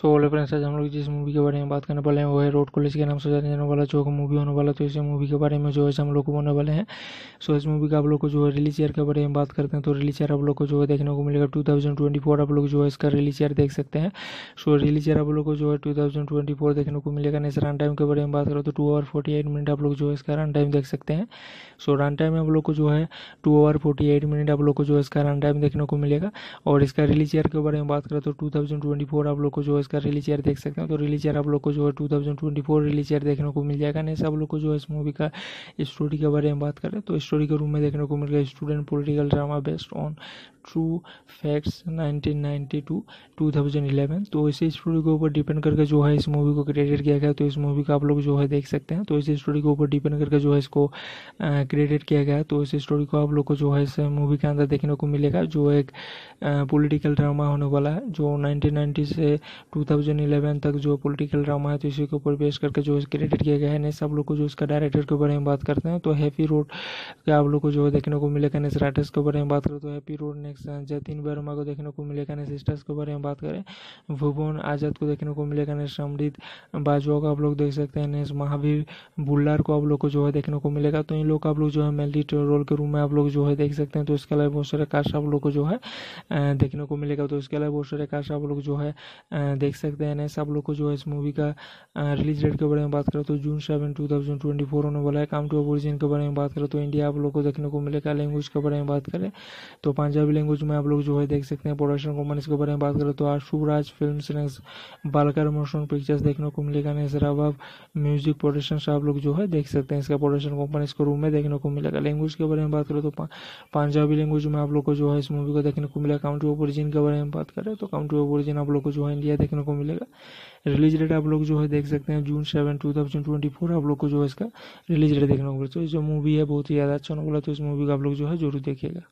so all friends आज हम लोग जिस मूवी के बारे में बात करने वाले हैं वो है रोड कॉलेज के नाम से जाने जाने वाला जो मूवी होने वाला तो इस मूवी के बारे में जो है हम लोग को बोलने वाले हैं सो इस मूवी का आप लोग को जो है रिलीज ईयर के बारे में बात करते हैं तो रिलीज ईयर आप लोग को जो है देखने को मिलेगा टू आप लोग जो है इसका रिलीज ईयर देख सकते हैं सो रिलीज ईयर आप लोग को जो है टू देखने को मिलेगा नेक्स्ट रन टाइम के बारे में बात करो तो टू आवर फोर्टी मिनट आप लोग जो है इसका रन टाइम देख सकते हैं सो रन टाइम आप लोग को जो है टू आवर फोर्टी मिनट आप लोग को जो है इसका रन टाइम देखने को मिलेगा और इसका रिलीज ईयर के बारे में बात करें तो टू आप लोग को जो है इसका रिलीज ईयर देख सकते हो तो रिलीज ईयर आप लोग को जो है two thousand twenty four release year देखने को मिल जाएगा नहीं सब लोग को जो है इस मूवी का स्टोरी के बारे में बात करें तो स्टोरी के रूम में देखने को मिल गया student political drama based on true facts 1992 2011 तो इसी स्टोरी के ऊपर डिपेंड करके जो है इस मूवी को क्रेडिट किया गया तो इस मूवी का आप लोग जो है देख सकते हैं तो इसी स्टोरी के ऊपर डिपेंड करके जो है इसको क्रेडिट किया गया तो इस स्टोरी को आप लोग को जो है इस मूवी के अंदर देखने को मिलेगा जो एक पॉलिटिकल ड्रामा होने वाला है जो 1990 से 2011 तक जो पॉलिटिकल ड्रामा है तो इसी के ऊपर बेस करके जो क्रेडिट किया गया है नेक्स्ट आप लोग को जो इसका डायरेक्टर के बारे में बात करते हैं तो हैप्पी रोड का आप लोग को जो देखने को मिलेगा नेक्स्ट राइटर्स के बारे में बात करें तो happy road next Jatin Verma को देखने को मिलेगा नेक्स्ट सिस्टर्स के बारे में बात करें भुवन आज़ाद को देखने को मिलेगा नेक्स्ट अमृत बाजवा को आप लोग देख सकते हैं नेक्स्ट महावीर बुल्लार को आप लोग को जो है देखने को मिलेगा तो इन लोग आप लोग जो है मेनली रोल के रूम में आप लोग जो है देख सकते हैं तो इसके अलावा बहुत सारे कास्ट आप लोग को जो है देखने को मिलेगा तो इसके अलावा बहुत सारे कास्ट आप लोग जो है देख सकते हैं सब लोग को जो है इस मूवी का रिलीज डेट के बारे में बात करें तो June seven two thousand twenty four होने वाला है काम टू ओरिजिन के बारे में बात करें तो इंडिया आप लोग को देखने को मिलेगा लैंग्वेज के बारे में बात करें तो पंजाबी लैंग्वेज में आप लोग जो है देख सकते हैं प्रोडक्शन कंपनीज के बारे में बात करें तो आशुराज फिल्म बालकर मोशन पिक्चर्स देखने को मिलेगा नेक्स्ट म्यूजिक प्रोडक्शन आप लोग जो है देख सकते हैं इसका प्रोडक्शन कंपनीज को रूम में देखने को मिलेगा लैंग्वेज के बारे में बात करें तो पंजाबी लैंग्वेज में आप लोग को जो है इस मूवी को देखने को मिलेगा काउंट ऑफ ओरिजिन के बारे में बात करें तो काउंट ऑफ ओरिजिन आप लोग को जो है इंडिया देखने देखने को मिलेगा रिलीज डेट आप लोग जो है देख सकते हैं June seven two thousand twenty four आप लोग को जो है इसका रिलीज डेट देखने को मिलेगा तो जो मूवी है बहुत ही ज़्यादा अच्छा होने वाला तो इस मूवी का आप लोग जो है जरूर देखिएगा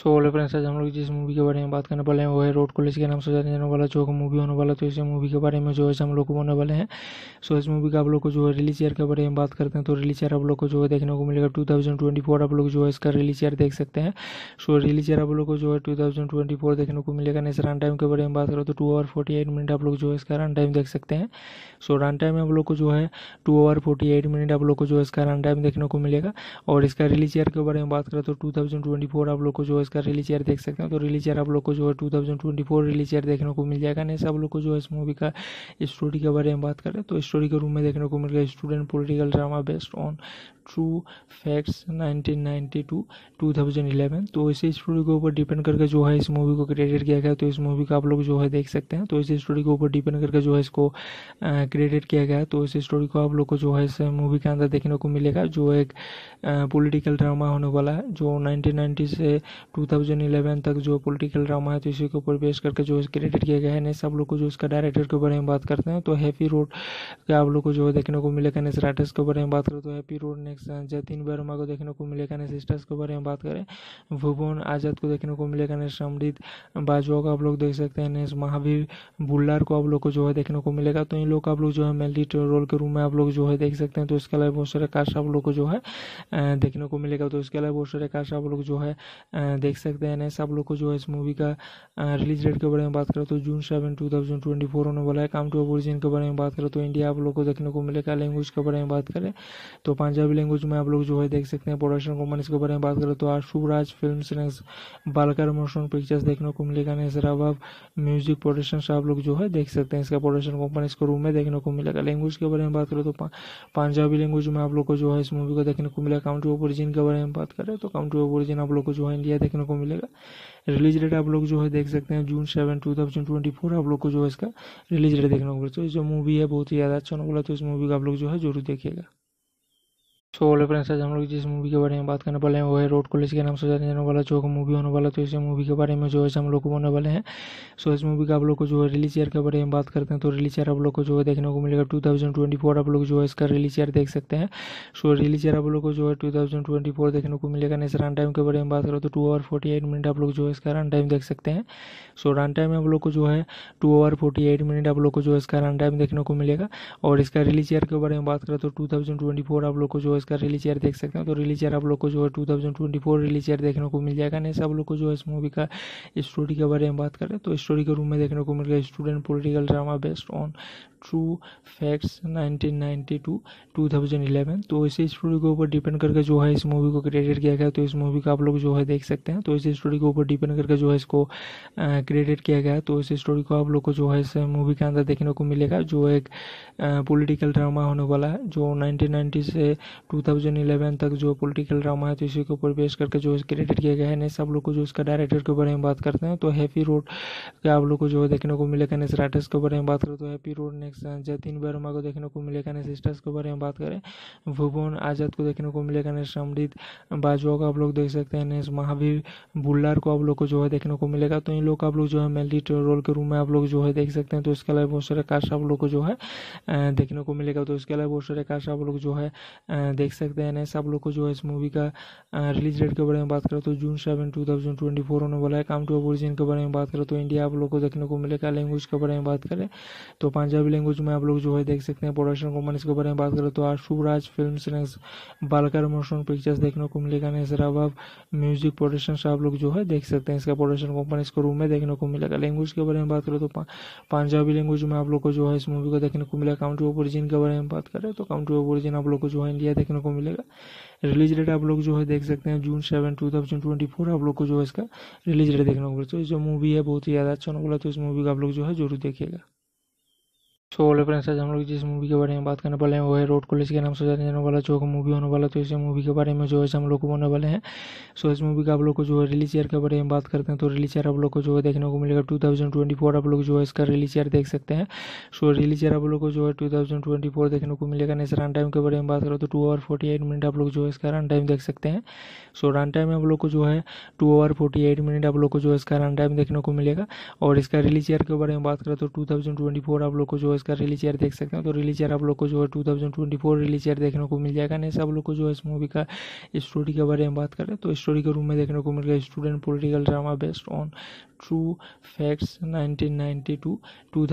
सो so, फ्रेंड्स आज हम लोग जिस मूवी के बारे में बात करने वाले हैं वो है रोड कॉलेज के नाम से जाने जाने वाला जो मूवी होने वाला तो इस मूवी के बारे में जो है हम लोग को होने वाले हैं सो इस मूवी का आप लोग को जो है रिलीज ईयर के बारे में बात करते हैं तो रिलीज ईयर आप लोग को जो है देखने को मिलेगा टू आप लोग जो है इसका रिलीज ईयर देख सकते हैं सो रिलीज ईयर आप लोग को जो है टू देखने को मिलेगा नेक्स्ट रन टाइम के बारे में बात करो तो टू आवर फोर्टी मिनट आप लोग जो है इसका रन टाइम देख सकते हैं सो रन टाइम आप लोग को जो है टू आवर फोर्टी मिनट आप लोग को जो है इसका रन टाइम देखने को मिलेगा और इसका रिलीज ईयर के बारे में बात करें तो टू आप लोग को जो है इसका रिलीज ईयर देख सकते हैं तो रिलीज ईयर आप लोग को जो है two thousand twenty four release year देखने को मिल जाएगा नहीं सब लोग को जो है इस मूवी का स्टोरी के बारे में बात करें तो स्टोरी के रूम में देखने को मिल गया student political drama based on true facts 1992 2011 तो इसी स्टोरी के ऊपर डिपेंड करके जो है इस मूवी को क्रेडिट किया गया तो इस मूवी का आप लोग जो है देख सकते हैं तो इसी स्टोरी के ऊपर डिपेंड करके जो है इसको क्रेडिट किया गया तो इस स्टोरी को आप लोग को जो है इस मूवी के अंदर देखने को मिलेगा जो एक पोलिटिकल ड्रामा होने वाला है जो नाइनटीन से टू तक जो पोलिटिकल ड्रामा है तो इसी के ऊपर बेस करके जो है क्रेडिट किया गया है नहीं सब लोग को जो इसका डायरेक्टर के बारे में बात करते हैं तो हैप्पी रोड के आप लोग को जो है देखने को मिलेगा नेक्स्ट राइटर्स के बारे में बात करें तो हैप्पी रोड ने जतिन वर्मा को देखने को मिलेगा नेक्स्ट स्टार्स के बारे में बात करें भुवन आज़ाद को देखने को मिलेगा नेक्स्ट अमृत बाजवा को आप लोग देख सकते हैं महावीर बुल्लार को आप लोग को जो है देखने को मिलेगा तो इन लोग आप लोग जो है मेनली रोल के रूम में आप लोग जो है देख सकते हैं तो इसके अलावा बहुत सारे कास्ट आप लोग को जो है देखने को मिलेगा तो इसके अलावा बहुत सारे काश आप लोग जो है देख सकते हैं नेक्स्ट आप लोग को जो है इस मूवी का रिलीज डेट के बारे में बात करें तो June seven two thousand twenty four होने वाला है काम टू ओरिजिन के बारे में बात करें तो इंडिया आप लोग को देखने को मिलेगा लैंग्वेज के बारे में बात करें तो पंजाबी लैंग्वेज में आप लोग जो है देख सकते हैं प्रोडक्शन कंपनी इसके बारे में बात करें तो आशुराज फिल्म बालकर मोशन पिक्चर्स देखने को मिलेगा नेसराबाब म्यूजिक प्रोडक्शन आप लोग जो है देख सकते हैं इसका प्रोडक्शन कंपनी इसको रूम में देखने को मिलेगा लैंग्वेज के बारे में बात करें तो पंजाबी लैंग्वेज में आप लोग को जो है इस मूवी को देखने को मिलेगा काउंटी ऑफ ओरिजिन के बारे में बात करें तो काउंटी ऑफ ओरिजिन आप लोग को जो है इंडिया देखने को मिलेगा रिलीज डेट आप लोग जो है देख सकते हैं June seven two thousand twenty four आप लोग को जो है इसका रिलीज डेट देखने को मिले तो जो मूवी है बहुत ही ज़्यादा अच्छा होने वाला तो इस मूवी का आप लोग जो है जरूर देखिएगा सो ऑल फ्रेंड्स आज हम लोग जिस मूवी के बारे में बात करने वाले हैं वो है रोड कॉलेज के नाम से जाने जाने वाला जो मूवी होने वाला तो इस मूवी के बारे में जो है हम लोग को बोलने वाले हैं सो इस मूवी का आप लोग को जो है रिलीज ईयर के बारे में बात करते हैं तो रिलीज ईयर आप लोग को जो है देखने को मिलेगा टू थाउजेंड ट्वेंटी फोर आप लोग जो है इसका रिलीज ईयर देख सकते हैं सो रिलीज ईयर आप लोग को जो है टू थाउजेंड ट्वेंटी फोर देखने को मिलेगा नेक्स्ट रन टाइम के बारे में बात करो तो two hour forty eight minute आप लोग जो है इसका रन टाइम देख सकते हैं सो रन टाइम आप लोग को जो है two hour forty eight minute आप लोग को जो है इसका रन टाइम देखने को मिलेगा और इसका रिलीज ईयर के बारे में बात करें तो टू थाउजेंड ट्वेंटी फोर आप लोग को जो है उसका रिलीज चेयर देख सकते हैं तो रिलीज चेयर आप लोग को जो है two thousand twenty four release chair देखने को मिल जाएगा नहीं सब लोग को जो है इस मूवी का स्टोरी के बारे में बात करें तो स्टोरी के रूम में देखने को मिल गया student political drama based on true facts nineteen ninety two eleven तो इसी स्टोरी के ऊपर डिपेंड करके जो है इस मूवी को क्रेडिट किया गया तो इस मूवी का आप लोग जो है देख सकते हैं तो इसी स्टोरी के ऊपर डिपेंड करके जो है इसको क्रेडिट किया गया तो इस स्टोरी को आप लोग को जो है इस मूवी के अंदर देखने को मिलेगा जो एक पोलिटिकल ड्रामा होने वाला है जो नाइनटीन से टू तक जो पोलिटिकल ड्रामा है तो इसी के ऊपर बेस करके जो क्रेडिट किया गया है नेक्स्ट आप लोग को जो इसका डायरेक्टर के बारे में बात करते हैं तो हैप्पी रोड का आप लोग को जो है देखने को मिलेगा नेक्स्ट राइटर्स के बारे में बात करें तो happy road next Jatin Verma को देखने को मिलेगा नेक्स्ट सिस्टर्स के बारे में बात करें भुवन आज़ाद को देखने को मिलेगा नेक्स्ट अमृत बाजवा को आप लोग देख सकते हैं नेक्स्ट महावीर बुल्लार को आप लोग को जो है देखने को मिलेगा तो इन लोग आप लोग जो है मेनली रोल के रूम में आप लोग जो है देख सकते हैं तो इसके अलावा बहुत सारे कास्ट आप लोग को जो है देखने को मिलेगा तो इसके अलावा बहुत सारे कास्ट आप लोग जो है देख सकते हैं नेक्स्ट आप लोग को जो है इस मूवी का रिलीज डेट के बारे में बात करें तो June seven two thousand twenty four होने वाला है काम टू ओरिजिन के बारे में बात करें तो इंडिया आप लोग को देखने को मिलेगा लैंग्वेज के बारे में बात करें तो पंजाबी लैंग्वेज में आप लोग जो है देख सकते हैं प्रोडक्शन कंपनीज के बारे में बात करें तो तो Shubhraj film next Balkar motion pictures देखने को मिलेगा नेक्स्ट म्यूजिक प्रोडक्शन आप लोग जो है देख सकते हैं इसका प्रोडक्शन कंपनी इसको रूम में देखने को मिलेगा लैंग्वेज के बारे में बात करें तो पंजाबी लैंग्वेज में आप लोग को जो है इस मूवी को देखने को मिलेगा काउंट्री ऑफ ओरिजिन के बारे में बात करें तो काउंट्री ऑफ ओरिजिन आप लोग को जो है इंडिया देखने को मिलेगा रिलीज डेट आप लोग जो है देख सकते हैं June seven two thousand twenty four आप लोग को जो है इसका रिलीज डेट देखने को मिलेगा तो जो मूवी है बहुत ही ज़्यादा अच्छा होने वाला तो इस मूवी को आप लोग जो है जरूर देखिएगा सो ऑल फ्रेंड्स आज हम लोग जिस मूवी के बारे में बात करने वाले हैं वो है रोड कॉलेज के नाम से जाने जाने वाला जो मूवी होने वाला तो इस मूवी के बारे में जो है हम लोग को बोलने वाले हैं सो इस मूवी का आप लोग को जो है रिलीज ईयर के बारे में बात करते हैं तो रिलीज ईयर आप लोग को जो है देखने को मिलेगा टू थाउजेंड ट्वेंटी फोर आप लोग जो है इसका रिलीज ईयर देख सकते हैं सो रिलीज ईयर आप लोग को जो है टू थाउजेंड ट्वेंटी फोर देखने को मिलेगा नेक्स्ट रन टाइम के बारे में बात करो तो two hour forty eight minute आप लोग जो है इसका रन टाइम देख सकते हैं सो रन टाइम आप लोग को जो है two hour forty eight minute आप लोग को जो है इसका रन टाइम देखने को मिलेगा और इसका रिलीज ईयर के बारे में बात करें तो टू थाउजेंड ट्वेंटी फोर आप लोग को जो है इसका रिलीज ईयर देख सकते हो तो रिलीज ईयर आप लोग को जो है two thousand twenty four release year देखने को मिल जाएगा नहीं सब लोग को जो है इस मूवी का स्टोरी के बारे में बात करें तो स्टोरी के रूम में देखने को मिल गया student political drama based on true facts 1992 two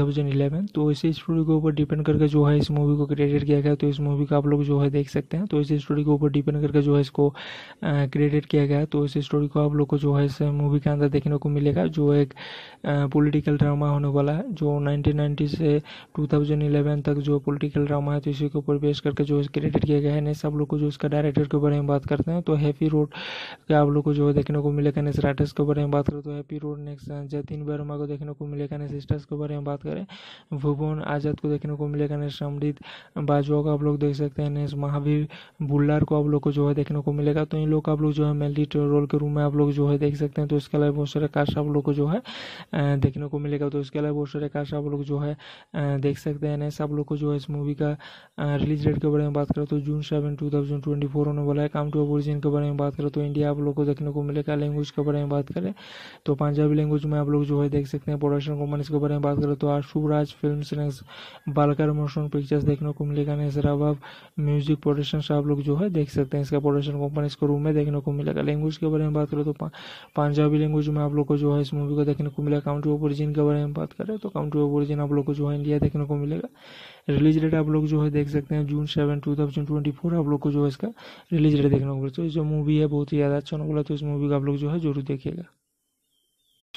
तो इसी स्टोरी के ऊपर डिपेंड करके जो है इस मूवी को क्रेडिट किया गया तो इस मूवी को आप लोग जो है देख सकते हैं तो इसी स्टोरी के ऊपर डिपेंड करके जो है इसको क्रेडिट किया गया तो इस स्टोरी को आप लोग को जो है इस मूवी के अंदर देखने को मिलेगा जो एक पोलिटिकल ड्रामा होने वाला है जो नाइनटीन से टू तक जो पोलिटिकल ड्रामा है तो इसी के ऊपर बेस करके जो क्रेडिट किया गया है नेक्स्ट आप लोग को जो इसका डायरेक्टर के बारे में बात करते हैं तो हैप्पी रोड के आप लोग को जो है देखने को मिलेगा नेक्स्ट राइटर्स के बारे में बात करें तो हैप्पी रोड ने कनेक्शन जतिन वर्मा को देखने को मिलेगा कन्या सिस्टर्स के बारे में बात करें भुवन आज़ाद को देखने को मिलेगा कन्या समृद्ध बाजवा को आप लोग देख सकते हैं महावीर बुल्लार को आप लोग को जो है देखने को मिलेगा तो इन लोग आप लोग जो है मेनली रोल के रूम में आप लोग जो है देख सकते हैं तो इसके अलावा बहुत सारे कास्ट आप लोग को जो है देखने को मिलेगा तो इसके अलावा बहुत सारे कास्ट आप लोग जो है देख सकते हैं सब लोग को जो है इस मूवी का रिलीज डेट के बारे में बात करें तो June seven two thousand twenty four होने वाला है काम टू ओरिजिन के बारे में बात करें तो इंडिया आप लोग को देखने को मिलेगा लैंग्वेज के बारे में बात करें तो पंजाबी लैंग्वेज में आप लोग जो है देख सकते हैं प्रोडक्शन कंपनी के बारे में बात करें तो आशुराज फिल्म बालकर मोशन पिक्चर्स देखने को मिलेगा नेसराबाब म्यूजिक प्रोडक्शन आप लोग जो है देख सकते हैं इसका प्रोडक्शन कंपनी इसको रूम में देखने को मिलेगा लैंग्वेज के बारे में बात करें तो पंजाबी लैंग्वेज में आप लोग को जो है इस मूवी को देखने को मिलेगा काउंट्री ऑफ ओरिजिन के बारे में बात करें तो काउंट्री ऑफ ओरिजिन आप लोग को जो है इंडिया देखने को मिलेगा रिलीज डेट आप लोग जो है देख सकते हैं June seven two thousand twenty four आप लोग को जो है इसका रिलीज डेट देखने को मिले तो जो मूवी है बहुत ही ज़्यादा अच्छा होने वाला तो इस मूवी को आप लोग जो है जरूर देखिएगा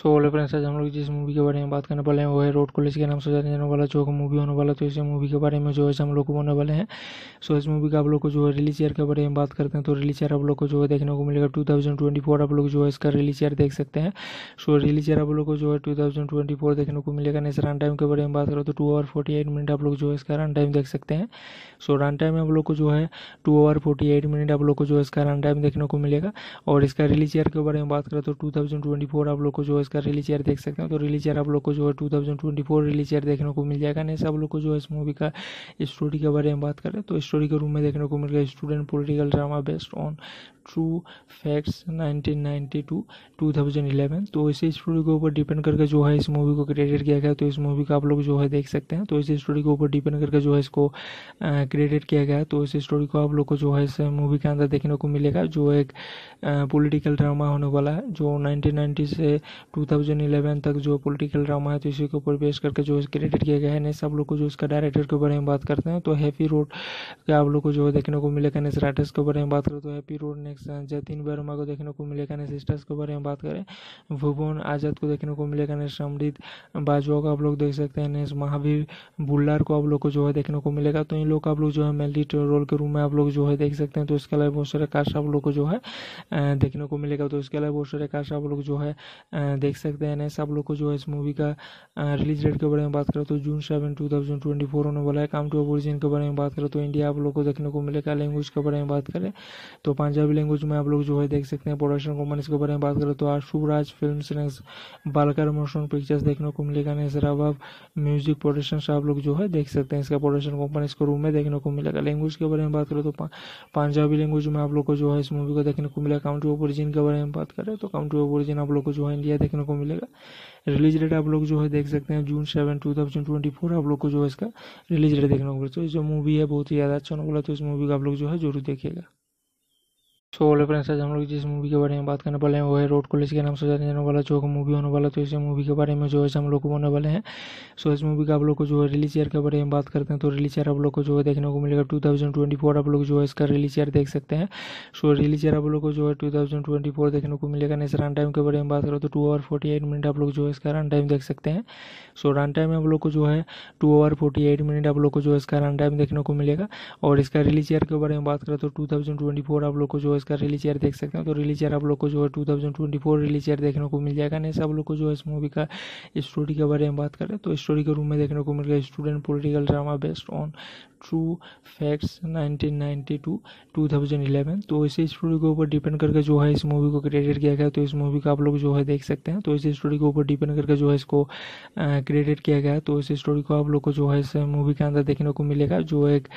सो वाले फ्रेंड्स आज हम लोग जिस मूवी के बारे में बात करने वाले हैं वो है रोड कॉलेज के नाम से जाने जाने वाला जो मूवी होने वाला तो इस मूवी के बारे में जो है हम लोग को होने वाले हैं सो इस मूवी का आप लोग को जो है रिलीज ईयर के बारे में बात करते हैं तो रिलीज ईयर आप लोग को जो है देखने को मिलेगा टू आप लोग जो है इसका रिलीज ईयर देख सकते हैं सो रिलीज ईयर आप लोग को जो है टू देखने को मिलेगा नेक्स्ट रन टाइम के बारे में बात करो तो टू आवर फोर्टी मिनट आप लोग जो है इसका रन टाइम देख सकते हैं सो रन टाइम आप लोग को जो है टू आवर फोर्टी मिनट आप लोग को जो है इसका रन टाइम देखने को मिलेगा और इसका रिलीज ईयर के बारे में बात करें तो टू आप लोग को जो है इसका रिलीज ईयर देख सकते हैं तो रिलीज ईयर आप लोग को जो है two thousand twenty four release year देखने को मिल जाएगा नहीं सब लोग को जो है इस मूवी का स्टोरी के बारे में बात करें तो स्टोरी के रूम में देखने को मिल गया student political drama based on true facts 1992 2011 तो इसी स्टोरी के ऊपर डिपेंड करके जो है इस मूवी को क्रेडिट किया गया तो इस मूवी का आप लोग जो है देख सकते हैं तो इसी स्टोरी के ऊपर डिपेंड करके जो है इसको क्रेडिट किया गया तो इस स्टोरी को आप लोग को जो है इस मूवी के अंदर देखने को मिलेगा जो एक पॉलिटिकल ड्रामा होने वाला है जो 1990 से 2011 तक जो पॉलिटिकल ड्रामा है तो इसी के ऊपर बेस करके जो क्रेडिट किया गया है नहीं सब लोग को जो इसका डायरेक्टर के बारे में बात करते हैं तो हैप्पी रोड का आप लोग को जो देखने को मिलेगा नेक्स्ट राइटर्स के बारे में बात करें तो happy road next Jatin Verma को देखने को मिलेगा नेक्स्ट सिस्टर्स के बारे में बात करें भुवन आज़ाद को देखने को मिलेगा नेक्स्ट समृद्ध बाजवा को आप लोग देख सकते हैं नेक्स्ट महावीर बुल्लार को आप लोग को जो है देखने को मिलेगा तो इन लोग का आप लोग जो है मेलिट रोल के रूम में आप लोग जो है देख सकते हैं तो इसके अलावा बहुत सारे कास्ट आप लोग को जो है देखने को मिलेगा तो इसके अलावा बहुत सारे कास्ट आप लोग जो है देख सकते हैं नेक्स्ट आप लोग को जो है इस मूवी का रिलीज डेट के बारे में बात करें तो June seven two thousand twenty four होने वाला है काम टू ओरिजिन के बारे में बात करें तो इंडिया आप लोग को देखने को मिलेगा लैंग्वेज के बारे में बात करें तो पंजाबी लैंग्वेज में आप लोग जो है देख सकते हैं प्रोडक्शन कंपनीज के बारे में बात करें तो आशुराज फिल्म बालकर मोशन पिक्चर्स देखने को मिलेगा नेक्स्ट रबाब म्यूजिक प्रोडक्शन आप लोग जो है देख सकते हैं इसका प्रोडक्शन कंपनी इसको रूम में देखने को मिलेगा लैंग्वेज के बारे में बात करें तो पंजाबी लैंग्वेज में आप लोग को जो है इस मूवी को देखने को मिलेगा मिलेगा काउंट्री ऑफ ओरिजिन के बारे में बात करें तो काउंट्री ऑफ ओरिजिन आप लोग को जो है इंडिया देखने को मिलेगा रिलीज डेट आप लोग जो है देख सकते हैं June seven two thousand twenty four आप लोग को जो है इसका रिलीज डेट देखने को मिलता है तो जो मूवी है बहुत ही ज़्यादा अच्छा होने वाला तो इस मूवी का आप लोग जो है जरूर देखिएगा सो ऑल फ्रेंड्स आज हम लोग जिस मूवी के बारे में बात करने वाले हैं वो है रोड कॉलेज के नाम से जाने जाने वाला जो मूवी होने वाला तो इस मूवी के बारे में जो है हम लोग को बोलने वाले हैं सो इस मूवी का आप लोग को जो है रिलीज ईयर के बारे में बात करते हैं तो रिलीज ईयर आप लोग को जो है देखने को मिलेगा टू थाउजेंड ट्वेंटी फोर आप लोग जो है इसका रिलीज ईयर देख सकते हैं सो रिलीज ईयर आप लोग को जो है टू थाउजेंड ट्वेंटी फोर देखने को मिलेगा नेक्स्ट रन टाइम के बारे में बात करो तो two hour forty eight minute आप लोग जो है इसका रन टाइम देख सकते हैं सो रन टाइम आप लोग को जो है two hour forty eight minute आप लोग को जो है इसका रन टाइम देखने को मिलेगा और इसका रिलीज ईयर के बारे में बात करें तो टू थाउजेंड ट्वेंटी फोर आप लोग को जो है उसका रिलीज ईयर देख सकते हो तो रिलीज ईयर आप लोग को जो है two thousand twenty four release year देखने को मिल जाएगा नहीं सब लोग को जो है इस मूवी का स्टोरी के बारे में बात करें तो स्टोरी के रूम में देखने को मिल गया student political drama based on true facts 1992 तो इसी स्टोरी के ऊपर डिपेंड करके जो है इस मूवी को क्रेडिट किया गया तो इस मूवी का आप लोग जो है देख सकते हैं तो इसी स्टोरी के ऊपर डिपेंड करके जो है इसको क्रेडिट किया गया तो इस स्टोरी को आप लोग को जो है इस मूवी के अंदर देखने को मिलेगा जो एक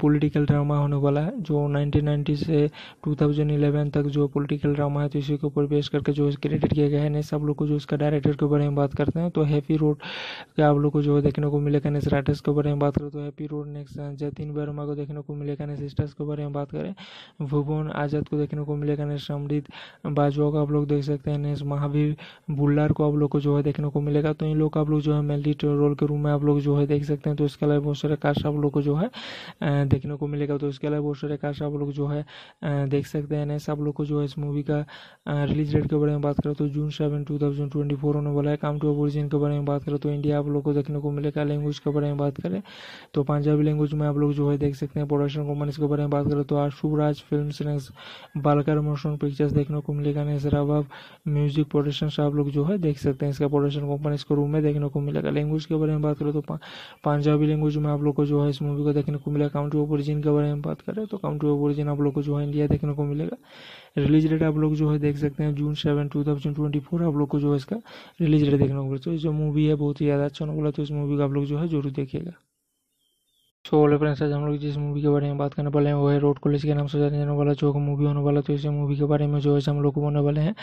पॉलिटिकल ड्रामा होने वाला है जो 1990 से 2011 तक जो पॉलिटिकल ड्रामा है तो इसी के ऊपर बेस करके जो क्रेडिट किया गया है नेक्स्ट आप लोग को जो इसका डायरेक्टर के बारे में बात करते हैं तो हैप्पी रोड का आप लोग को जो देखने को मिलेगा नेक्स्ट राइटर्स के बारे में बात करें तो happy road next Jatin Verma को देखने को मिलेगा नेक्स्ट सिस्टर्स के बारे में बात करें भुवन आज़ाद को देखने को मिलेगा नेक्स्ट अमृत बाजवा को आप लोग देख सकते हैं नेक्स्ट महावीर बुल्लार को आप लोग को जो है देखने को मिलेगा तो इन लोग आप लोग जो है मेनली रोल के रूम में आप लोग जो है देख सकते हैं तो इसके अलावा बहुत सारे कास्ट आप लोग को जो है देखने को मिलेगा तो इसके अलावा बहुत सारे कास्ट आप लोग जो है देख सकते हैं नेक्स्ट आप लोग को जो है इस मूवी का रिलीज डेट के बारे में बात करें तो June seven two thousand twenty four होने वाला है काम टू ओरिजिन के बारे में बात करें तो इंडिया आप लोग को देखने को मिलेगा लैंग्वेज के बारे में बात करें तो पंजाबी लैंग्वेज में आप लोग जो है देख सकते हैं प्रोडक्शन कंपनीज के बारे में बात करें तो आशुराज फिल्म बालकर मोशन पिक्चर्स देखने को मिलेगा नेक्स्ट म्यूजिक प्रोडक्शन आप लोग जो है देख सकते हैं इसका प्रोडक्शन कंपनी इसको रूम में देखने को मिलेगा लैंग्वेज के बारे में बात करें तो पंजाबी लैंग्वेज में आप लोग को जो है इस मूवी को देखने को मिलेगा काउंटी ऑफ ओरिजिन के बारे में बात करें तो काउंटी ऑफ ओरिजिन आप लोग को जो है इंडिया देखने को मिलेगा रिलीज डेट आप लोग जो है देख सकते हैं June seven two thousand twenty four आप लोग को जो है इसका रिलीज डेट देखने को मिलेगा तो जो मूवी है बहुत ही ज़्यादा अच्छा बोला वाला तो इस मूवी को आप लोग जो है जरूर देखिएगा सो ऑल फ्रेंड्स आज हम लोग जिस मूवी के बारे में बात करने वाले हैं वो है रोड कॉलेज के नाम से जाने जाने वाला जो मूवी होने वाला तो इस मूवी के बारे में जो है हम लोग को बोलने वाले हैं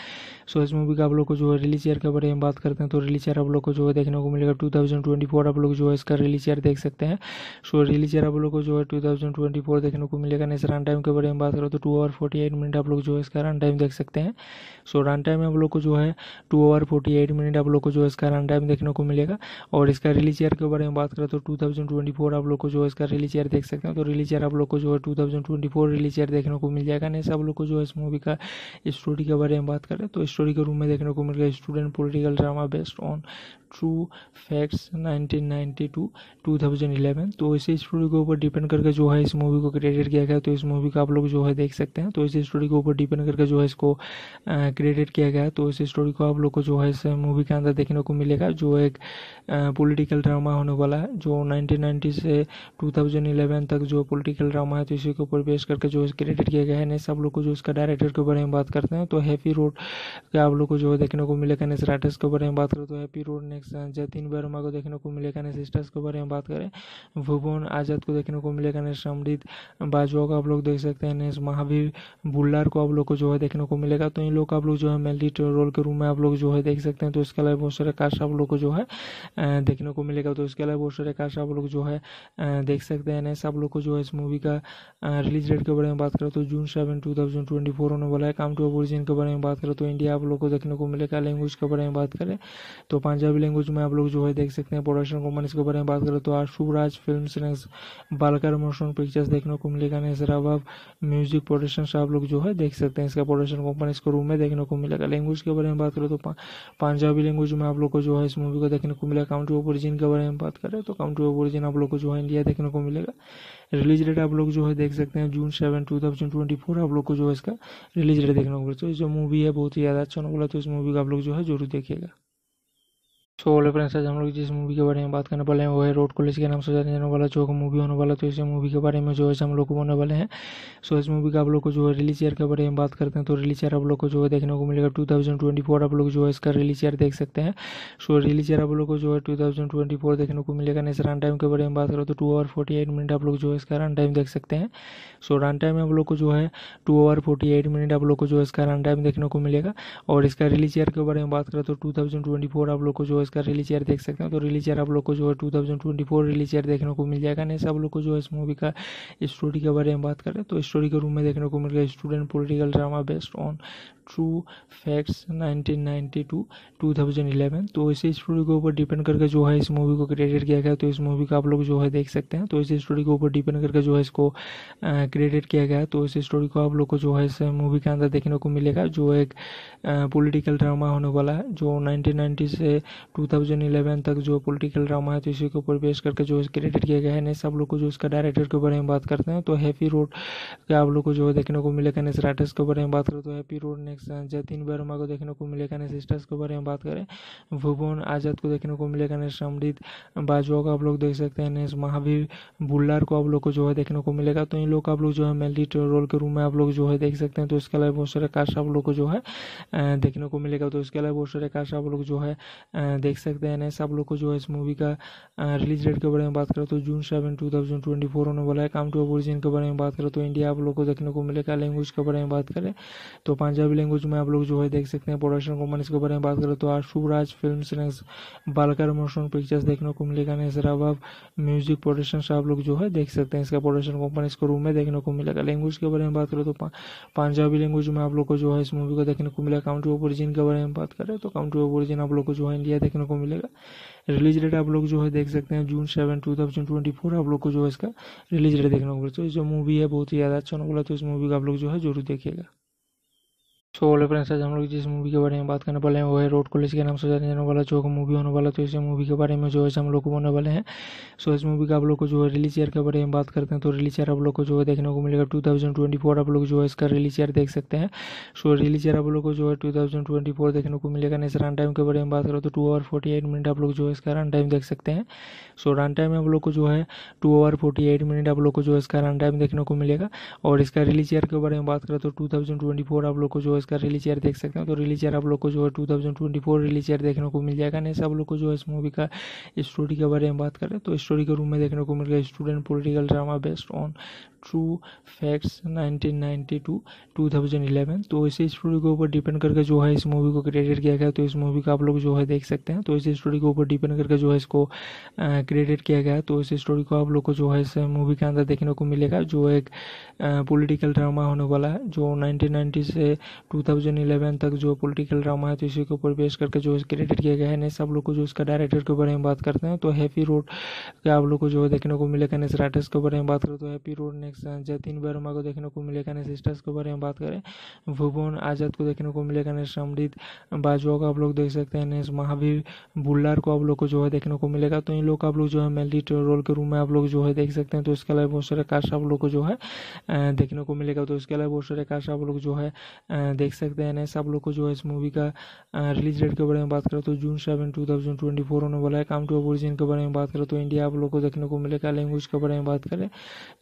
सो इस मूवी का आप लोग को जो है रिलीज ईयर के बारे में बात करते हैं तो रिलीज ईयर आप लोग को जो है देखने को मिलेगा टू थाउजेंड ट्वेंटी फोर आप लोग जो है इसका रिलीज ईयर देख सकते हैं सो रिलीज ईयर आप लोग को जो है टू थाउजेंड ट्वेंटी फोर देखने को मिलेगा नेक्स्ट रन टाइम के बारे में बात करो तो two hour forty eight minute आप लोग जो है इसका रन टाइम देख सकते हैं सो रन टाइम आप लोग को जो है two hour forty eight minute आप लोग को जो है इसका रन टाइम देखने को मिलेगा और इसका रिलीज ईयर के बारे में बात करें तो टू थाउजेंड ट्वेंटी फोर आप लोग को जो इसका रिलीज ईयर देख सकते हैं तो रिलीज ईयर आप लोग को जो है two thousand twenty four release year देखने को मिल जाएगा नहीं सब लोग को जो है इस मूवी का स्टोरी के बारे में बात करें तो स्टोरी के रूम में देखने को मिल गया student political drama based on true facts 1992 2011 तो इसी स्टोरी के ऊपर डिपेंड करके जो है इस मूवी को क्रेडिट किया गया तो इस मूवी का आप लोग जो है देख सकते हैं तो इसी स्टोरी के ऊपर डिपेंड करके जो है इसको क्रेडिट किया गया तो इस स्टोरी को आप लोग को जो है इस मूवी के अंदर देखने को मिलेगा जो एक पॉलिटिकल ड्रामा होने वाला है जो 1990 से 2011 तक जो पॉलिटिकल ड्रामा है तो इसी के ऊपर बेस करके जो क्रिएटेड किया गया है नहीं सब लोग को जो इसका डायरेक्टर के बारे में बात करते हैं तो हैप्पी रोड का आप लोग को जो देखने को मिलेगा नेक्स्ट राइटर्स के बारे में बात करें तो happy road next Jatin Verma को देखने को मिलेगा नेक्स्ट सिस्टर्स के बारे में बात करें भुवन आज़ाद को देखने को मिलेगा नेक्स्ट अमृत बाजवा को आप लोग देख सकते हैं नेक्स्ट महावीर बुल्लार को आप लोग को जो है देखने को मिलेगा तो इन लोग का आप लोग जो है मेलिट रोल के रूम में आप लोग जो है देख सकते हैं तो इसके अलावा बहुत सारे कास्ट आप लोग को जो है देखने को मिलेगा तो इसके अलावा बहुत सारे कास्ट आप लोग जो है देख सकते हैं सब आप लोग को जो है इस मूवी का रिलीज डेट के बारे में बात करें तो June seven two thousand twenty four होने वाला है काम टू ओरिजिन के बारे में बात करें तो इंडिया आप लोग को देखने को मिलेगा लैंग्वेज के बारे में बात करें तो पंजाबी लैंग्वेज में आप लोग जो है देख सकते हैं प्रोडक्शन कंपनीज के बारे में बात करें तो आशुराज फिल्म बालकर मोशन पिक्चर्स देखने को मिलेगा नेक्स्ट म्यूजिक प्रोडक्शन आप लोग जो है देख सकते हैं इसका प्रोडक्शन कंपनी इसको रूम में देखने को मिलेगा लैंग्वेज के बारे में बात करें तो पंजाबी लैंग्वेज में आप लोग को जो है इस मूवी को देखने को मिलेगा काउंट्री ऑफ ओरिजिन के बारे में बात करें तो काउंट्री ऑफ ओरिजिन आप लोग को जो है इंडिया देखने को मिलेगा रिलीज डेट आप लोग जो है देख सकते हैं June seven two thousand twenty four आप लोग को जो है इसका रिलीज डेट देखने को मिलेगा तो जो मूवी है बहुत ही ज़्यादा अच्छा बोला तो इस मूवी का आप लोग जो है जरूर देखिएगा सो so, फ्रेंड्स आज हम लोग जिस मूवी के बारे में बात करने वाले हैं वो है रोड कॉलेज के नाम से जाने जाने वाला जो मूवी होने वाला तो इस मूवी के बारे में जो है हम लोग को बोने वाले हैं सो इस मूवी का आप लोग को जो है रिलीज ईयर के बारे में बात करते हैं तो रिलीज ईयर आप लोग को जो है देखने को मिलेगा टू थाउजेंड ट्वेंटी फोर आप लोग जो है इसका रिलीज ईयर देख सकते हैं सो रिलीज ईयर आप लोग को जो है टू थाउजेंड ट्वेंटी फोर देखने को मिलेगा नेक्स्ट रन टाइम के बारे में बात करो तो two hour forty eight minute आप लोग जो है इसका रन टाइम देख सकते हैं सो रन टाइम में आप लोग को जो है two hour forty eight minute आप लोग को जो है इसका रन टाइम देखने को मिलेगा और इसका रिलीज ईयर के बारे में बात करें तो टू थाउजेंड ट्वेंटी फोर आप लोग को जो है उसका रिलीज ईयर देख सकते हैं तो रिलीज ईयर आप लोग को जो है two thousand twenty four release year देखने को मिल जाएगा नहीं सब लोग को जो है इस मूवी का स्टोरी के बारे में बात करें तो स्टोरी के रूम में देखने को मिल गया student political drama based on true facts nineteen 1992 2011 तो इसी स्टोरी के ऊपर डिपेंड करके जो है इस मूवी को क्रेडिट किया गया तो इस मूवी का आप लोग जो है देख सकते हैं तो इसी स्टोरी के ऊपर डिपेंड करके जो है इसको क्रेडिट किया गया तो इस स्टोरी को आप लोग को जो है इस मूवी के अंदर देखने को मिलेगा जो एक पोलिटिकल ड्रामा होने वाला है जो 1990 से 2011 तक जो पॉलिटिकल ड्रामा है तो इसी के ऊपर बेस करके जो क्रेडिट किया गया है नेक्स्ट आप लोग को जो इसका डायरेक्टर के बारे में बात करते हैं तो हैप्पी रोड का आप लोग को जो है देखने को मिलेगा नेक्स्ट राइटर्स के बारे में बात करें तो happy road next Jatin Verma को देखने को मिलेगा नेक्स्ट सिस्टर्स के बारे में बात करें भुवन आज़ाद को देखने को मिलेगा नेक्स्ट अमृत बाजवा को आप लोग देख सकते हैं नेक्स्ट महावीर बुल्लार को आप लोग को जो है देखने को मिलेगा तो इन लोग का आप लोग जो है मेनली रोल के रूम में आप लोग जो है देख सकते हैं तो इसके अलावा बहुत सारे कास्ट आप लोग को जो है देखने को मिलेगा तो इसके अलावा बहुत सारे कास्ट आप लोग जो है देख सकते हैं नेक्स्ट आप लोग को जो है इस मूवी का रिलीज तो तो डेट के बारे में बात करें तो June seven two thousand twenty four होने वाला है काम टू ओरिजिन के बारे में बात करें तो इंडिया आप लोग को देखने को मिलेगा लैंग्वेज के बारे में बात करें तो पंजाबी लैंग्वेज में आप लोग जो है देख सकते हैं प्रोडक्शन कंपनीज के बारे में बात करें तो आशुराज फिल्म बालकर मोशन पिक्चर्स देखने को मिलेगा नेक्स्ट रबाब म्यूजिक प्रोडक्शन आप लोग जो है देख सकते हैं इसका प्रोडक्शन कंपनी इसको रूम में देखने को मिलेगा तो लैंग्वेज के बारे में बात करें तो पंजाबी लैंग्वेज में आप लोग को जो है इस मूवी को देखने को मिलेगा काउंट ऑफ ओरिजिन के बारे में बात करें तो काउंट ऑफ ओरिजिन आप लोग को जो है इंडिया देखने देखने को मिलेगा रिलीज डेट आप लोग जो है देख सकते हैं June seven two thousand twenty four आप लोग को जो है इसका रिलीज डेट देखने को मिलेगा तो जो मूवी है बहुत ही ज़्यादा अच्छा होने वाला तो इस मूवी का आप लोग जो है जरूर देखिएगा सो हेलो फ्रेंड्स आज हम लोग जिस मूवी के बारे में बात करने वाले हैं वो है रोड कॉलेज के नाम से जाने जाने वाला जो मूवी होने वाला तो इस मूवी के बारे में जो है हम लोग को बोलने वाले हैं सो इस मूवी का आप लोग को जो है रिलीज ईयर के बारे में बात करते हैं तो रिलीज ईयर आप लोग को जो है देखने को मिलेगा टू थाउजेंड ट्वेंटी फोर आप लोग जो है इसका रिलीज ईयर देख सकते हैं सो रिलीज ईयर आप लोग को जो है टू थाउजेंड ट्वेंटी फोर देखने को मिलेगा नेक्स्ट रन टाइम के बारे में बात करो तो two hour forty eight minute आप लोग जो है इसका रन टाइम देख सकते हैं सो रन टाइम आप लोग को जो है two hour forty eight minute आप लोग को जो है इसका रन टाइम देखने को मिलेगा और इसका रिलीज ईयर के बारे में बात करें तो टू थाउजेंड ट्वेंटी फोर आप लोग को जो है इसका रिलीज ईयर देख सकते हो तो रिलीज ईयर आप लोग को जो है two thousand twenty four release year देखने को मिल जाएगा नहीं आप लोग को जो है इस मूवी का स्टोरी के बारे में बात करें तो स्टोरी के रूम में देखने को मिल गया student political drama based on true facts 1992 2011 तो इसी स्टोरी के ऊपर डिपेंड करके जो है इस मूवी को क्रेडिट किया गया तो इस मूवी का आप लोग जो है देख सकते हैं तो इसी स्टोरी के ऊपर डिपेंड करके जो है इसको क्रेडिट किया गया तो इस स्टोरी को आप लोग को जो है इस मूवी के अंदर देखने को मिलेगा जो एक पोलिटिकल ड्रामा होने वाला है जो नाइनटीन से टू तक जो पोलिटिकल ड्रामा है तो इसी के ऊपर बेस करके जो क्रेडिट किया गया है नेक्स्ट आप लोग को जो इसका डायरेक्टर के बारे में बात करते हैं तो हैप्पी रोड का आप लोग को जो है देखने को मिलेगा नेक्स्ट राइटर्स के बारे में बात करें तो हैप्पी रोड ने कनेक्शन जतिन वर्मा को देखने को मिलेगा कन्या सिस्टर्स के बारे में बात करें भुवन आज़ाद को देखने को मिलेगा कन्या समृद्ध बाजवा को आप लोग देख सकते हैं महावीर बुल्लार को आप लोग को जो है देखने को मिलेगा तो इन लोग आप लोग जो है मेनली रोल के रूम में आप लोग जो है देख सकते हैं तो इसके अलावा बहुत सारे कास्ट आप लोग को जो है देखने को मिलेगा तो इसके अलावा बहुत सारे कास्ट आप लोग जो है देख सकते हैं नेक्स्ट लोग को जो है इस मूवी का रिलीज डेट के बारे में बात करें तो June seven two thousand twenty four होने वाला है काम टू ओरिजिन के बारे में बात करें तो इंडिया आप लोग को देखने को मिलेगा लैंग्वेज के बारे में बात करें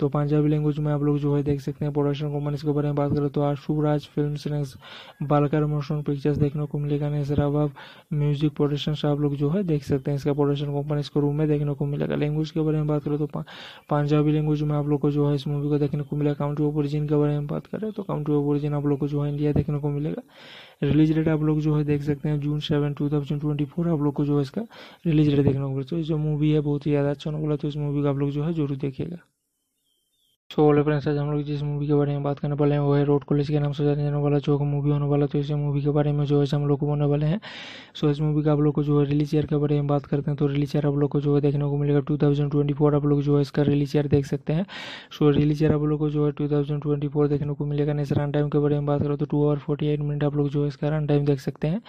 तो पंजाबी लैंग्वेज में आप लोग जो है देख सकते हैं प्रोडक्शन कंपनी के बारे में बात करें तो आशुराज फिल्म बालकर मोशन पिक्चर्स देखने को मिलेगा नेसराबाब म्यूजिक प्रोडक्शन आप लोग जो है देख सकते हैं इसका प्रोडक्शन कॉमन को रूम में देखने को मिलेगा लैंग्वेज के बारे में बात करें तो पंजाबी लैंग्वेज में आप लोग को जो है इस मूवी को देखने को मिलेगा काउंट्री ऑफ ओरिजिन के बारे में बात करें तो काउंट्री ऑफ ओरिजिन आप लोग को जो है इंडिया देखने को मिलेगा रिलीज डेट आप लोग जो है देख सकते हैं June seven two thousand twenty four आप लोग को जो है इसका रिलीज डेट देखने को मिले तो जो मूवी है बहुत ही ज़्यादा अच्छा होने वाला तो इस मूवी को आप लोग जो है जरूर देखिएगा सो ऑल फ्रेंड्स आज हम लोग जिस मूवी के बारे में बात करने वाले हैं वो है रोड कॉलेज के नाम से जाने जाने वाला जो मूवी होने वाला तो इस मूवी के बारे में जो है हम लोग को बोलने वाले हैं सो इस मूवी का आप लोग को जो है रिलीज ईयर के बारे में बात करते हैं तो रिलीज ईयर आप लोग को जो है देखने को मिलेगा टू थाउजेंड ट्वेंटी फोर आप लोग जो है इसका रिलीज ईयर देख सकते हैं सो रिलीज ईयर आप लोग को जो है टू थाउजेंड ट्वेंटी फोर देखने को मिलेगा नेक्स्ट रन टाइम के बारे में बात करो तो two hour forty eight minute आप लोग जो है इसका रन टाइम देख सकते हैं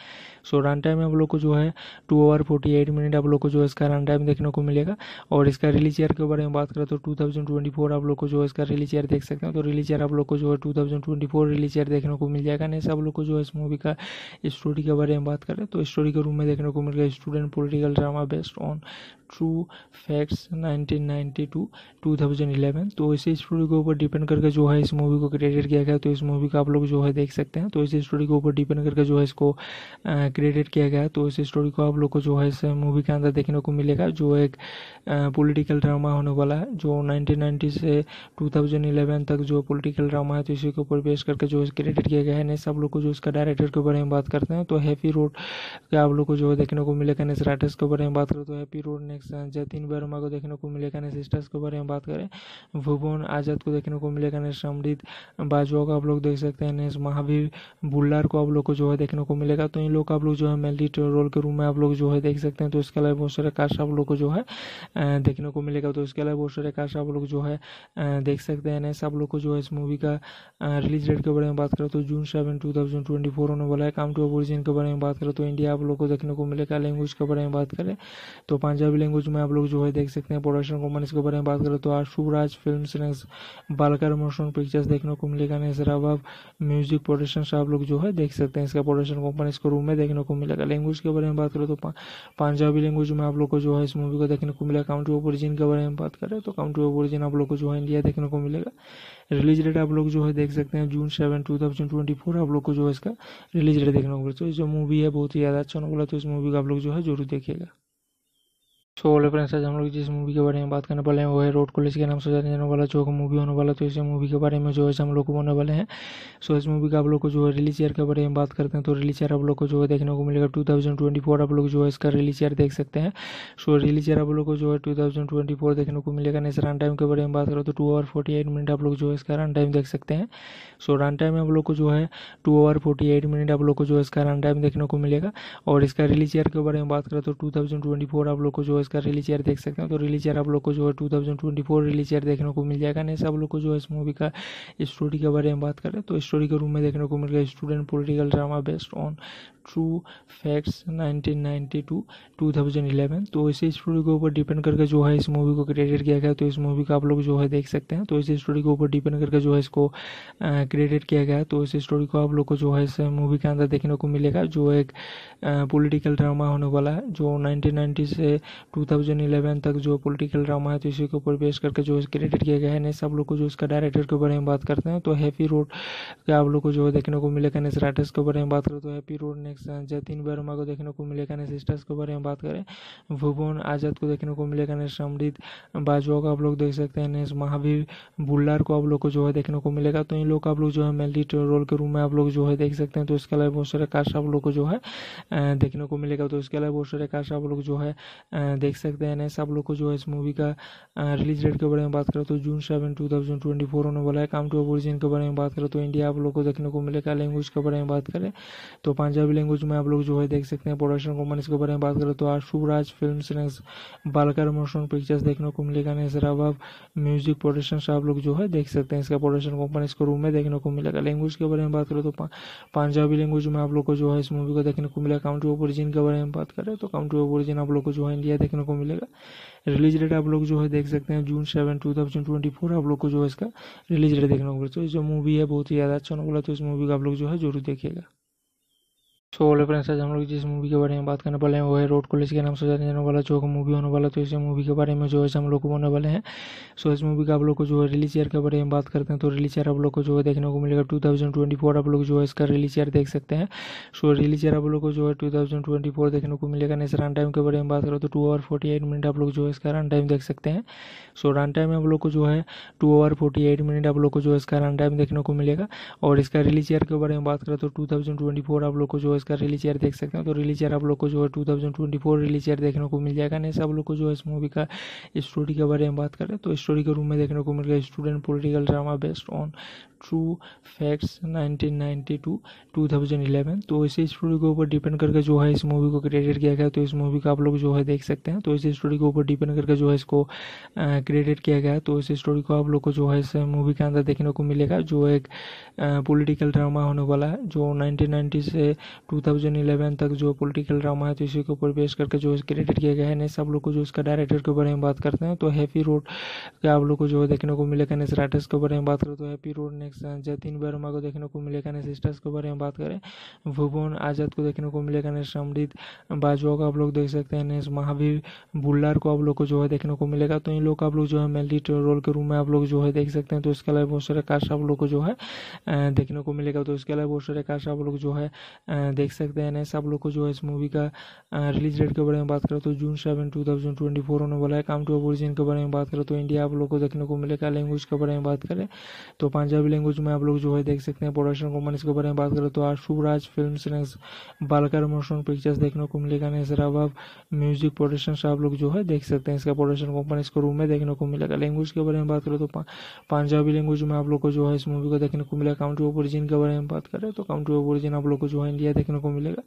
सो रन टाइम आप लोग को जो है two hour forty eight minute आप लोग को जो है इसका रन टाइम देखने को मिलेगा और इसका रिलीज ईयर के बारे में बात करें तो टू थाउजेंड ट्वेंटी फोर आप लोग को जो है इसका रिलीज ईयर देख सकते हो तो रिलीज ईयर आप लोग को जो है two thousand twenty four release year देखने को मिल जाएगा नहीं सब लोग को जो है इस मूवी का स्टोरी के बारे में बात करें तो स्टोरी के रूम में देखने को मिल गया student political drama based on true facts 1992 2011 तो इसी स्टोरी के ऊपर डिपेंड करके जो है इस मूवी को क्रेडिट किया गया तो इस मूवी का आप लोग जो है देख सकते हैं तो इसी स्टोरी के ऊपर डिपेंड करके जो है इसको क्रेडिट किया गया तो इसी स्टोरी को आप लोग को जो है इस मूवी के अंदर देखने को मिलेगा जो एक पॉलिटिकल ड्रामा होने वाला है जो 1990 से 2011 तक जो पॉलिटिकल ड्रामा है तो इसी के ऊपर बेस करके जो क्रेडिट किया गया है नेक्स्ट आप लोग को जो इसका डायरेक्टर के बारे में बात करते हैं तो हैप्पी रोड का आप लोग को जो देखने को मिलेगा नेक्स्ट राइटर्स के बारे में बात करें तो happy road next Jatin Verma को देखने को मिलेगा नेक्स्ट सिस्टर्स के बारे में बात करें भुवन आज़ाद को देखने को मिलेगा नेक्स्ट अमृत बाजवा को आप लोग देख सकते हैं नेक्स्ट महावीर बुल्लार को आप लोग को जो है देखने को मिलेगा तो इन लोग का आप लोग जो है मेनली रोल के रूम में आप लोग जो है देख सकते हैं तो इसके अलावा बहुत सारे कास्ट आप लोग को जो है देखने को मिलेगा तो इसके अलावा बहुत सारे कास्ट आप लोग जो है देख सकते हैं सब लोग को जो है इस मूवी का रिलीज डेट के बारे में बात करें तो June seven two thousand twenty four होने वाला है काम टू ओरिजिन के बारे में बात करें तो इंडिया आप लोग को देखने को मिलेगा लैंग्वेज के बारे में बात करें तो पंजाबी लैंग्वेज में आप लोग जो है देख सकते हैं प्रोडक्शन कंपनीज के बारे में बात करें तो आशुराज फिल्म बालकर मोशन पिक्चर्स देखने को मिलेगा नेक्स्ट म्यूजिक प्रोडक्शन आप लोग जो है देख सकते हैं इसका प्रोडक्शन कंपनी इसको रूम में देखने को मिलेगा लैंग्वेज के बारे में बात करें तो पंजाबी लैंग्वेज में आप लोग को जो है इस मूवी को देखने को मिला काउंटी ऑफ ओरिजिन के बारे में बात करें तो काउंटी ऑफ ओरिजिन आप लोग को जो है इंडिया देखने को मिलेगा रिलीज डेट आप लोग जो है देख सकते हैं June seven two thousand twenty four आप लोग को जो है इसका रिलीज डेट देखने को मिलता है तो जो मूवी है बहुत ही ज़्यादा अच्छा होने वाला तो इस मूवी का आप लोग जो है जरूर देखिएगा सो वाले फ्रेंड्स आज हम लोग जिस मूवी के बारे में बात करने वाले हैं वो है रोड कॉलेज के नाम से जाने जाने वाला जो मूवी होने वाला तो इस मूवी के बारे में जो है हम लोग को बोलने वाले हैं सो इस मूवी का आप लोग को जो है रिलीज ईयर के बारे में बात करते हैं तो रिलीज ईयर आप लोग को जो है देखने को मिलेगा टू थाउजेंड ट्वेंटी फोर आप लोग जो है इसका रिलीज ईयर देख सकते हैं सो रिलीज ईयर आप लोग को जो है टू थाउजेंड ट्वेंटी फोर देखने को मिलेगा नेक्स्ट रन टाइम के बारे में बात करो तो two hour forty eight minute आप लोग जो है इसका रन टाइम देख सकते हैं सो रन टाइम आप लोग को जो है two hour forty eight minute आप लोग को जो है इसका रन टाइम देखने को मिलेगा और इसका रिलीज ईयर के बारे में बात करें तो टू थाउजेंड ट्वेंटी फोर आप लोग को जो है उसका रिलीज ईयर देख सकते हैं तो रिलीज ईयर आप लोग को जो है two thousand twenty four release year देखने को मिल जाएगा नहीं सब लोग को जो है इस मूवी का स्टोरी के बारे में बात करें तो स्टोरी के रूम में देखने को मिल गया student political drama based on true facts 1992 2011 तो इसी स्टोरी के ऊपर डिपेंड करके जो है इस मूवी को क्रेडिट किया गया तो इस मूवी को आप लोग जो है देख सकते हैं तो इसी स्टोरी के ऊपर डिपेंड करके जो है इसको क्रेडिट किया गया तो इस स्टोरी को आप लोग को जो है इस मूवी के अंदर देखने को मिलेगा जो एक पोलिटिकल ड्रामा होने वाला है जो नाइनटीन से टू तक जो पोलिटिकल ड्रामा है तो इसी के ऊपर बेस करके जो क्रेडिट किया गया है नेक्स्ट आप लोग को जो इसका डायरेक्टर के बारे में बात करते हैं तो हैप्पी रोड का आप लोग को जो है देखने को मिलेगा नेक्स्ट राइटर्स के बारे में बात करें तो हैप्पी रोड ने एक्शन जतिन वर्मा को देखने को मिलेगा ने सिस्टर्स के बारे में बात करें भुवन आज़ाद को देखने को मिलेगा ने समृद्ध बाजवा को आप लोग देख सकते हैं महावीर बुल्लार को आप लोग को जो है देखने को मिलेगा तो इन लोग आप लोग जो है मेनली रोल के रूम में आप लोग जो है देख सकते हैं तो इसके अलावा बहुत सारे कास्ट आप लोग को जो है देखने को मिलेगा तो इसके अलावा बहुत सारे कास्ट आप लोग जो है देख सकते हैं नेक्स्ट आप लोग को जो है इस मूवी का रिलीज डेट के बारे में बात करें तो June seven two thousand twenty four होने वाला है काम टू ओरिजिन के बारे में बात करें तो इंडिया आप लोग को देखने को मिलेगा लैंग्वेज के बारे में बात करें तो पंजाबी लैंग्वेज में आप लोग जो है देख सकते हैं प्रोडक्शन कंपनीज के बारे में बात करें तो आशुराज फिल्म बालकर मोशन पिक्चर्स देखने को मिलेगा नेसराबाब म्यूजिक प्रोडक्शन आप लोग जो है देख सकते हैं इसका प्रोडक्शन कंपनी इसको रूम में देखने को मिलेगा लैंग्वेज के बारे में बात करें तो पंजाबी लैंग्वेज में आप लोग को जो है इस मूवी को देखने को मिलेगा काउंट्री ऑफ ओरिजिन के बारे में बात करें तो काउंट्री ऑफ ओरिजिन आप लोग को जो है इंडिया देखने को मिलेगा रिलीज डेट आप लोग जो है देख सकते हैं June seven two thousand twenty four आप लोग को जो है इसका रिलीज डेट देखने को मिलता तो जो मूवी है बहुत ही ज़्यादा अच्छा बोला तो इस मूवी का आप लोग जो है जरूर देखिएगा सो ऑल फ्रेंड्स आज हम लोग जिस मूवी के बारे में बात करने वाले हैं वो है रोड कॉलेज के नाम से जाने जाने वाला जो मूवी होने वाला तो इस मूवी के बारे में जो है हम लोग को बोलने वाले हैं सो इस मूवी का आप लोग को जो है रिलीज ईयर के बारे में बात करते हैं तो रिलीज ईयर आप लोग को जो है देखने को मिलेगा टू थाउजेंड ट्वेंटी फोर आप लोग जो है इसका रिलीज ईयर देख सकते हैं सो रिलीज ईयर आप लोग को जो है टू थाउजेंड ट्वेंटी फोर देखने को मिलेगा नेक्स्ट रन टाइम के बारे में बात करो तो two hour forty eight minute आप लोग जो है इसका रन टाइम देख सकते हैं सो रन टाइम आप लोग को जो है two hour forty eight minute आप लोग को जो है इसका रन टाइम देखने को मिलेगा और इसका रिलीज ईयर के बारे में बात करें तो टू थाउजेंड ट्वेंटी फोर आप लोग को जो है इसका रिलीज ईयर देख सकते हो तो रिलीज ईयर आप लोग को जो है two thousand twenty four release year देखने को मिल जाएगा नहीं सब लोग को जो है इस मूवी का स्टोरी के बारे में बात करें तो स्टोरी के रूम में देखने को मिल गया student political drama based on true facts 1992 2011 तो इसी स्टोरी के ऊपर डिपेंड करके जो है इस मूवी को क्रेडिट किया गया तो इस मूवी का आप लोग जो है देख सकते हैं तो इसी स्टोरी के ऊपर डिपेंड करके जो है इसको क्रेडिट किया गया तो इस स्टोरी को आप लोग को जो है इस मूवी के अंदर देखने को मिलेगा जो एक पॉलिटिकल ड्रामा होने वाला है जो 1990 से 2011 तक जो पॉलिटिकल ड्रामा है तो इसी के ऊपर बेस करके जो क्रेडिट किया गया है नेक्स्ट सब लोग को जो इसका डायरेक्टर के बारे में बात करते हैं तो हैप्पी रोड का आप लोग को जो देखने को मिलेगा नेक्स्ट राइटर्स के बारे में बात करें तो happy road next Jatin Verma को देखने को मिलेगा नेक्स्ट सिस्टर्स के बारे में बात करें भुवन आज़ाद को देखने को मिलेगा नेक्स्ट अमृत बाजवा को आप लोग देख सकते हैं नेक्स्ट महावीर बुल्लार को आप लोग को जो है देखने को मिलेगा तो इन लोग का आप लोग जो है मेनली रोल के रूम में आप लोग जो है देख सकते हैं तो इसके अलावा बहुत सारे कास्ट आप लोग को जो है देखने को मिलेगा तो इसके अलावा बहुत सारे कास्ट आप लोग जो है देख सकते हैं सब आप लोग को जो है इस मूवी का रिलीज डेट के बारे में बात करें तो June seven two thousand twenty four होने वाला है काम टू ऑरिजिन के बारे में बात करें तो इंडिया आप लोग को देखने को मिलेगा लैंग्वेज के बारे में बात करें तो पंजाबी लैंग्वेज में आप लोग जो है देख सकते हैं प्रोडक्शन कंपनीज के बारे में बात करें तो आशुराज फिल्म बालकर मोशन पिक्चर्स देखने को मिलेगा नेक्स्ट म्यूजिक प्रोडक्शन आप लोग जो है देख सकते हैं इसका प्रोडक्शन कंपनी को रूम में देखने को मिलेगा लैंग्वेज के बारे में बात करें तो पंजाबी लैंग्वेज में आप लोग को जो है इस मूवी को देखने को मिलेगा काउंट्री ऑफ ओरिजिन के बारे में बात करें तो काउंट्री ऑफ ओरिजिन आप लोग को जो है इंडिया देखने को मिलेगा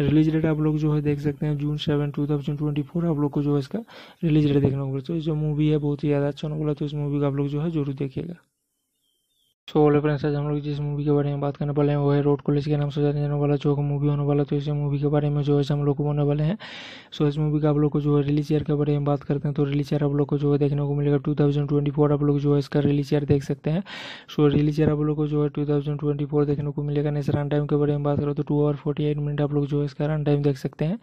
रिलीज डेट आप लोग जो है देख सकते हैं June seven two thousand twenty four आप लोग को जो है इसका रिलीज डेट देखने को मिलता है जो मूवी है बहुत ही ज़्यादा अच्छा बोला तो इस मूवी का आप लोग जो है जरूर देखिएगा सो ऑल फ्रेंड्स आज हम लोग जिस मूवी के बारे में बात करने वाले हैं वो है रोड कॉलेज के नाम से जाने वाला जो मूवी होने वाला तो इस मूवी के बारे में जो है हम लोग को बोलने वाले हैं सो इस मूवी का आप लोग को जो है रिलीज ईयर के बारे में बात करते हैं तो रिलीज ईयर आप लोग को जो है देखने को मिलेगा टू थाउजेंड ट्वेंटी फोर आप लोग जो है इसका रिलीज ईयर देख सकते हैं सो रिलीज ईयर आप लोग को जो है टू थाउजेंड ट्वेंटी फोर देखने को मिलेगा नेक्स्ट रन टाइम के बारे में बात करो तो two hour forty eight minute आप लोग जो है इसका रन टाइम देख सकते हैं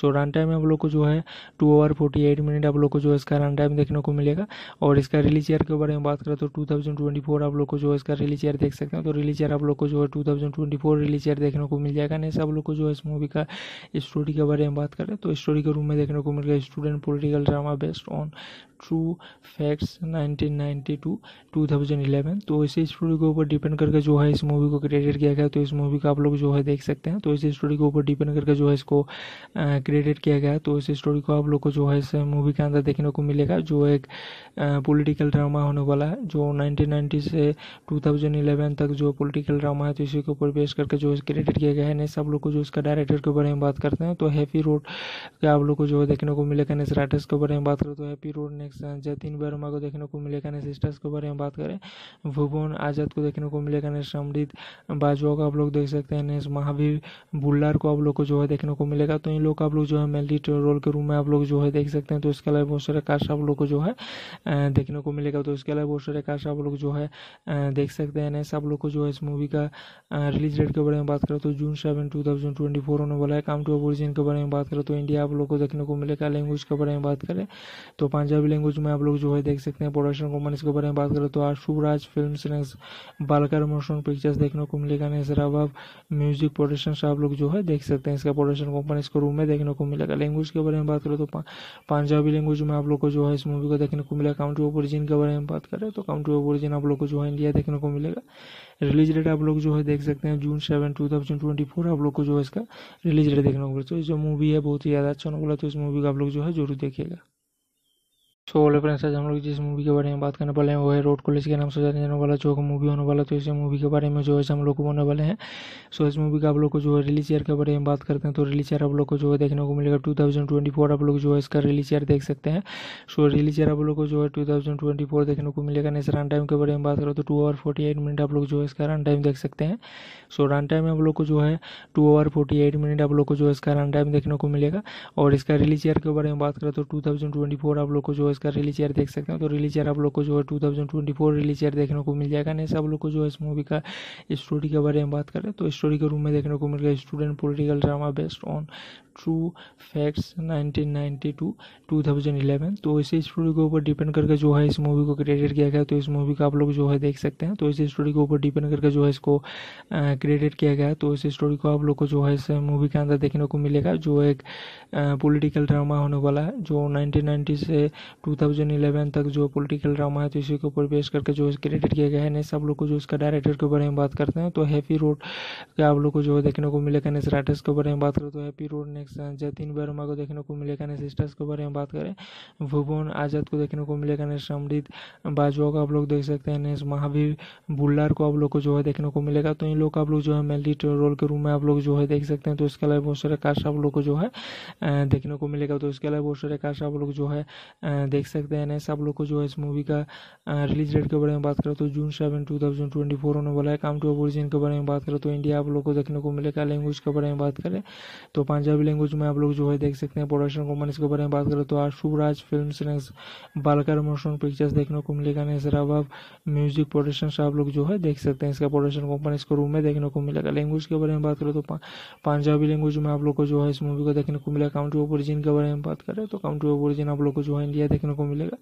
सो रन टाइम आप लोग को जो है two hour forty eight minute आप लोग को जो है इसका रन टाइम देखने को मिलेगा और इसका रिलीज ईयर के बारे में बात करें तो टू थाउजेंड ट्वेंटी फोर आप लोग को जो है इसका रिलीज ईयर देख सकते हैं तो रिलीज ईयर आप लोग को जो है two thousand twenty four release year देखने को मिल जाएगा नहीं आप लोग को जो है इस मूवी का स्टोरी के बारे में बात करें तो स्टोरी के रूम में देखने को मिल गया student political drama based on true facts 1992 2011 तो इसी स्टोरी के ऊपर डिपेंड करके जो है इस मूवी को क्रेडिट किया गया तो इस मूवी का आप लोग जो है देख सकते हैं तो इसी स्टोरी के ऊपर डिपेंड करके जो है इसको क्रेडिट किया गया तो इस स्टोरी को आप लोग को जो है इस मूवी के अंदर देखने को मिलेगा जो एक पोलिटिकल ड्रामा होने वाला है जो नाइनटीन से टू तक जो पोलिटिकल ड्रामा है तो इसी के ऊपर बेस करके जो क्रेडिट किया गया है नेक्स्ट आप लोग को जो इसका डायरेक्टर के बारे में बात करते हैं तो हैप्पी रोड का आप लोग को जो है देखने को मिलेगा नेक्स्ट राइटर्स के बारे में बात करें तो हैप्पी रोड ने कनेक्शन जतिन वर्मा को देखने को मिलेगा ने सिस्टर्स के बारे में बात करें भुवन आज़ाद को देखने को मिलेगा ने समृद्ध बाजवा को आप लोग देख सकते हैं महावीर बुल्लार को आप लोग को जो है देखने को मिलेगा तो इन लोग आप लोग जो है मेनली रोल के रूम में आप लोग जो है देख सकते हैं तो इसके अलावा बहुत सारे कास्ट आप लोग को जो है देखने को मिलेगा तो इसके अलावा बहुत सारे कास्ट आप लोग जो है देख सकते हैं सब लोग को जो है इस मूवी का रिलीज डेट के बारे में बात करें तो June seven two thousand twenty four होने वाला है काम टू ओरिजिन के बारे में बात करें तो इंडिया आप लोग को देखने को मिलेगा लैंग्वेज के बारे में बात करें तो पंजाबी लैंग्वेज में आप लोग जो है देख सकते हैं प्रोडक्शन कंपनीज के बारे में बात करें तो आशुराज फिल्म बालकर मोशन पिक्चर्स देखने को मिलेगा नेसराब म्यूजिक प्रोडक्शन आप लोग जो है देख सकते हैं इसका प्रोडक्शन कंपनी के रूम में देखने को मिलेगा लैंग्वेज के बारे में बात करें तो पंजाबी लैंग्वेज में आप लोग को जो है इस मूवी को देखने को मिला काउंट्री ऑफ ओरिजिन के बारे में बात करें तो काउंट्री ऑफ ओरिजिन आप लोग को जो है इंडिया देखने को मिलेगा रिलीज डेट आप लोग जो है देख सकते हैं June seven two thousand twenty four आप लोग को जो है इसका रिलीज डेट देखने को मिले तो जो मूवी है बहुत ही ज़्यादा अच्छा होने वाला तो इस मूवी का आप लोग जो है जरूर देखिएगा सो वाले फ्रेंड्स आज हम लोग जिस मूवी के बारे में बात करने वाले हैं वो है रोड कॉलेज के नाम से जाने जाने वाला जो मूवी होने वाला तो इस मूवी के बारे में जो है हम लोग को होने वाले हैं सो इस मूवी का आप लोग को जो है रिलीज ईयर के बारे में बात करते हैं तो रिलीज ईयर आप लोग को जो है देखने को मिलेगा टू थाउजेंड ट्वेंटी फोर आप लोग जो है इसका रिलीज ईयर देख सकते हैं सो रिलीज ईयर आप लोग को जो है टू थाउजेंड ट्वेंटी फोर देखने को मिलेगा नेक्स्ट रन टाइम के बारे में बात करो तो two hour forty eight minute आप लोग जो है इसका रन टाइम देख सकते हैं सो रन टाइम आप लोग को जो है two hour forty eight minute आप लोग को जो है इसका रन टाइम देखने को मिलेगा और इसका रिलीज ईयर के बारे में बात करें तो टू थाउजेंड ट्वेंटी फोर आप लोग को जो है उसका रिलीज ईयर देख सकते हो तो रिलीज ईयर आप लोग को जो है two thousand twenty four release year देखने को मिल जाएगा नहीं सब लोग को जो है इस मूवी का स्टोरी के बारे में बात करें तो स्टोरी के रूम में देखने को मिल गया student political drama based on true facts thousand eleven तो इसी स्टोरी के ऊपर डिपेंड करके जो है इस मूवी को क्रेडिट किया गया तो इस मूवी का आप लोग जो है देख सकते हैं तो इसी स्टोरी के ऊपर डिपेंड करके जो है इसको क्रेडिट किया गया तो इस स्टोरी को आप लोग को जो है इस मूवी के अंदर देखने को मिलेगा जो एक पॉलिटिकल ड्रामा होने वाला है जो 1990 से 2011 तक जो पॉलिटिकल ड्रामा है तो इसी के ऊपर बेस करके जो क्रेडिट किया गया है ने सब लोग को जो इसका डायरेक्टर के बारे में बात करते हैं तो हैप्पी रोड का आप लोग को जो है देखने को मिलेगा ने राइटर्स के बारे में बात करें तो happy road next Jatin Verma को देखने को मिलेगा नेक्स्ट सिस्टर्स के बारे में बात करें भुवन आज़ाद को देखने को मिलेगा नेक्स्ट अमृत बाजवा को आप लोग देख सकते हैं नेक्स्ट महावीर बुल्लार को आप लोग को जो है देखने को मिलेगा तो इन लोग का आप लोग जो है मेलिट रोल के रूम में आप लोग जो है देख सकते हैं तो इसके अलावा बहुत सारे कास्ट आप लोग को जो है देखने को मिलेगा तो इसके अलावा बहुत सारे कास्ट आप लोग जो है देख सकते हैं नेक्स्ट आप लोग को जो है इस मूवी का रिलीज डेट के बारे में बात करें तो June seven two thousand twenty four होने वाला है काम टू ओरिजिन के बारे में बात करें तो इंडिया आप लोग को देखने को मिलेगा लैंग्वेज के बारे में बात करें तो पंजाबी लैंग्वेज में आप लोग जो है देख सकते हैं प्रोडक्शन कंपनीज के बारे में बात करें तो आशुराज फिल्म बालकर मोशन पिक्चर्स देखने को मिलेगा नेक्स्ट रबाब म्यूजिक प्रोडक्शन आप लोग जो है देख सकते हैं इसका प्रोडक्शन कंपनीज को रूम में देखने को मिलेगा लैंग्वेज के बारे में बात करें तो पंजाबी लैंग्वेज में आप लोग को जो है इस मूवी को देखने को मिलेगा अगर काउंट ऑफ ओरिजिन के बारे में बात करें तो काउंट्री ऑफ ओरिजिन आप लोग को जो है इंडिया देखने को मिलेगा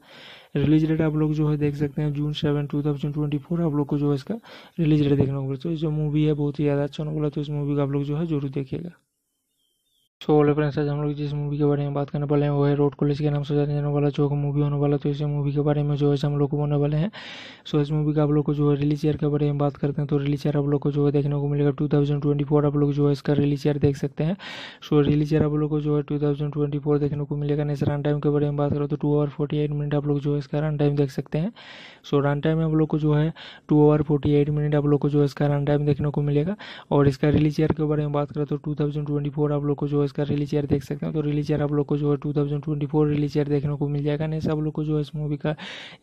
रिलीज डेट आप लोग जो है देख सकते हैं June seven two thousand twenty four आप लोग को जो है इसका रिलीज डेट देखने को मिलता है तो जो मूवी है बहुत ही ज़्यादा अच्छा बोला तो इस मूवी का आप लोग जो है जरूर देखिएगा सो ऑल फ्रेंड्स आज हम लोग जिस मूवी के बारे में बात करने वाले हैं वो है रोड कॉलेज के नाम से जाने जाने वाला जो मूवी होने वाला तो इस मूवी के बारे में जो है हम लोग को बोलने वाले हैं सो इस मूवी का आप लोग को जो है रिलीज ईयर के बारे में बात करते हैं तो रिलीज ईयर आप लोग को जो है देखने को मिलेगा टू थाउजेंड ट्वेंटी फोर आप लोग जो है इसका रिलीज ईयर देख सकते हैं सो रिलीज ईयर आप लोग को जो है टू थाउजेंड ट्वेंटी फोर देखने को मिलेगा नेक्स्ट रन टाइम के बारे में बात करो तो two hour forty eight minute आप लोग जो है इसका रन टाइम देख सकते हैं सो रन टाइम आप लोग को जो है two hour forty eight minute आप लोग को जो है इसका रन टाइम देखने को मिलेगा और इसका रिलीज ईयर के बारे में बात करें तो टू थाउजेंड ट्वेंटी फोर आप लोग को जो है इसका रिलीज ईयर देख सकते हैं तो रिलीज ईयर आप लोग को जो है two thousand twenty four release year देखने को मिल जाएगा नहीं सब लोग को जो है इस मूवी का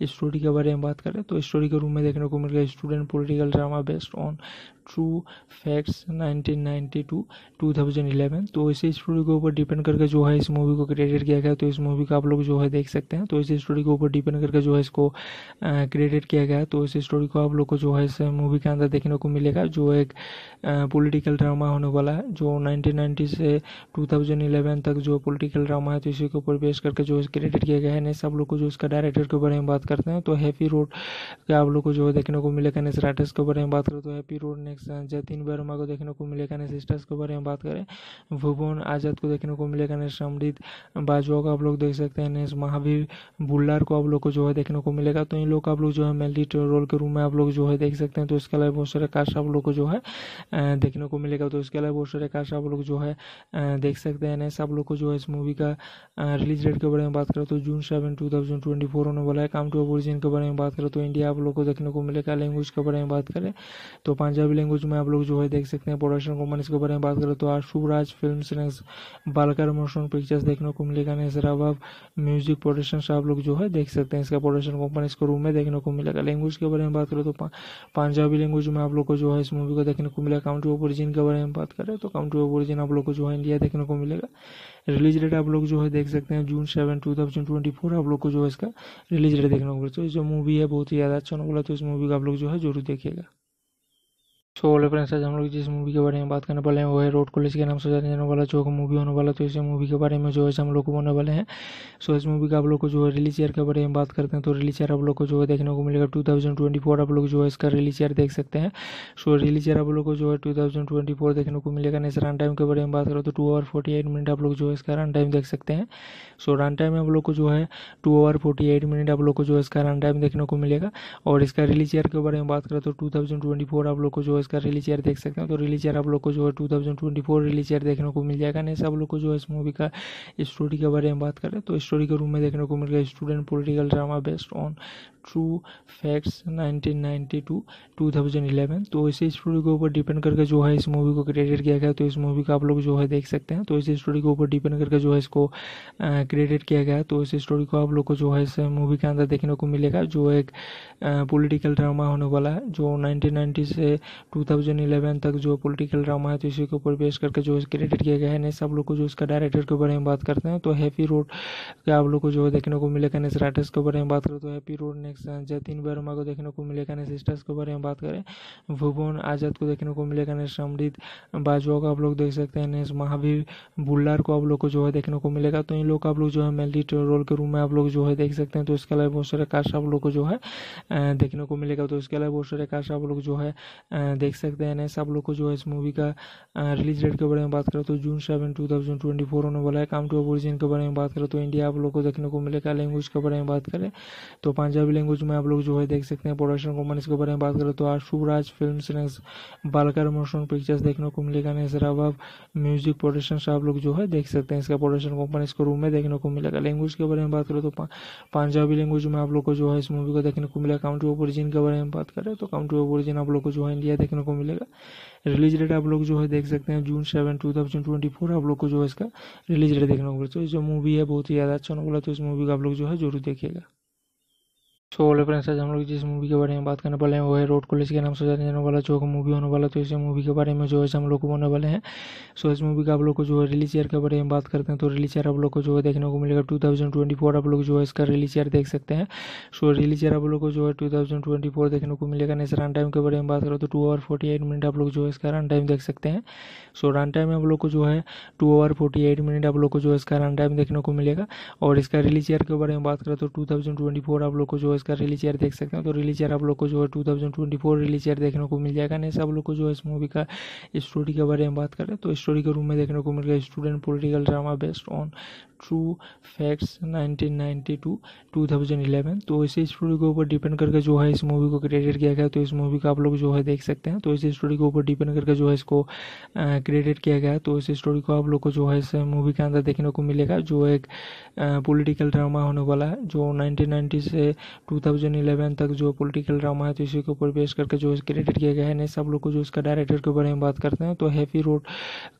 स्टोरी के बारे में बात करें तो स्टोरी के रूम में देखने को मिल गया student political drama based on true facts 1992 2011 तो इसी स्टोरी के ऊपर डिपेंड करके जो है इस मूवी को क्रेडिट किया गया तो इस मूवी का आप लोग जो है देख सकते हैं तो इसी स्टोरी के ऊपर डिपेंड करके जो है इसको क्रेडिट किया गया तो इस स्टोरी को आप लोग को जो है इस मूवी के अंदर देखने को मिलेगा जो एक पॉलिटिकल ड्रामा होने वाला है जो 1990 से 2011 तक जो पॉलिटिकल ड्रामा है तो इसी के ऊपर बेस करके जो क्रेडिट किया गया है नेक्स्ट आप लोग को जो इसका डायरेक्टर के बारे में बात करते हैं तो हैप्पी रोड का आप लोग को जो देखने को मिलेगा नेक्स्ट राइटर्स के बारे में बात करें तो happy road next Jatin Verma को देखने को मिलेगा नेक्स्ट सिस्टर्स के बारे में बात करें भुवन आज़ाद को देखने को मिलेगा नेक्स्ट अमृत बाजवा को आप लोग देख सकते हैं नेक्स्ट महावीर बुल्लार को आप लोग को जो है देखने को मिलेगा तो इन लोग का आप लोग जो है मेनली रोल के रूम में आप लोग जो है देख सकते हैं तो इसके अलावा बहुत सारे कास्ट आप लोग को जो है देखने को मिलेगा तो इसके अलावा बहुत सारे कास्ट आप लोग जो है देख सकते हैं सब लोग को जो है इस मूवी का रिलीज डेट के बारे में बात करें तो June seven two thousand twenty four होने वाला है काम टू ओरिजिन के बारे में बात करें तो इंडिया आप लोग को देखने को मिलेगा लैंग्वेज के बारे में बात करें तो पंजाबी लैंग्वेज में आप लोग जो है देख सकते हैं प्रोडक्शन कंपनीज के बारे में बात करें तो आशुराज फिल्म बालकर मोशन पिक्चर्स देखने को मिलेगा नेक्स्ट म्यूजिक प्रोडक्शन आप लोग जो है देख सकते हैं इसका प्रोडक्शन कंपनी को रूम में देखने को मिलेगा लैंग्वेज के बारे में बात करें तो पंजाबी लैंग्वेज में आप लोग को जो है इस मूवी को देखने को मिलेगा काउंट ऑफ ओरिजिन के बारे में बात करें तो काउंट ऑफ ओरिजिन आप लोग को जो है इंडिया देखने को मिलेगा रिलीज डेट आप लोग जो है देख सकते हैं June seven two thousand twenty four आप लोग को जो है इसका रिलीज डेट देखने को मिलता है तो जो मूवी है बहुत ही ज़्यादा अच्छा होने वाला तो इस मूवी का आप लोग जो है जरूर देखिएगा सो वाले फ्रेंड्स आज हम लोग जिस मूवी के बारे में बात करने वाले हैं वो है रोड कॉलेज के नाम से जाने जाने वाला जो मूवी होने वाला तो इस मूवी के बारे में जो है हम लोग को बोलने वाले हैं सो इस मूवी का आप लोग को जो है रिलीज ईयर के बारे में बात करते हैं तो रिलीज ईयर आप लोग को जो है देखने को मिलेगा टू थाउजेंड ट्वेंटी फोर आप लोग जो है इसका रिलीज ईयर देख सकते हैं सो रिलीज ईयर आप लोग को जो है टू थाउजेंड ट्वेंटी फोर देखने को मिलेगा नहीं रन टाइम के बारे में बात करो तो two hour forty eight minute आप लोग जो है इसका रन टाइम देख सकते हैं सो रन टाइम आप लोग को जो है two hour forty eight minute आप लोग को जो है इसका रन टाइम देखने को मिलेगा और इसका रिलीज ईयर के बारे में बात करें तो टू थाउजेंड ट्वेंटी फोर आप लोग को जो है इसका रिलीज ईयर देख सकते हो तो रिलीज ईयर आप लोग को जो है two thousand twenty four release year देखने को मिल जाएगा नहीं सब लोग को जो है इस मूवी का स्टोरी के बारे में बात करें तो स्टोरी के रूम में देखने को मिल गया student political drama based on true facts 1992 2011 तो इसी स्टोरी के ऊपर डिपेंड करके जो है इस मूवी को क्रेडिट किया गया तो इस मूवी का आप लोग जो है देख सकते हैं तो इसी स्टोरी के ऊपर डिपेंड करके जो है इसको क्रेडिट किया गया तो इस स्टोरी को आप लोग को जो है इस मूवी के अंदर देखने को मिलेगा जो एक पॉलिटिकल ड्रामा होने वाला है जो 1990 से 2011 तक जो पॉलिटिकल ड्रामा है तो इसी के ऊपर बेस करके जो क्रिएटेड किया गया है नहीं सब लोग को जो इसका डायरेक्टर के बारे में बात करते हैं तो हैप्पी रोड का आप लोग को जो देखने को मिलेगा नेक्स्ट राइटर्स के बारे में बात करें तो happy road next Jatin Verma को देखने को मिलेगा नेक्स्ट सिस्टर्स के बारे में बात करें भुवन आज़ाद को देखने को मिलेगा नेक्स्ट अमृत बाजवा को आप लोग देख सकते हैं नेक्स्ट महावीर बुल्लार को आप लोग को जो है देखने को मिलेगा तो इन लोग का आप लोग जो है मेलिट रोल के रूम में आप लोग जो है देख सकते हैं तो इसके अलावा बहुत सारे कास्ट आप लोग को जो है देखने को मिलेगा तो इसके अलावा बहुत सारे कास्ट आप लोग जो है देख सकते हैं नेक्स्ट आप लोग को जो है इस मूवी का रिलीज डेट के बारे में बात करें तो June seven two thousand twenty four होने वाला है काम टू ओरिजिन के बारे में बात करें तो इंडिया आप लोग को देखने को मिलेगा लैंग्वेज के बारे में बात करें तो पंजाबी लैंग्वेज में आप लोग जो है देख सकते हैं प्रोडक्शन कंपनीज के बारे में बात करें तो Ashubh Raj film बालकर motion pictures देखने को मिलेगा नेक्स्ट म्यूजिक प्रोडक्शन आप लोग जो है देख सकते हैं इसका प्रोडक्शन कंपनी इसको रूम में देखने को मिलेगा लैंग्वेज के बारे में बात करें तो पंजाबी लैंग्वेज में आप लोग को जो है इस मूवी को देखने को मिलेगा काउंट्री ऑफ ओरिजिन के बारे में बात करें तो काउंट्री ऑफ ओरिजिन आप लोग को जो है इंडिया देखने को मिलेगा रिलीज डेट आप लोग जो है देख सकते हैं June seven two thousand twenty four आप लोग को जो है इसका रिलीज डेट देखने को मिलेगा तो जो मूवी है बहुत ही ज़्यादा अच्छा होने वाला तो इस मूवी का आप लोग जो है जरूर देखिएगा सो हेलो फ्रेंड्स आज हम लोग जिस मूवी के बारे में बात करने वाले हैं वो है रोड कॉलेज के नाम से जाने जाने वाला जो मूवी होने वाला तो इस मूवी के बारे में जो है हम लोग को बोलने वाले हैं सो इस मूवी का आप लोग को जो है रिलीज ईयर के बारे में बात करते हैं तो रिलीज ईयर आप लोग को जो है देखने को मिलेगा टू आप लोग जो है इसका रिलीज ईयर देख सकते हैं सो रिलीज ईयर आप लोग को जो है टू देखने को मिलेगा नेक्स्ट रन टाइम के बारे में बात करो तो टू आवर फोर्टी मिनट आप लोग जो है इसका रन टाइम देख सकते हैं सो रन टाइम आप लोग को जो है टू आवर फोर्टी मिनट आप लोग को जो है इसका रन टाइम देखने को मिलेगा और इसका रिलीज ईयर के बारे में बात करें तो टू आप लोग को जो है इसका रिलीज चेयर देख सकते हैं तो रिलीज चेयर आप लोग को जो है two thousand twenty four release chair देखने को मिल जाएगा नहीं सब लोग को जो है इस मूवी का स्टोरी के बारे में बात करें तो स्टोरी के रूम में देखने को मिल गया student political drama based on true facts 1992 तो इसी स्टोरी के ऊपर डिपेंड करके जो है इस मूवी को क्रेडिट किया गया तो इस मूवी का आप लोग जो है देख सकते हैं तो इसी स्टोरी के ऊपर डिपेंड करके जो है इसको क्रेडिट किया गया तो इस स्टोरी को आप लोग को जो है इस मूवी के अंदर देखने को मिलेगा जो एक पॉलिटिकल ड्रामा होने वाला है जो 1990 से 2011 तक जो पॉलिटिकल ड्रामा है तो इसी के ऊपर बेस करके जो क्रिएटेड किया गया है नेक्स्ट आप लोग को जो इसका डायरेक्टर के बारे में बात करते हैं तो हैप्पी रोड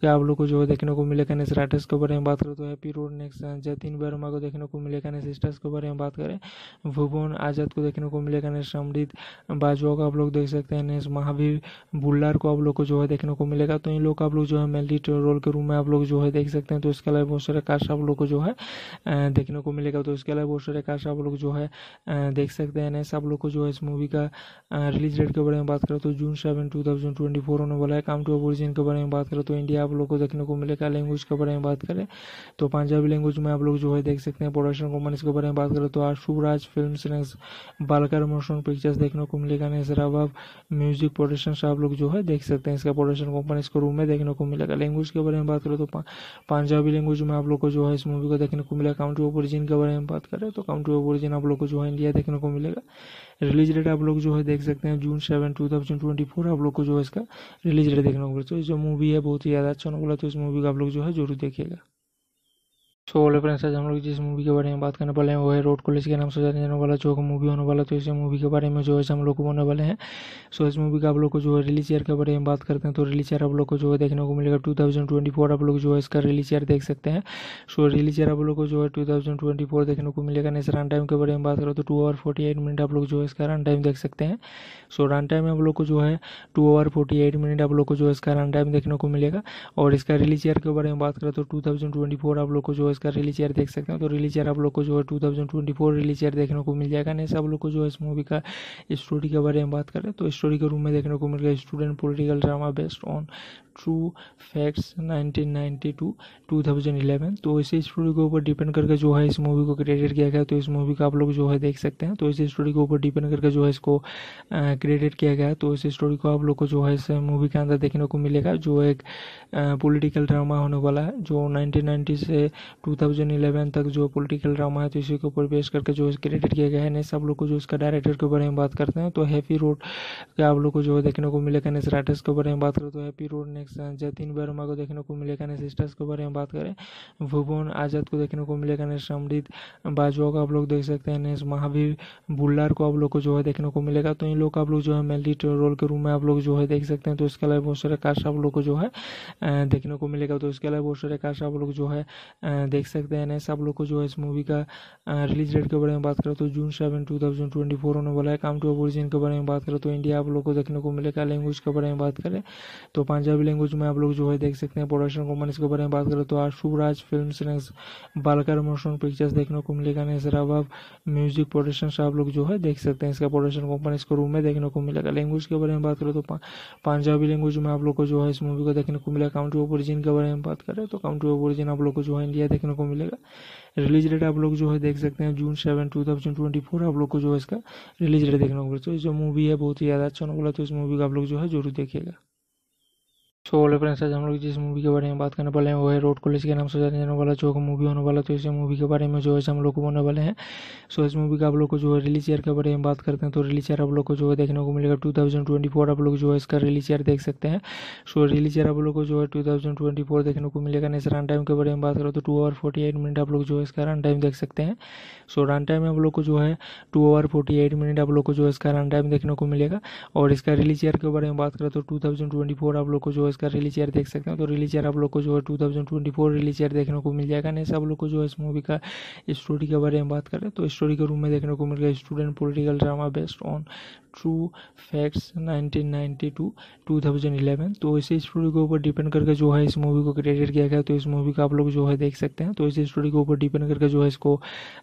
का आप लोग को जो है देखने को मिलेगा नेक्स्ट राइटर्स के बारे में बात करें तो happy road next Jatin Verma को देखने को मिलेगा नेक्स्ट सिस्टर्स के बारे में बात करें भुवन आज़ाद को देखने को मिलेगा नेक्स्ट अमृत बाजवा को आप लोग देख सकते हैं नेक्स्ट महावीर बुल्लार को आप लोग को जो है देखने को मिलेगा तो इन लोग का आप लोग जो है मेन रोल के रूम में आप लोग जो है देख सकते हैं तो इसके अलावा बहुत सारे कास्ट आप लोग को जो है देखने को मिलेगा तो इसके अलावा बहुत सारे कास्ट आप लोग जो है देख सकते हैं नेक्स्ट आप लोग को जो है इस मूवी का रिलीज तो तो डेट के बारे में बात करें तो June seven two thousand twenty four होने वाला है काम टू ओरिजिन के बारे में बात करें तो इंडिया आप लोग को देखने को मिलेगा लैंग्वेज के बारे में बात करें तो पंजाबी लैंग्वेज में आप लोग जो है देख सकते हैं प्रोडक्शन कंपनीज के बारे में बात करें तो आशुराज फिल्म बालकर मोशन पिक्चर्स देखने को मिलेगा नेक्स्ट रबाब म्यूजिक प्रोडक्शन आप लोग जो है देख सकते हैं इसका प्रोडक्शन कंपनीज को रूम में देखने को मिलेगा लैंग्वेज के बारे में बात करें तो पंजाबी लैंग्वेज में आप लोग को जो है इस मूवी को देखने को मिलेगा काउंट ऑफ ओरिजिन के बारे में बात करें तो काउंट ऑफ ओरिजिन आप लोग को जो है इंडिया देखने देखने को मिलेगा रिलीज डेट आप लोग जो है देख सकते हैं June seven two thousand twenty four आप लोग को जो है इसका रिलीज डेट देखने को मिलता तो जो मूवी है बहुत ही ज़्यादा अच्छा होने तो इस मूवी का आप लोग जो है जरूर देखिएगा सो वाले फ्रेंड्स आज हम लोग जिस मूवी के बारे में बात करने वाले हैं वो है रोड कॉलेज के नाम से जाने जाने वाला जो मूवी होने वाला तो इस मूवी के बारे में जो है हम लोग को बोलने वाले हैं सो इस मूवी का आप लोग को जो है रिलीज ईयर के बारे में बात करते हैं तो रिलीज ईयर आप लोग को जो है देखने को मिलेगा टू थाउजेंड ट्वेंटी फोर आप लोग जो है इसका रिलीज ईयर देख सकते हैं सो रिलीज ईयर आप लोग को जो है टू थाउजेंड ट्वेंटी फोर देखने को मिलेगा नेक्स्ट रन टाइम के बारे में बात करो तो two hour forty eight minute आप लोग जो है इसका रन टाइम देख सकते हैं सो रन टाइम आप लोग को जो है two hour forty eight minute आप लोग को जो है इसका रन टाइम देखने को मिलेगा और इसका रिलीज ईयर के बारे में बात करें तो टू थाउजेंड ट्वेंटी फोर आप लोग को जो इसका रिलीज ईयर देख सकते हो तो रिलीज ईयर आप लोग को जो है two thousand twenty four release year देखने को मिल जाएगा नहीं सब लोग को जो है इस मूवी का स्टोरी के बारे में बात करें तो स्टोरी के रूम में देखने को मिल गया student political drama based on true facts 1992 2011 तो इसी स्टोरी के ऊपर डिपेंड करके जो है इस मूवी को क्रेडिट किया गया तो इस मूवी का आप लोग जो है देख सकते हैं तो इसी स्टोरी के ऊपर डिपेंड करके जो है इसको क्रेडिट किया गया तो इस स्टोरी को आप लोग को जो है इस मूवी के अंदर देखने को मिलेगा जो एक पोलिटिकल ड्रामा होने वाला है जो नाइनटीन से टू तक जो पोलिटिकल ड्रामा है तो इसी के ऊपर बेस करके जो है क्रेडिट किया गया है नेक्स्ट आप लोग को जो इसका डायरेक्टर के बारे में बात करते हैं तो हैप्पी रोड के आप लोग को जो है देखने को मिलेगा नेक्स्ट राइटर्स के बारे में बात करें तो हैप्पी रोड ने कनेक्शन जतिन वर्मा को देखने को मिलेगा ने सिस्टर्स के बारे में बात करें भुवन आज़ाद को देखने को मिलेगा ने समृद्ध बाजवा को आप लोग देख सकते हैं नेक्स्ट महावीर बुल्लार को आप लोग को जो है देखने को मिलेगा तो इन लोग आप लोग जो है मेनली रोल के रूम में आप लोग जो है देख सकते हैं तो इसके अलावा बहुत सारे कास्ट आप लोग को जो है देखने को मिलेगा तो इसके अलावा बहुत सारे कास्ट आप लोग जो है देख सकते हैं नेक्स्ट आप लोग को जो है इस मूवी का रिलीज डेट के बारे में बात करें तो June seven two thousand twenty four होने वाला है काम टू ओरिजिन के बारे में बात करें तो इंडिया आप लोग को देखने को मिलेगा लैंग्वेज के बारे में बात करें तो पंजाबी लैंग्वेज में आप लोग जो है देख सकते हैं प्रोडक्शन कंपनी के बारे में बात करें तो आशुराज फिल्म बालकर मोशन पिक्चर्स देखने को मिलेगा नेक्स्ट म्यूजिक प्रोडक्शन आप लोग जो है देख सकते हैं इसका प्रोडक्शन कंपनीज इसको रूम में देखने को मिलेगा लैंग्वेज के बारे में बात करें तो पंजाबी लैंग्वेज में आप लोग को जो है इस मूवी को देखने को मिला काउंटी ऑफ ओरिजिन के बारे में बात करें तो काउंटी ऑफ ओरिजिन आप लोग को जो है इंडिया देखने को मिलेगा रिलीज डेट आप लोग जो है देख सकते हैं June seven two thousand twenty four आप लोग को जो है इसका रिलीज डेट देखने को मिले तो जो मूवी है बहुत ही ज़्यादा अच्छा बोला तो इस मूवी का आप लोग जो है जरूर देखिएगा सो ऑल फ्रेंड्स आज हम लोग जिस मूवी के बारे में बात करने वाले हैं वो है रोड कॉलेज के नाम से जाने जाने वाला जो मूवी होने वाला तो इस मूवी के बारे में जो है हम लोग को होने वाले हैं सो इस मूवी का आप लोग को जो है रिलीज ईयर के बारे में बात करते हैं तो रिलीज ईयर आप लोग को जो है देखने को मिलेगा टू आप लोग जो है इसका रिलीज ईयर देख सकते हैं सो रिलीज ईयर आप लोग को जो है टू देखने को मिलेगा नेक्स्ट रन टाइम के बारे में बात करो तो टू आवर फोर्टी मिनट आप लोग जो है इसका रन टाइम देख सकते हैं सो रन टाइम आप लोग को जो है टू आवर फोर्टी मिनट आप लोग को जो है इसका रन टाइम देखने को मिलेगा और इसका रिलीज ईयर के बारे में बात करें तो टू आप लोग को जो है इसका रिलीज ईयर देख सकते हो तो रिलीज ईयर आप लोग को जो है two thousand twenty four release year देखने को मिल जाएगा नहीं सब लोग को जो है इस मूवी का स्टोरी के बारे में बात करें तो स्टोरी के रूम में देखने को मिल गया student political drama based on true facts 1992 2011 तो इसी स्टोरी के ऊपर डिपेंड करके जो है इस मूवी को क्रेडिट किया गया तो इस मूवी का आप लोग जो है देख सकते हैं तो इसी स्टोरी के ऊपर डिपेंड करके जो है इसको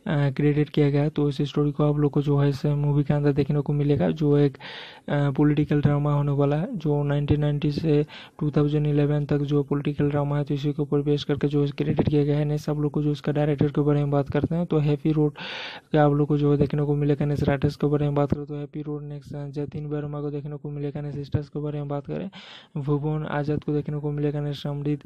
क्रेडिट किया गया तो इस स्टोरी को आप लोग को जो है इस मूवी के अंदर देखने को मिलेगा जो एक पॉलिटिकल ड्रामा होने वाला है जो 1990 से 2011 तक जो पॉलिटिकल ड्रामा है तो इसी के ऊपर बेस करके जो क्रेडिट किया गया है नेक्स्ट आप लोग को जो इसका डायरेक्टर के बारे में बात करते हैं तो हैप्पी रोड का आप लोग को जो देखने को मिलेगा नेक्स्ट राइटर्स के बारे में बात करें तो happy road next Jatin Verma को देखने को मिलेगा नेक्स्ट सिस्टर्स के बारे में बात करें भुवन आज़ाद को देखने को मिलेगा नेक्स्ट अमृत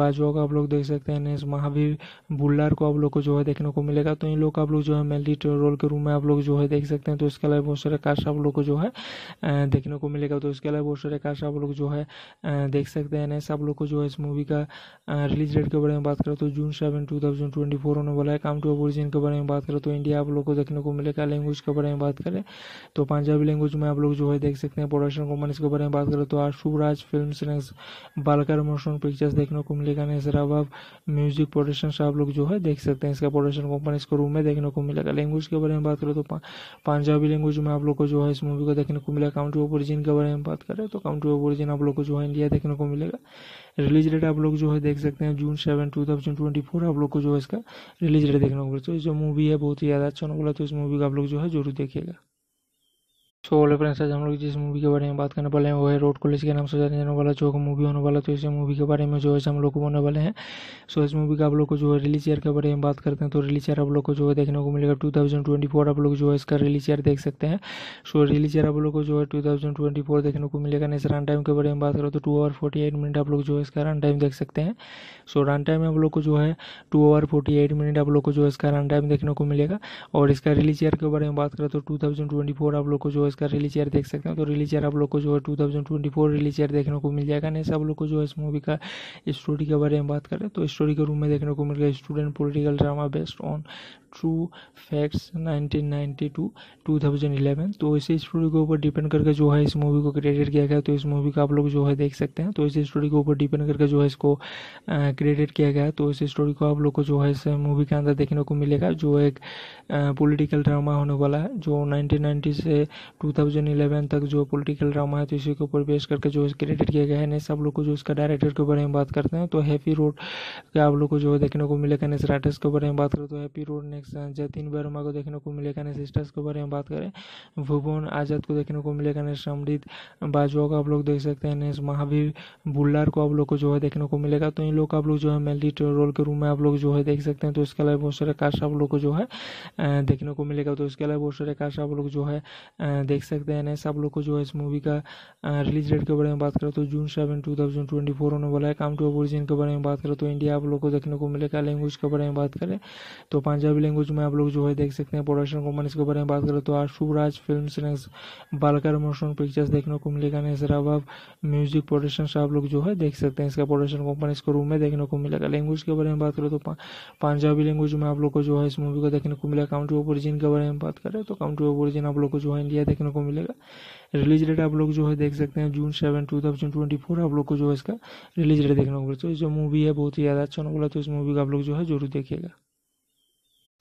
बाजवा को आप लोग देख सकते हैं नेक्स्ट महावीर बुल्लार को आप लोग को जो है देखने को मिलेगा तो इन लोग का आप लोग जो है मेलिट रोल के रूम में आप लोग जो है देख सकते हैं तो इसके अलावा बहुत सारे कास्ट आप लोग को जो है देखने को मिलेगा तो इसके अलावा बहुत सारे कास्ट आप लोग जो है देख सकते हैं सब लोग को जो है इस मूवी का रिलीज तो तो डेट के बारे में बात करें तो June seven two thousand twenty four होने वाला है काम टू ओरिजिन के बारे में बात करें तो इंडिया आप लोग को देखने को मिलेगा लैंग्वेज के बारे में बात करें तो पंजाबी लैंग्वेज में आप लोग जो है देख सकते हैं प्रोडक्शन कंपनीज के बारे में बात करें तो आशुराज फिल्म बालकर मोशन पिक्चर्स देखने को मिलेगा नेक्स्ट रबाब म्यूजिक प्रोडक्शन आप लोग जो है देख सकते हैं इसका प्रोडक्शन कंपनी को रूम में देखने को मिलेगा लैंग्वेज के बारे में बात करें तो पंजाबी लैंग्वेज में आप लोग को जो है इस मूवी को देखने को मिलेगा काउंट्री ऑफ ओरिजिन के बारे में बात करें तो काउंट्री ऑफ ओरिजिन आप लोग को जो है इंडिया देखने देखने को मिलेगा रिलीज डेट आप लोग जो है देख सकते हैं June seven two thousand twenty four आप लोग को जो है इसका रिलीज डेट देखने को मिलेगा तो जो मूवी है बहुत ही ज़्यादा अच्छा होने वाला तो इस मूवी का आप लोग जो है जरूर देखिएगा सो वाले फ्रेंड्स आज हम लोग जिस मूवी के बारे में बात करने वाले हैं वो है रोड कॉलेज के नाम से जाने जाने वाला जो मूवी होने वाला तो इस मूवी के बारे में जो है हम लोग को बोलने वाले हैं सो इस मूवी का आप लोग को जो है रिलीज ईयर के बारे में बात करते हैं तो रिलीज ईयर आप लोग को जो है देखने को मिलेगा टू थाउजेंड ट्वेंटी फोर आप लोग जो है इसका रिलीज ईयर देख सकते हैं सो रिलीज ईयर आप लोग को जो है टू थाउजेंड ट्वेंटी फोर देखने को मिलेगा नेक्स्ट रन टाइम के बारे में बात करो तो two hour forty eight minute आप लोग जो है इसका रन टाइम देख सकते हैं सो रन टाइम आप लोग को जो है two hour forty eight minute आप लोग को जो है इसका रन टाइम देखने को मिलेगा और इसका रिलीज ईयर के बारे में बात करें तो टू थाउजेंड ट्वेंटी फोर आप लोग को जो है इसका रिलीज ईयर देख सकते हैं तो रिलीज ईयर आप लोग को जो है two thousand twenty four release year देखने को मिल जाएगा नहीं आप लोग को जो है इस मूवी का स्टोरी के बारे में बात करें तो स्टोरी के रूम में देखने को मिल गया student political drama based on true facts 1992 2011 तो इसी स्टोरी के ऊपर डिपेंड करके जो है इस मूवी को क्रेडिट किया गया तो इस मूवी का आप लोग जो है देख सकते हैं तो इसी स्टोरी के ऊपर डिपेंड करके जो है इसको क्रेडिट किया गया तो इस स्टोरी को आप लोग को जो है इस मूवी के अंदर देखने को मिलेगा जो एक पोलिटिकल ड्रामा होने वाला है जो नाइनटीन से टू तक जो पोलिटिकल ड्रामा है तो इसी के ऊपर बेस करके जो है क्रेडिट किया गया है नहीं सब लोग को जो इसका डायरेक्टर के बारे में बात करते हैं तो हैप्पी रोड का आप लोग को जो है देखने को मिलेगा नेक्स्ट राइटर्स के बारे में बात करें तो happy road next section Jatin Verma को देखने को मिलेगा ने सिस्टर्स के बारे में बात करें भुवन आज़ाद को देखने को मिलेगा ने समृद्ध बाजवा को आप लोग देख सकते हैं नेक्स्ट महावीर बुल्लार को आप लोग को जो है देखने को मिलेगा तो इन लोग आप लोग जो है मेनली रोल के रूम में आप लोग जो है देख सकते हैं तो इसके अलावा बहुत सारे कास्ट आप लोग को जो है देखने को मिलेगा तो इसके अलावा बहुत सारे कास्ट आप लोग जो है देख सकते हैं नेक्स्ट आप लोग को जो है इस मूवी का रिलीज डेट के बारे में बात करें तो June seven two thousand twenty four होने वाला है कम टू ओरिजिन के बारे में बात करें तो इंडिया आप लोग को देखने को मिलेगा लैंग्वेज के बारे में बात करें तो पंजाबी लैंग्वेज में आप लोग जो है देख सकते हैं प्रोडक्शन कंपनीज के बारे में बात करें तो आशुराज फिल्म बालकर मोशन पिक्चर्स देखने को मिलेगा नेसराबाब म्यूजिक प्रोडक्शन आप लोग जो है देख सकते हैं इसका प्रोडक्शन कंपनीज को रूम में देखने को मिलेगा लैंग्वेज के बारे में बात करें तो पंजाबी लैंग्वेज में आप लोग को जो है इस मूवी को देखने को मिलेगा काउंट्री ऑफ ओरिजिन के बारे में बात करें तो काउंट्री ऑफ ओरिजिन आप लोग को जो है इंडिया देखने को मिलेगा रिलीज डेट आप लोग जो है देख सकते हैं June seven two thousand twenty four आप लोग को जो है इसका रिलीज डेट देखने को मिलेगा तो जो मूवी है बहुत ही ज़्यादा अच्छा होने वाला तो इस मूवी को आप लोग जो है जरूर देखिएगा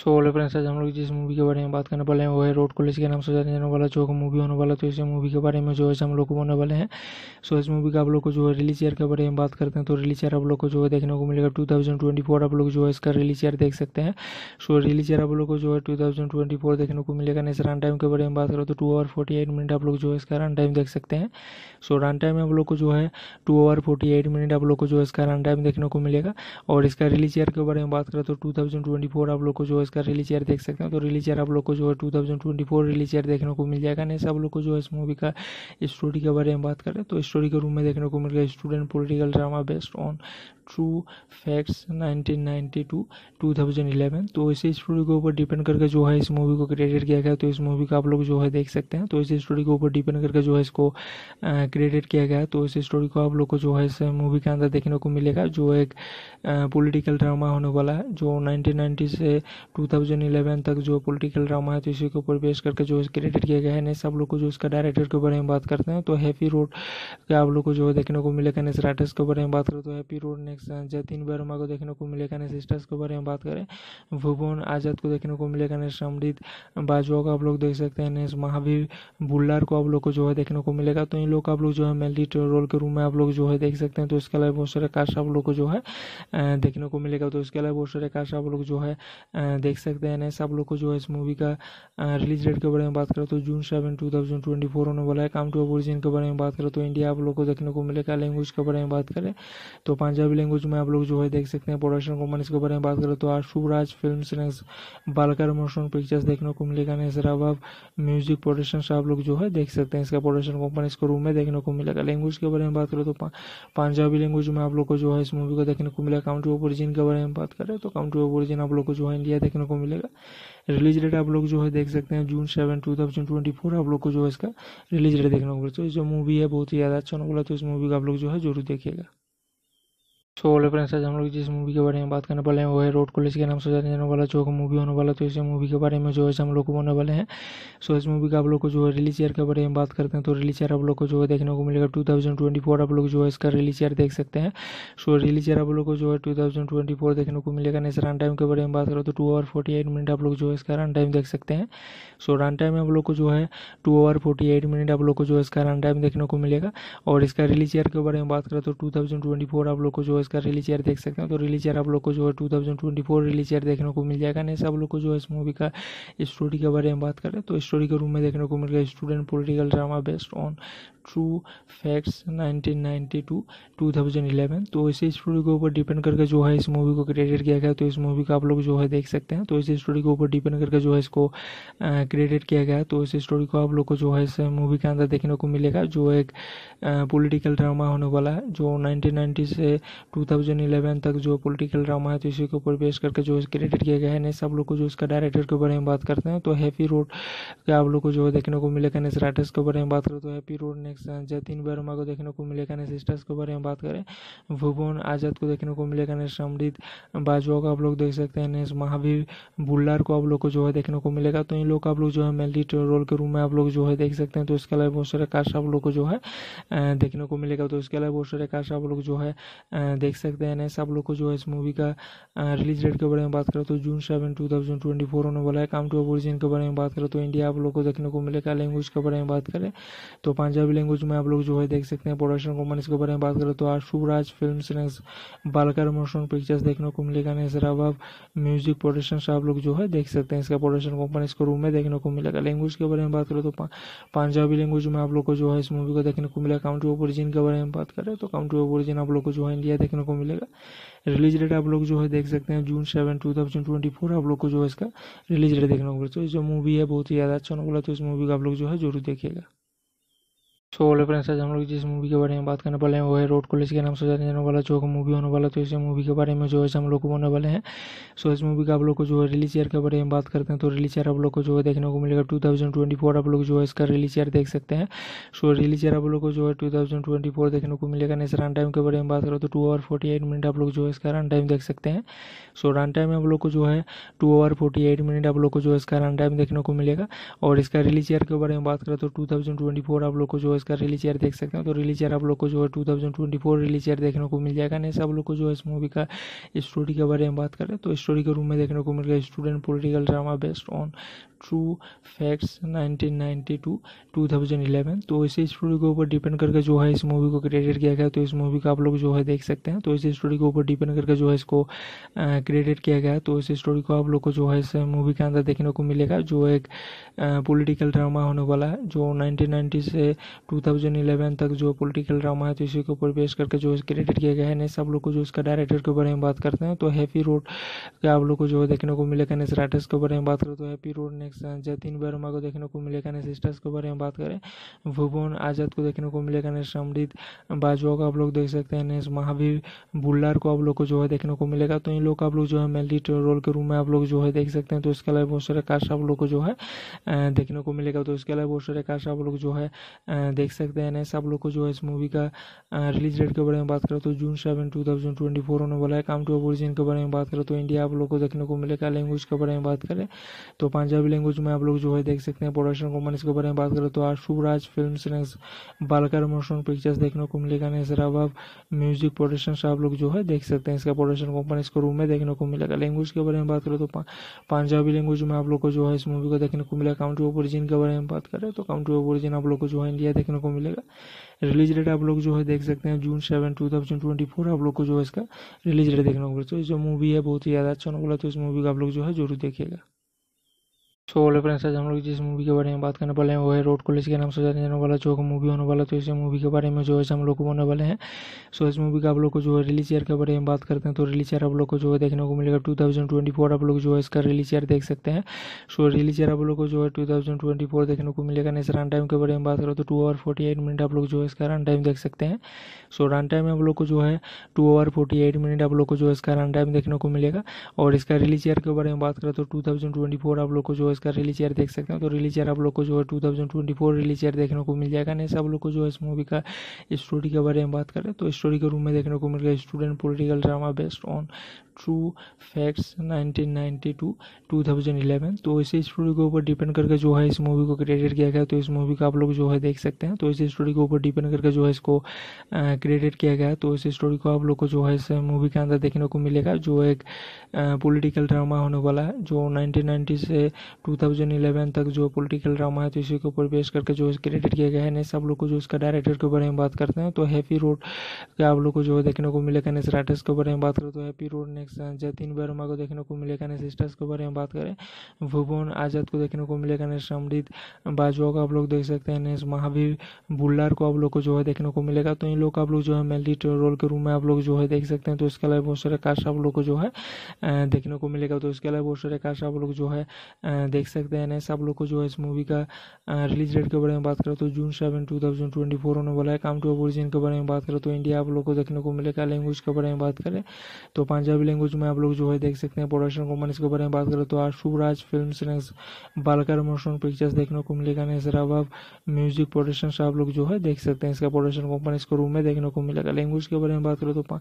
सो ऑल फ्रेंड्स आज हम लोग जिस मूवी के बारे में बात करने वाले हैं वो है रोड कॉलेज के नाम से जाने वाला जो मूवी होने वाला तो इस मूवी के बारे में जो है हम लोग को बोने वाले हैं सो इस मूवी का आप लोग को जो है रिलीज ईयर के बारे में बात करते हैं तो रिलीज ईयर आप लोग को जो है देखने को मिलेगा टू थाउजेंड ट्वेंटी फोर आप लोग जो है इसका रिलीज ईयर देख सकते हैं सो रिलीज ईयर आप लोग को जो है टू थाउजेंड ट्वेंटी फोर देखने को मिलेगा नेक्स्ट रन टाइम के बारे में बात करो तो two hour forty eight minute आप लोग जो है इसका रन टाइम देख सकते हैं सो रन टाइम आप लोग को जो है two hour forty eight minute आप लोग को जो है इसका रन टाइम देखने को मिलेगा और इसका रिलीज ईयर के बारे में बात करें तो टू थाउजेंड ट्वेंटी फोर आप लोग को जो है इसका रिलीज ईयर देख सकते हैं तो रिलीज ईयर आप लोग को जो है two thousand twenty four release year देखने को मिल जाएगा नहीं सब लोग को जो है इस मूवी का स्टोरी के बारे में बात करें तो स्टोरी के रूम में देखने को मिल गया student political drama based on true facts nineteen two two तो इसी स्टोरी के ऊपर डिपेंड करके जो है इस मूवी को क्रेडिट किया गया तो इस मूवी का आप लोग जो है देख सकते हैं तो इसी स्टोरी के ऊपर डिपेंड करके जो है इसको क्रेडिट किया गया तो इस स्टोरी को आप लोग को जो है इस मूवी के अंदर देखने को मिलेगा जो एक पॉलिटिकल ड्रामा होने वाला है जो 1990 से 2011 तक जो पॉलिटिकल ड्रामा है तो इसी के ऊपर बेस करके जो क्रेडिट किया गया है नहीं सब लोग को जो इसका डायरेक्टर के बारे में बात करते हैं तो हैप्पी रोड का आप लोग को जो देखने को मिलेगा नेक्स्ट राइटर्स के बारे में बात करें तो happy road next Jatin Verma को देखने को मिलेगा नेक्स्ट सिस्टर्स के बारे में बात करें भुवन आज़ाद को देखने को मिलेगा नेक्स्ट अमृत बाजवा को आप लोग देख सकते हैं नेक्स्ट महावीर बुल्लार को आप लोग को जो है देखने को मिलेगा तो इन लोग का आप लोग जो है मेलिट रोल के रूम में आप लोग जो है देख सकते हैं तो इसके अलावा बहुत सारे कास्ट आप लोग को जो है देखने को मिलेगा तो इसके अलावा बहुत सारे कास्ट आप लोग जो है देख सकते हैं सब आप लोग को जो है इस मूवी का रिलीज डेट के बारे में बात करें तो June seven two thousand twenty four होने वाला है काम टू ओरिजिन के बारे में बात करें तो इंडिया आप लोग को देखने को मिलेगा लैंग्वेज के बारे में बात करें तो पंजाबी लैंग्वेज में आप लोग जो है देख सकते हैं प्रोडक्शन कंपनीज के बारे में बात करें तो राज फिल्म बालकर मोशन पिक्चर्स देखने को मिलेगा नेक्स्ट म्यूजिक प्रोडक्शन आप लोग जो है देख सकते हैं इसका प्रोडक्शन कंपनी इसको रूम में देखने को मिलेगा लैंग्वेज के बारे में बात करें तो पंजाबी लैंग्वेज में आप लोग को जो है इस मूवी को देखने को मिलेगा काउंट्री ऑफ ओरिजिन के बारे में बात करें तो काउंट्री ऑफ ओरिजिन आप लोग को जो है इंडिया देखने को मिलेगा रिलीज डेट आप लोग जो है देख सकते हैं June seven two thousand twenty four आप लोग को जो है इसका रिलीज डेट देखने को मिलता है तो जो मूवी है बहुत ही ज़्यादा अच्छा होने वाला तो इस मूवी का आप लोग जो है जरूर देखिएगा सो so, फ्रेंड्स आज हम लोग जिस मूवी के बारे में बात करने वाले हैं वो है रोड कॉलेज के नाम से जाने जाने वाला जो मूवी होने वाला तो इस मूवी के बारे में जो है हम लोग को होने वाले हैं सो इस मूवी का आप लोग को जो है रिलीज ईयर के बारे में बात करते हैं तो रिलीज ईयर आप लोग को जो है देखने को मिलेगा टू आप लोग जो है इसका रिलीज ईयर देख सकते हैं सो रिलीज ईयर आप लोग को जो है टू देखने को मिलेगा नेक्स्ट रन टाइम के बारे में बात करो तो टू आवर फोर्टी मिनट आप लोग जो है इसका रन टाइम देख सकते हैं सो रन टाइम आप लोग को जो है two hour forty eight minute आप लोग को जो है इसका रन टाइम देखने को मिलेगा और इसका रिलीज ईयर के बारे में बात करें तो टू थाउजेंड ट्वेंटी फोर आप लोग को जो है इसका रिलीज ईयर देख सकते हैं तो रिलीज ईयर आप लोग को जो है two thousand twenty four release year देखने को मिल जाएगा नहीं आप लोग को जो है इस मूवी का स्टोरी के बारे में बात करें तो स्टोरी के रूम में देखने को मिल गया student political drama based on true facts 1992 2011 तो इसी स्टोरी के ऊपर डिपेंड करके जो है इस मूवी को क्रेडिट किया गया तो इस मूवी को आप लोग जो है देख सकते हैं तो इसी स्टोरी के ऊपर डिपेंड करके जो है इसको क्रेडिट किया गया तो इस स्टोरी को आप लोग को जो है इस मूवी के अंदर देखने को मिलेगा जो एक पोलिटिकल ड्रामा होने वाला है जो नाइनटीन से टू तक जो पोलिटिकल ड्रामा है तो इसी के ऊपर बेस करके जो है क्रेडिट किया गया है नेक्स्ट लोग को जो इसका डायरेक्टर के बारे में बात करते हैं तो हैप्पी रोड के आप लोग को जो है देखने को मिलेगा इस राइटर्स के बारे में बात करें तो हैप्पी रोड ने जतिन वर्मा को देखने को मिलेगा नेक्स्ट स्टार्स के बारे में बात करें भुवन आज़ाद को देखने को मिलेगा नेक्स्ट अमृत बाजवा को आप लोग देख सकते हैं महावीर बुल्लार को आप लोग को जो है देखने को मिलेगा तो इन लोग आप लोग जो है मेनली रोल के रूम में आप लोग जो है देख सकते हैं तो इसके अलावा बहुत सारे कास्ट आप लोग को जो है देखने को मिलेगा तो इसके अलावा बहुत सारे काश आप लोग जो है देख सकते हैं नेक्स्ट आप लोग को जो है इस मूवी का रिलीज डेट के बारे में बात करें तो June seven two thousand twenty four होने वाला है काम टू ओरिजिन के बारे में बात करें तो इंडिया आप लोग को देखने को मिलेगा लैंग्वेज के बारे में बात करें तो पंजाबी लैंग्वेज में आप लोग जो है देख सकते हैं प्रोडक्शन कंपनी के बारे में बात करें तो Ashuraj film next Balkar motion pictures देखने को मिलेगा नेसराबाब म्यूजिक प्रोडक्शन आप लोग जो है देख सकते हैं इसका प्रोडक्शन कंपनी इसको रूम में देखने को मिलेगा लैंग्वेज के बारे में बात करें तो पंजाबी लैंग्वेज में आप लोग को जो है इस मूवी को देखने को मिला काउंट्री ऑफ ओरिजिन के बारे में बात करें तो काउंट्री ऑफ ओरिजिन आप लोग को जो है इंडिया देखने को मिलेगा रिलीज डेट आप लोग जो है देख सकते हैं June seven two thousand twenty four आप लोग को जो है इसका रिलीज डेट देखने को मिला तो जो मूवी है बहुत ही ज़्यादा अच्छा होने वाला तो इस मूवी को आप लोग जो है जरूर देखिएगा सो ऑल फ्रेंड्स आज हम लोग जिस मूवी के बारे में बात करने वाले हैं वो है रोड कॉलेज के नाम से जाने जाने वाला जो मूवी होने वाला तो इस मूवी के बारे में जो है हम लोग को बोलने वाले हैं सो इस मूवी का आप लोग को जो है रिलीज ईयर के बारे में बात करते हैं तो रिलीज ईयर आप लोग को जो है देखने को मिलेगा टू थाउजेंड ट्वेंटी फोर आप लोग जो है इसका रिलीज ईयर देख सकते हैं सो रिलीज ईयर आप लोग को जो है टू थाउजेंड ट्वेंटी फोर देखने को मिलेगा नेक्स्ट रन टाइम के बारे में बात करो तो two hour forty eight minute आप लोग जो है इसका रन टाइम देख सकते हैं सो रन टाइम आप लोग को जो है two hour forty eight minute आप लोग को जो है इसका रन टाइम देखने को मिलेगा और इसका रिलीज ईयर के बारे में बात करें तो टू थाउजेंड ट्वेंटी फोर आप लोग को जो है उसका रिलीज ईयर देख सकते हो तो रिलीज ईयर आप लोग को जो है two thousand twenty four release year देखने को मिल जाएगा नहीं सब लोग को जो है इस मूवी का स्टोरी के बारे में बात करें तो स्टोरी के रूम में देखने को मिल गया student political drama based on true facts thousand eleven तो इसी स्टोरी के ऊपर डिपेंड करके जो है इस मूवी को क्रेडिट किया गया तो इस मूवी का आप लोग जो है देख सकते हैं तो इसी स्टोरी के ऊपर डिपेंड करके जो है इसको क्रेडिट किया गया तो इस स्टोरी को आप लोग को जो है इस मूवी के अंदर देखने को मिलेगा जो एक पॉलिटिकल ड्रामा होने वाला है जो 1990 से 2011 तक जो पॉलिटिकल ड्रामा है तो इसी के ऊपर बेस करके जो क्रेडिट किया गया है नहीं सब लोग को जो इसका डायरेक्टर के बारे में बात करते हैं तो हैप्पी रोड का आप लोग को जो है देखने को मिलेगा नेक्स्ट राइटर्स के बारे में बात करें तो happy road next Jatin Verma को देखने को मिलेगा नेक्स्ट सिस्टर्स के बारे में बात करें भुवन आज़ाद को देखने को मिलेगा नेक्स्ट अमृत बाजवा को आप लोग देख सकते हैं नेक्स्ट महावीर बुल्लार को आप लोग को जो है देखने को मिलेगा तो इन लोग का आप लोग जो है मेनली रोल के रूम में आप लोग जो है देख सकते हैं तो इसके अलावा बहुत सारे कास्ट आप लोग को जो है देखने को मिलेगा तो इसके अलावा बहुत सारे कास्ट आप लोग जो है देख सकते हैं नेक्स्ट आप लोग को जो है इस मूवी का रिलीज डेट के बारे में बात करें तो June seven two thousand twenty four होने वाला है काम टू ओरिजिन के बारे में बात करें तो इंडिया आप लोग को देखने को मिलेगा लैंग्वेज के बारे में बात करें तो पंजाबी लैंग्वेज में आप लोग जो है देख सकते हैं प्रोडक्शन कंपनीज के बारे में बात करें तो आशुराज फिल्म बालकर मोशन पिक्चर्स देखने को मिलेगा नेक्स्ट रबाब म्यूजिक प्रोडक्शन आप लोग जो है देख सकते हैं इसका प्रोडक्शन कंपनी को रूम में देखने को मिलेगा लैंग्वेज के बारे में बात करें तो पंजाबी लैंग्वेज में आप लोग को जो है इस मूवी को देखने को मिलेगा काउंट्री ऑफ ओरिजिन के बारे में बात करें तो काउंट्री ऑफ ओरिजिन आप लोग को जो है इंडिया देखने को मिलेगा रिलीज डेट आप लोग जो है देख सकते हैं June seven two thousand twenty four आप लोग को जो है इसका रिलीज डेट देखने को मिलेगा तो जो मूवी है बहुत ही ज़्यादा अच्छा बोला तो इस मूवी को आप लोग जो है जरूर देखिएगा सो वाले फ्रेंड्स आज हम लोग जिस मूवी के बारे में बात करने वाले हैं वो है रोड कॉलेज के नाम से जाने जाने वाला जो मूवी होने वाला तो इस मूवी के बारे में जो है हम लोग को बोलने वाले हैं सो इस मूवी का आप लोग को जो है रिलीज ईयर के बारे में बात करते हैं तो रिलीज ईयर आप लोग को जो है देखने को मिलेगा टू थाउजेंड ट्वेंटी फोर आप लोग जो है इसका रिलीज ईयर देख सकते हैं सो रिलीज ईयर आप लोग को जो है टू थाउजेंड ट्वेंटी फोर देखने को मिलेगा नहीं रन टाइम के बारे में बात करो तो two hour forty eight minute आप लोग जो है इसका रन टाइम देख सकते हैं सो रन टाइम आप लोग को जो है two hour forty eight minute आप लोग को जो है इसका रन टाइम देखने को मिलेगा और इसका रिलीज ईयर के बारे में बात करें तो टू थाउजेंड ट्वेंटी फोर आप लोग को जो है इसका रिलीज ईयर देख सकते हो तो रिलीज ईयर आप लोग को जो है two thousand twenty four release year देखने को मिल जाएगा नहीं सब लोग को जो है इस मूवी का स्टोरी के बारे में बात करें तो स्टोरी के रूम में देखने को मिल गया student political drama based on true facts 1992 2011 तो इसी स्टोरी के ऊपर डिपेंड करके जो है इस मूवी को क्रेडिट किया गया तो इस मूवी का आप लोग जो है देख सकते हैं तो इसी स्टोरी के ऊपर डिपेंड करके जो है इसको क्रेडिट किया गया तो इस स्टोरी को आप लोग को जो है इस मूवी के अंदर देखने को मिलेगा जो एक पॉलिटिकल ड्रामा होने वाला है जो 1990 से 2011 तक जो पॉलिटिकल ड्रामा है तो इसी के ऊपर बेस करके जो क्रेडिट किया गया है नेक्स्ट आप लोग को जो इसका डायरेक्टर के बारे में बात करते हैं तो हैप्पी रोड का आप लोग को जो देखने को मिलेगा नेक्स्ट राइटर्स के बारे में बात करें तो happy road next Jatin Verma को देखने को मिलेगा नेक्स्ट सिस्टर्स के बारे में बात करें भुवन आज़ाद को देखने को मिलेगा नेक्स्ट अमृत बाजवा को आप लोग देख सकते हैं नेक्स्ट महावीर बुल्लार को आप लोग को जो है देखने को मिलेगा तो इन लोग का आप लोग जो है मेलिट रोल के रूम में आप लोग जो है देख सकते हैं तो इसके अलावा बहुत सारे कास्ट आप लोग को जो है देखने को मिलेगा तो इसके अलावा बहुत सारे कास्ट आप लोग जो है देख सकते हैं सब लोग को जो है इस मूवी का रिलीज डेट के बारे में बात करें तो June seven two thousand twenty four होने वाला है काम टू ओरिजिन के बारे में बात करें तो इंडिया आप लोग को देखने को मिलेगा लैंग्वेज के बारे में बात करें तो पंजाबी लैंग्वेज में आप लोग जो है देख सकते हैं प्रोडक्शन कंपनीज के बारे में बात करें तो आशुराज फिल्म बालकर मोशन पिक्चर्स देखने को मिलेगा नेक्स्ट रबाब म्यूजिक प्रोडक्शन आप लोग जो है देख सकते हैं इसका प्रोडक्शन कंपनी इसको रूम में देखने को मिलेगा लैंग्वेज के बारे में बात करें तो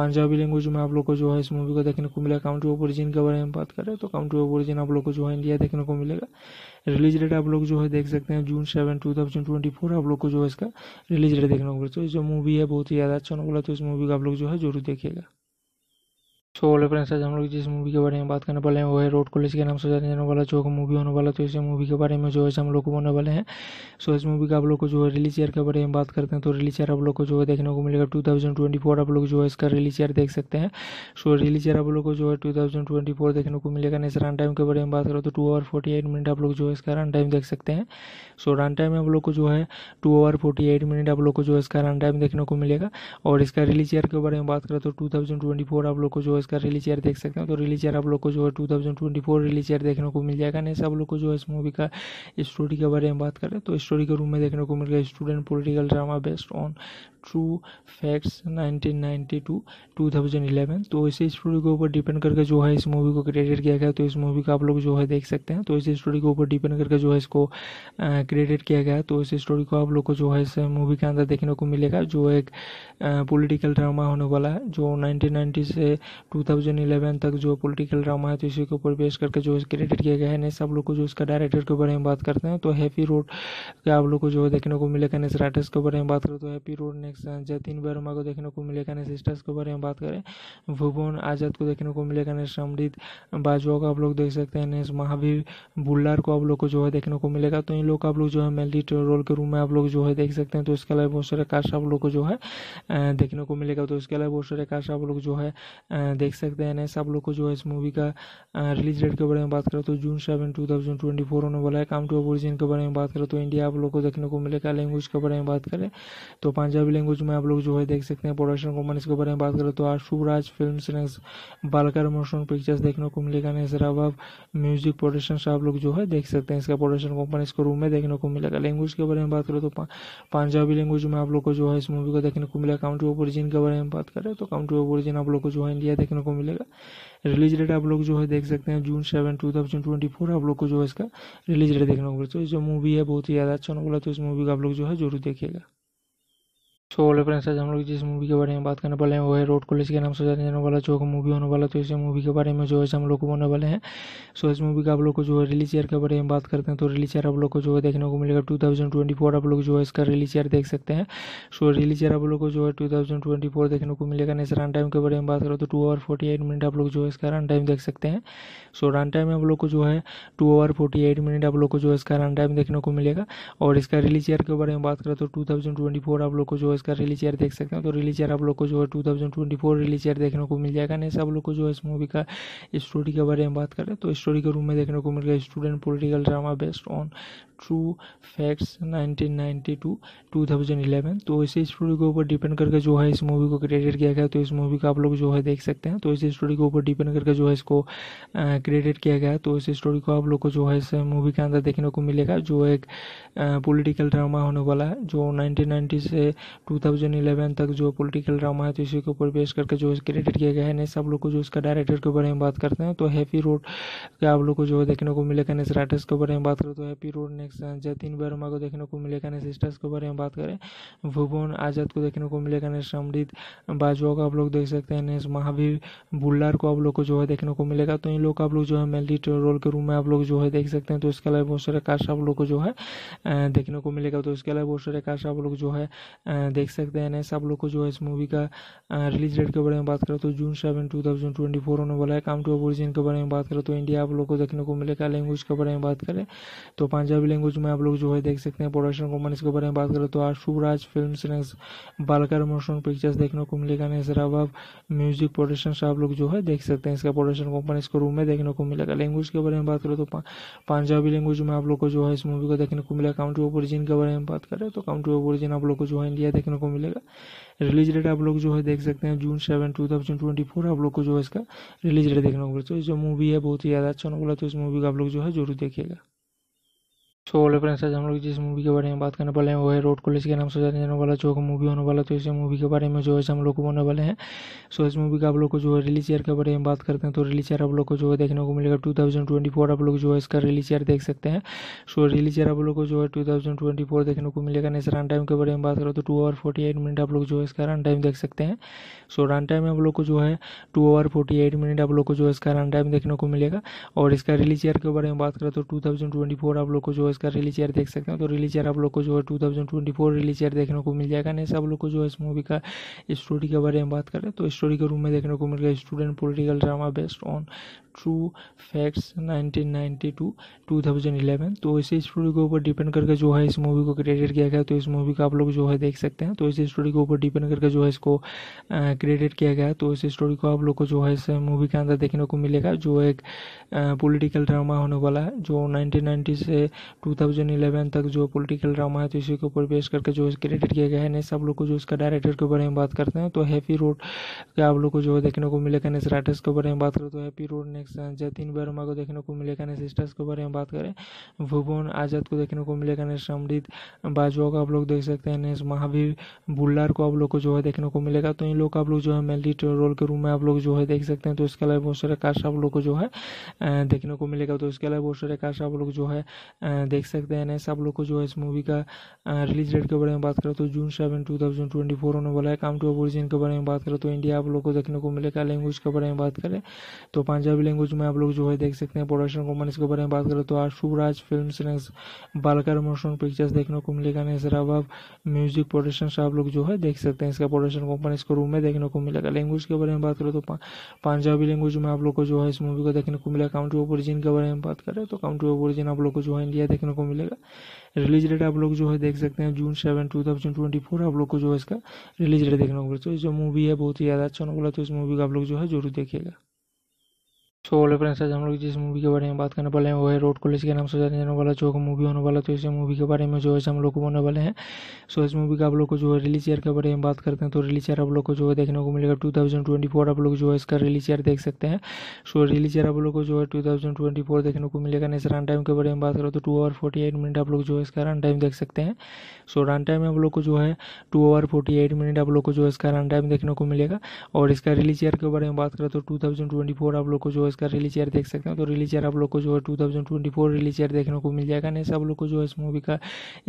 पंजाबी लैंग्वेज में आप लोग को जो है इस मूवी को देखने को मिलेगा काउंट ऑफ ओरिजिन के बारे में बात करें तो काउंट ऑफ ओरिजिन आप लोग को जो है इंडिया देखने देखने को मिलेगा रिलीज डेट आप लोग जो है देख सकते हैं June seven two thousand twenty four आप लोग को जो है इसका रिलीज डेट देखने को मिलेगा तो जो मूवी है बहुत ही ज़्यादा अच्छा होने वाला तो इस मूवी का आप लोग जो है जरूर देखिएगा सो so, फ्रेंड्स आज हम लोग जिस मूवी के बारे में बात करने वाले हैं वो है रोड कॉलेज के नाम से जाने जाने वाला जो मूवी होने वाला तो इस मूवी के बारे में जो है हम लोग को होने वाले हैं सो इस मूवी का आप लोग को जो है रिलीज ईयर के बारे में बात करते हैं तो रिलीज ईयर आप लोग को जो है देखने को मिलेगा टू आप लोग जो है इसका रिलीज ईयर देख सकते हैं सो रिलीज ईयर आप लोग को जो है टू देखने को मिलेगा नेक्स्ट रन टाइम के बारे में बात करो तो टू आवर फोर्टी मिनट आप लोग जो है इसका रन टाइम देख सकते हैं सो रन टाइम आप लोग को जो है टू आवर फोर्टी मिनट आप लोग को जो है इसका रन टाइम देखने को मिलेगा और इसका रिलीज ईयर के बारे में बात करें तो टू आप लोग को जो है इसका रिलीज ईयर देख सकते हैं तो रिलीज ईयर आप लोग को जो है two thousand twenty four release year देखने को मिल जाएगा नहीं सब लोग को जो है इस मूवी का स्टोरी के बारे में बात करें तो स्टोरी के रूम में देखने को मिल गया student political drama based on true facts nineteen two two तो इसी स्टोरी के ऊपर डिपेंड करके जो है इस मूवी को क्रेडिट किया गया तो इस मूवी का आप लोग जो है देख सकते हैं तो इसी स्टोरी के ऊपर डिपेंड करके जो है इसको क्रेडिट किया गया तो इस स्टोरी को आप लोग को जो है इस मूवी के अंदर देखने को मिलेगा जो एक पॉलिटिकल ड्रामा होने वाला है जो 1990 से 2011 तक जो पॉलिटिकल ड्रामा है तो इसी के ऊपर बेस करके जो क्रेडिट किया गया है नहीं सब लोग को जो इसका डायरेक्टर के बारे में बात करते हैं तो हैप्पी रोड का आप लोग को जो देखने को मिलेगा नेक्स्ट राइटर्स के बारे में बात करें तो happy road next Jatin Verma को देखने को मिलेगा नेक्स्ट सिस्टर्स के बारे में बात करें भुवन आज़ाद को देखने को मिलेगा नेक्स्ट अमृत बाजवा को आप लोग देख सकते हैं नेक्स्ट महावीर बुल्लार को आप लोग को जो है देखने को मिलेगा तो इन लोग का आप लोग जो है मेलिट रोल के रूम में आप लोग जो है देख सकते हैं तो इसके अलावा बहुत सारे कास्ट आप लोग को जो है देखने को मिलेगा तो इसके अलावा बहुत सारे कास्ट आप लोग जो है देख सकते हैं सब आप लोग को जो है इस मूवी का रिलीज डेट के बारे में बात करें तो June seven two thousand twenty four होने वाला है काम टू ओरिजिन के बारे में बात करें तो इंडिया आप लोग को देखने को मिलेगा लैंग्वेज के बारे में बात करें तो पंजाबी लैंग्वेज में आप लोग जो है देख सकते हैं प्रोडक्शन कंपनीज के बारे में बात करें तो राज फिल्म बालकर मोशन पिक्चर्स देखने को मिलेगा नेक्स्ट म्यूजिक प्रोडक्शन आप लोग जो है देख सकते हैं इसका प्रोडक्शन कंपनी इसको रूम में देखने को मिलेगा लैंग्वेज के बारे में बात करें तो पंजाबी लैंग्वेज में आप लोग को जो है इस मूवी को देखने को मिलेगा मिलेगा काउंट्री ऑफ ओरिजिन के बारे में बात करें तो काउंट्री ऑफ ओरिजिन आप लोग को जो है इंडिया देखने को मिलेगा रिलीज डेट आप लोग जो है देख सकते हैं June seven two thousand twenty four आप लोग को जो है इसका रिलीज डेट देखने को मिलता है तो जो मूवी है बहुत ही ज़्यादा अच्छा होने वाला तो इस मूवी का आप लोग जो है जरूर देखिएगा सो ऑल फ्रेंड्स आज हम लोग जिस मूवी के बारे में बात करने वाले हैं वो है रोड कॉलेज के नाम से जाने जाने वाला जो मूवी होने वाला तो इस मूवी के बारे में जो है हम लोग को बोलने वाले हैं सो इस मूवी का आप लोग को जो है रिलीज ईयर के बारे में बात करते हैं तो रिलीज ईयर आप लोग को जो है देखने को मिलेगा टू थाउजेंड ट्वेंटी फोर आप लोग जो है इसका रिलीज ईयर देख सकते हैं सो रिलीज ईयर आप लोग को जो है टू थाउजेंड ट्वेंटी फोर देखने को मिलेगा नेक्स्ट रन टाइम के बारे में बात करो तो two hour forty eight minute आप लोग जो है इसका रन टाइम देख सकते हैं सो रन टाइम आप लोग को जो है two hour forty eight minute आप लोग को जो है इसका रन टाइम देखने को मिलेगा और इसका रिलीज ईयर के बारे में बात करें तो टू थाउजेंड ट्वेंटी फोर आप लोग को जो है इसका रिलीज ईयर देख सकते हो तो रिलीज ईयर आप लोग को जो है two thousand twenty four release year देखने को मिल जाएगा नहीं सब लोग को जो है इस मूवी का स्टोरी के बारे में बात करें तो स्टोरी के रूम में देखने को मिल गया student political drama based on true facts 1992 2011 तो इसी स्टोरी के ऊपर डिपेंड करके जो है इस मूवी को क्रेडिट किया गया तो इस मूवी का आप लोग जो है देख सकते हैं तो इसी स्टोरी के ऊपर डिपेंड करके जो है इसको क्रेडिट किया गया तो इस स्टोरी को आप लोग को जो है इस मूवी के अंदर देखने को मिलेगा जो एक पॉलिटिकल ड्रामा होने वाला है जो 1990 से 2011 तक जो पॉलिटिकल ड्रामा है तो इसी के ऊपर बेस करके जो क्रेडिट किया गया है नेक्स्ट आप लोग को जो इसका डायरेक्टर के बारे में बात करते हैं तो हैप्पी रोड का आप लोग को जो देखने को मिलेगा नेक्स्ट राइटर्स के बारे में बात करें तो happy road next Jatin Verma को देखने को मिलेगा नेक्स्ट सिस्टर्स के बारे में बात करें भुवन आज़ाद को देखने को मिलेगा नेक्स्ट अमृत बाजवा को आप लोग देख सकते हैं नेक्स्ट महावीर बुल्लार को आप लोग को जो है देखने को मिलेगा तो इन लोग आप लोग जो है मेनली रोल के रूम में आप लोग जो है देख सकते हैं तो इसके अलावा बहुत सारे कास्ट आप लोग को जो है देखने को मिलेगा तो इसके अलावा बहुत सारे कास्ट आप लोग जो है देख सकते हैं नेक्स्ट आप लोग को जो है इस मूवी का रिलीज डेट के बारे में बात करें तो June seven two thousand twenty four होने वाला है काम टू ओरिजिन के बारे में बात करें तो इंडिया आप लोग को देखने को मिलेगा लैंग्वेज के बारे में बात करें तो पंजाबी लैंग्वेज में आप लोग जो है देख सकते हैं प्रोडक्शन कंपनीज के बारे में बात करें तो आशुराज फिल्म बालकर मोशन पिक्चर्स देखने को मिलेगा नेक्स्ट म्यूजिक प्रोडक्शन आप लोग जो है देख सकते हैं इसका प्रोडक्शन कंपनी इसको रूम में देखने को मिलेगा लैंग्वेज के बारे में बात करें तो पंजाबी लैंग्वेज में आप लोग को जो है इस मूवी को देखने को मिलेगा काउंटी ऑफ ओरिजिन के बारे में बात करें तो काउंटी ऑफ ओरिजिन आप लोग को जो है इंडिया देखने को मिलेगा रिलीज डेट आप लोग जो है देख सकते हैं June seven two thousand twenty four आप लोग को जो है इसका रिलीज डेट देखने को मिलेगा तो जो मूवी है बहुत ही ज़्यादा अच्छा बोला वाला तो इस मूवी को आप लोग जो है जरूर देखिएगा सो ओले फ्रेंड्स आज हम लोग जिस मूवी के बारे में बात करने वाले हैं वो है रोड कॉलेज के नाम से जाने जाने वाला जो मूवी होने वाला तो इस मूवी के बारे में जो है हम लोग को बोलने वाले हैं सो इस मूवी का आप लोग को जो है रिलीज ईयर के बारे में बात करते हैं तो रिलीज ईयर आप लोग को जो है देखने को मिलेगा टू आप लोग जो है इसका रिलीज ईयर देख सकते हैं सो रिलीज ईयर आप लोग को जो है टू देखने को मिलेगा नेक्स्ट रन टाइम के बारे में बात करो तो टू आवर फोर्टी मिनट आप लोग जो है इसका रन टाइम देख सकते हैं सो रन टाइम आप लोग को जो है two hour forty eight minute आप लोग को जो है इसका रन टाइम देखने को मिलेगा और इसका रिलीज ईयर के बारे में बात करें तो टू थाउजेंड ट्वेंटी फोर आप लोग को जो है इसका रिलीज ईयर देख सकते हैं तो रिलीज ईयर आप लोग को जो है two thousand twenty four release year देखने को मिल जाएगा नहीं आप लोग को जो है इस मूवी का स्टोरी के बारे में बात करें तो स्टोरी के रूम में देखने को मिल गया student political drama based on true facts 1992 2011 तो इसी स्टोरी के ऊपर डिपेंड करके जो है इस मूवी को क्रेडिट किया गया तो इस मूवी का आप लोग जो है देख सकते हैं तो इसी स्टोरी के ऊपर डिपेंड करके जो है इसको क्रेडिट किया गया तो इस स्टोरी को आप लोग को जो है इस मूवी के अंदर देखने को मिलेगा जो एक पोलिटिकल ड्रामा होने वाला है जो नाइनटीन से टू तक जो पोलिटिकल ड्रामा है तो इसी के ऊपर बेस करके जो है क्रेडिट किया गया है नहीं सब लोग को जो इसका डायरेक्टर के बारे में बात करते हैं तो हैप्पी रोड के आप लोग को जो है देखने को मिलेगा नेक्स्ट राइटर्स के बारे में बात करें तो हैप्पी रोड ने कनेक्शन जतिन वर्मा को देखने को मिलेगा ने सिस्टर्स के बारे में बात करें भुवन आज़ाद को देखने को मिलेगा ने समृद्ध बाजवा को आप लोग देख सकते हैं महावीर बुल्लार को आप लोग को जो है देखने को मिलेगा तो इन लोग आप लोग जो है मेनली रोल के रूम में आप लोग जो है देख सकते हैं तो इसके अलावा बहुत सारे काश आप लोग को जो है देखने को मिलेगा तो इसके अलावा बहुत सारे कास्ट आप लोग जो है देख सकते हैं सब लोग को जो है इस मूवी का रिलीज डेट के बारे में बात करें तो June seven two thousand twenty four होने वाला है काम टू ओरिजिन के बारे में बात करें तो इंडिया आप लोग को देखने को मिलेगा लैंग्वेज के बारे में बात करें तो पंजाबी लैंग्वेज में आप लोग जो है देख सकते हैं प्रोडक्शन कंपनी के बारे में बात करें तो आशुराज फिल्म बालकर मोशन पिक्चर्स देखने को मिलेगा नेसराब म्यूजिक प्रोडक्शन आप लोग जो है देख सकते हैं इसका प्रोडक्शन कंपनी इसको रूम में देखने को मिलेगा लैंग्वेज के बारे में बात करें तो पंजाबी लैंग्वेज में आप लोग को जो है इस मूवी को देखने को मिला काउंट्री ऑफ ओरिजिन के बारे में बात करें तो काउंट्री ऑफ ओरिजिन आप लोग को जो है इंडिया देखने को मिलेगा रिलीज डेट आप लोग जो है देख सकते हैं June seven two thousand twenty four आप लोग को जो है इसका रिलीज डेट देखने को मिला तो जो मूवी है बहुत ही ज़्यादा अच्छा होने वाला तो इस मूवी को आप लोग जो है जरूर देखिएगा सो so, फ्रेंड्स आज हम लोग जिस मूवी के बारे में बात करने वाले हैं वो है रोड कॉलेज के नाम से जाने जाने वाला जो मूवी होने वाला तो इस मूवी के बारे में जो है हम लोग को बोने वाले हैं सो इस मूवी का आप लोग को जो है रिलीज ईयर के बारे में बात करते हैं तो रिलीज ईयर आप लोग को जो है देखने को मिलेगा टू थाउजेंड ट्वेंटी फोर आप लोग जो है इसका रिलीज ईयर देख सकते हैं सो रिलीज ईयर आप लोग को जो है टू थाउजेंड ट्वेंटी फोर देखने को मिलेगा नेक्स्ट रन टाइम के बारे में बात करो तो two hour forty eight minute आप लोग जो है इसका रन टाइम देख सकते हैं सो रन टाइम आप लोग को जो है two hour forty eight minute आप लोग को जो है इसका रन टाइम देखने को मिलेगा और इसका रिलीज ईयर के बारे में बात करें तो टू थाउजेंड ट्वेंटी फोर आप लोग को जो है उसका रिलीज ईयर देख सकते हैं तो रिलीज ईयर आप लोग को जो है two thousand twenty four release year देखने को मिल जाएगा नहीं सब लोग को जो है इस मूवी का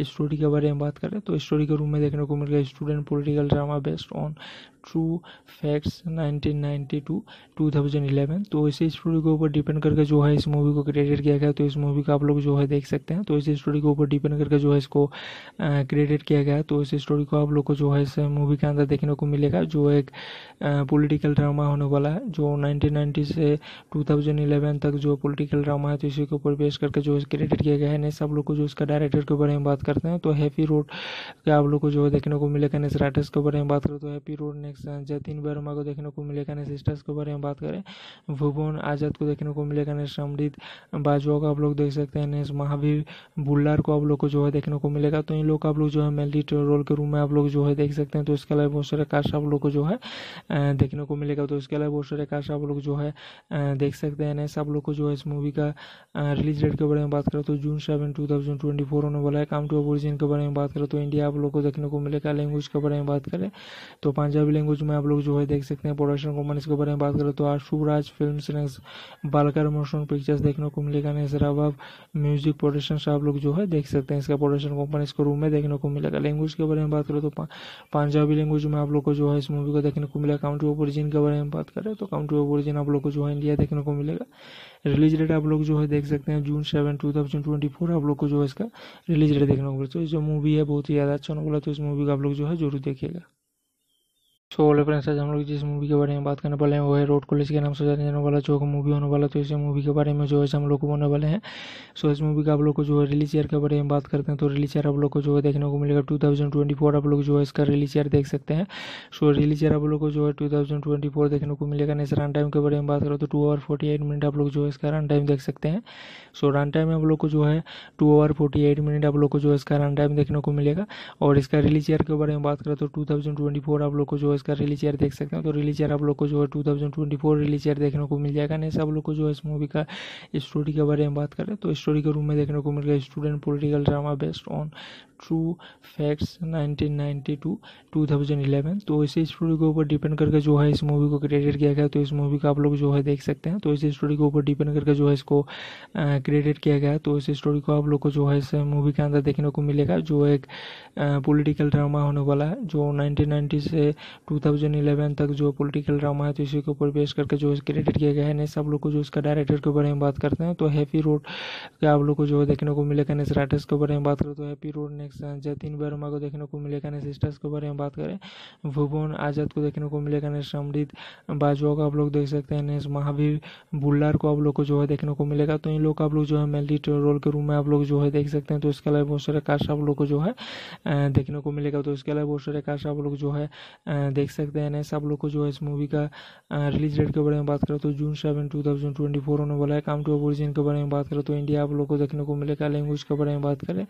स्टोरी के बारे में बात करें तो स्टोरी के रूम में देखने को मिल गया student political drama based on true facts thousand eleven तो इसी स्टोरी के ऊपर डिपेंड करके जो है इस मूवी को क्रेडिट किया गया तो इस मूवी का आप लोग जो है देख सकते हैं तो इसी स्टोरी के ऊपर डिपेंड करके जो है इसको क्रेडिट किया गया तो इस स्टोरी को आप लोग को जो है इस मूवी के अंदर देखने को मिलेगा जो एक पोलिटिकल ड्रामा होने वाला है जो नाइनटीन नाइनटी से 2011 तक जो पॉलिटिकल ड्रामा है तो इसी के ऊपर बेस करके जो क्रेडिट किया गया है नेक्स्ट आप लोग को जो इसका डायरेक्टर के बारे में बात करते हैं तो हैप्पी रोड का आप लोग को जो है देखने को मिलेगा नेक्स्ट राइटर्स के बारे में बात करें तो happy road next Jatin Verma को देखने को मिलेगा नेक्स्ट सिस्टर्स के बारे में बात करें भुवन आज़ाद को देखने को मिलेगा नेक्स्ट अमृत बाजवा को आप लोग देख सकते हैं नेक्स्ट महावीर बुल्लार को आप लोग को जो है देखने को मिलेगा तो इन लोग का आप लोग जो है मेनली रोल के रूम में आप लोग जो है देख सकते हैं तो इसके अलावा बहुत सारे कास्ट आप लोग को जो है देखने को मिलेगा तो इसके अलावा बहुत सारे कास्ट आप लोग जो है देख सकते हैं नेक्स्ट आप लोग को जो है इस मूवी का रिलीज डेट के बारे में बात करें तो June seven two thousand twenty four होने वाला है काम टू ओरिजिन के बारे में बात करें तो इंडिया आप लोग को देखने को मिलेगा लैंग्वेज के बारे में बात करें तो पंजाबी लैंग्वेज में आप लोग जो है देख सकते हैं प्रोडक्शन कंपनीज के बारे में बात करें तो Ashu Raj film बालकर motion pictures देखने को मिलेगा नेक्स्ट म्यूजिक प्रोडक्शन आप लोग जो है देख सकते हैं इसका प्रोडक्शन कंपनीज को रूम में देखने को मिलेगा लैंग्वेज के बारे में बात करें तो पंजाबी लैंग्वेज में आप लोग को जो है इस मूवी को देखने को मिलेगा काउंट ऑफ ओरिजिन के बारे में बात करें तो काउंट ऑफ ओरिजिन आप लोग को जो है इंडिया देखने देखने को मिलेगा रिलीज डेट आप लोग जो है देख सकते हैं June seven two thousand twenty four आप लोग को जो है इसका रिलीज डेट देखने को मिलेगा तो जो मूवी है बहुत ही ज़्यादा अच्छा होने वाला तो इस मूवी का आप लोग जो है जरूर देखिएगा सो हेलो फ्रेंड्स आज हम लोग जिस मूवी के बारे में बात करने वाले हैं वो है रोड कॉलेज के नाम से जाने जाने वाला जो मूवी होने वाला तो इस मूवी के बारे में जो है हम लोग को बोलने वाले हैं सो इस मूवी का आप लोग को जो है रिलीज ईयर के बारे में बात करते हैं तो रिलीज ईयर आप लोग को जो है देखने को मिलेगा टू थाउजेंड ट्वेंटी फोर आप लोग जो है इसका रिलीज ईयर देख सकते हैं सो रिलीज ईयर आप लोग को जो है टू थाउजेंड ट्वेंटी फोर देखने को मिलेगा नेक्स्ट रन टाइम के बारे में बात करो तो two hour forty eight minute आप लोग जो है इसका रन टाइम देख सकते हैं सो रन टाइम आप लोग को जो है two hour forty eight minute आप लोग को जो है इसका रन टाइम देखने को मिलेगा और इसका रिलीज ईयर के बारे में बात करें तो टू थाउजेंड ट्वेंटी फोर आप लोग को जो है इसका रिलीज ईयर देख सकते हैं तो रिलीज ईयर आप लोग को जो है two thousand twenty four release year देखने को मिल जाएगा नहीं आप लोग को जो है इस मूवी का स्टोरी के बारे में बात करें तो स्टोरी के रूम में देखने को मिल गया student political drama based on true facts 1992 2011 तो इसी स्टोरी के ऊपर डिपेंड करके जो है इस मूवी को क्रेडिट किया गया तो इस मूवी का आप लोग जो है देख सकते हैं तो इसी स्टोरी के ऊपर डिपेंड करके जो है इसको क्रेडिट किया गया तो इस स्टोरी को आप लोग को जो है इस मूवी के अंदर देखने को मिलेगा जो एक पोलिटिकल ड्रामा होने वाला है जो नाइनटीन से टू तक जो पोलिटिकल ड्रामा है तो इसी के ऊपर बेस करके जो क्रेडिट किया गया है नेक्स्ट आप लोग को जो इसका डायरेक्टर के बारे में बात करते हैं तो हैप्पी रोड का आप लोग को जो है देखने को मिलेगा नेक्स्ट राइटर्स के बारे में बात करें तो हैप्पी रोड ने कनेक्शन जतिन वर्मा को देखने को मिलेगा कन्या सिस्टर्स के बारे में बात करें भुवन आज़ाद को देखने को मिलेगा कन्या समृद्ध बाजवा को आप लोग देख सकते हैं नेक्स्ट महावीर बुल्लार को आप लोग को जो है देखने को मिलेगा तो इन लोग आप लोग जो है मेनली रोल के रूम में आप लोग जो है देख सकते हैं तो इसके अलावा बहुत सारे कास्ट आप लोग को जो है देखने को मिलेगा तो इसके अलावा बहुत सारे कास्ट आप लोग जो है देख सकते हैं नेक्स्ट आप लोग को जो है इस मूवी का रिलीज डेट के बारे में बात करें तो June seven two thousand twenty होने वाला है काम टू ओरिजिन के बारे में बात करें तो इंडिया आप लोग को देखने को मिलेगा लैंग्वेज के बारे में बात करें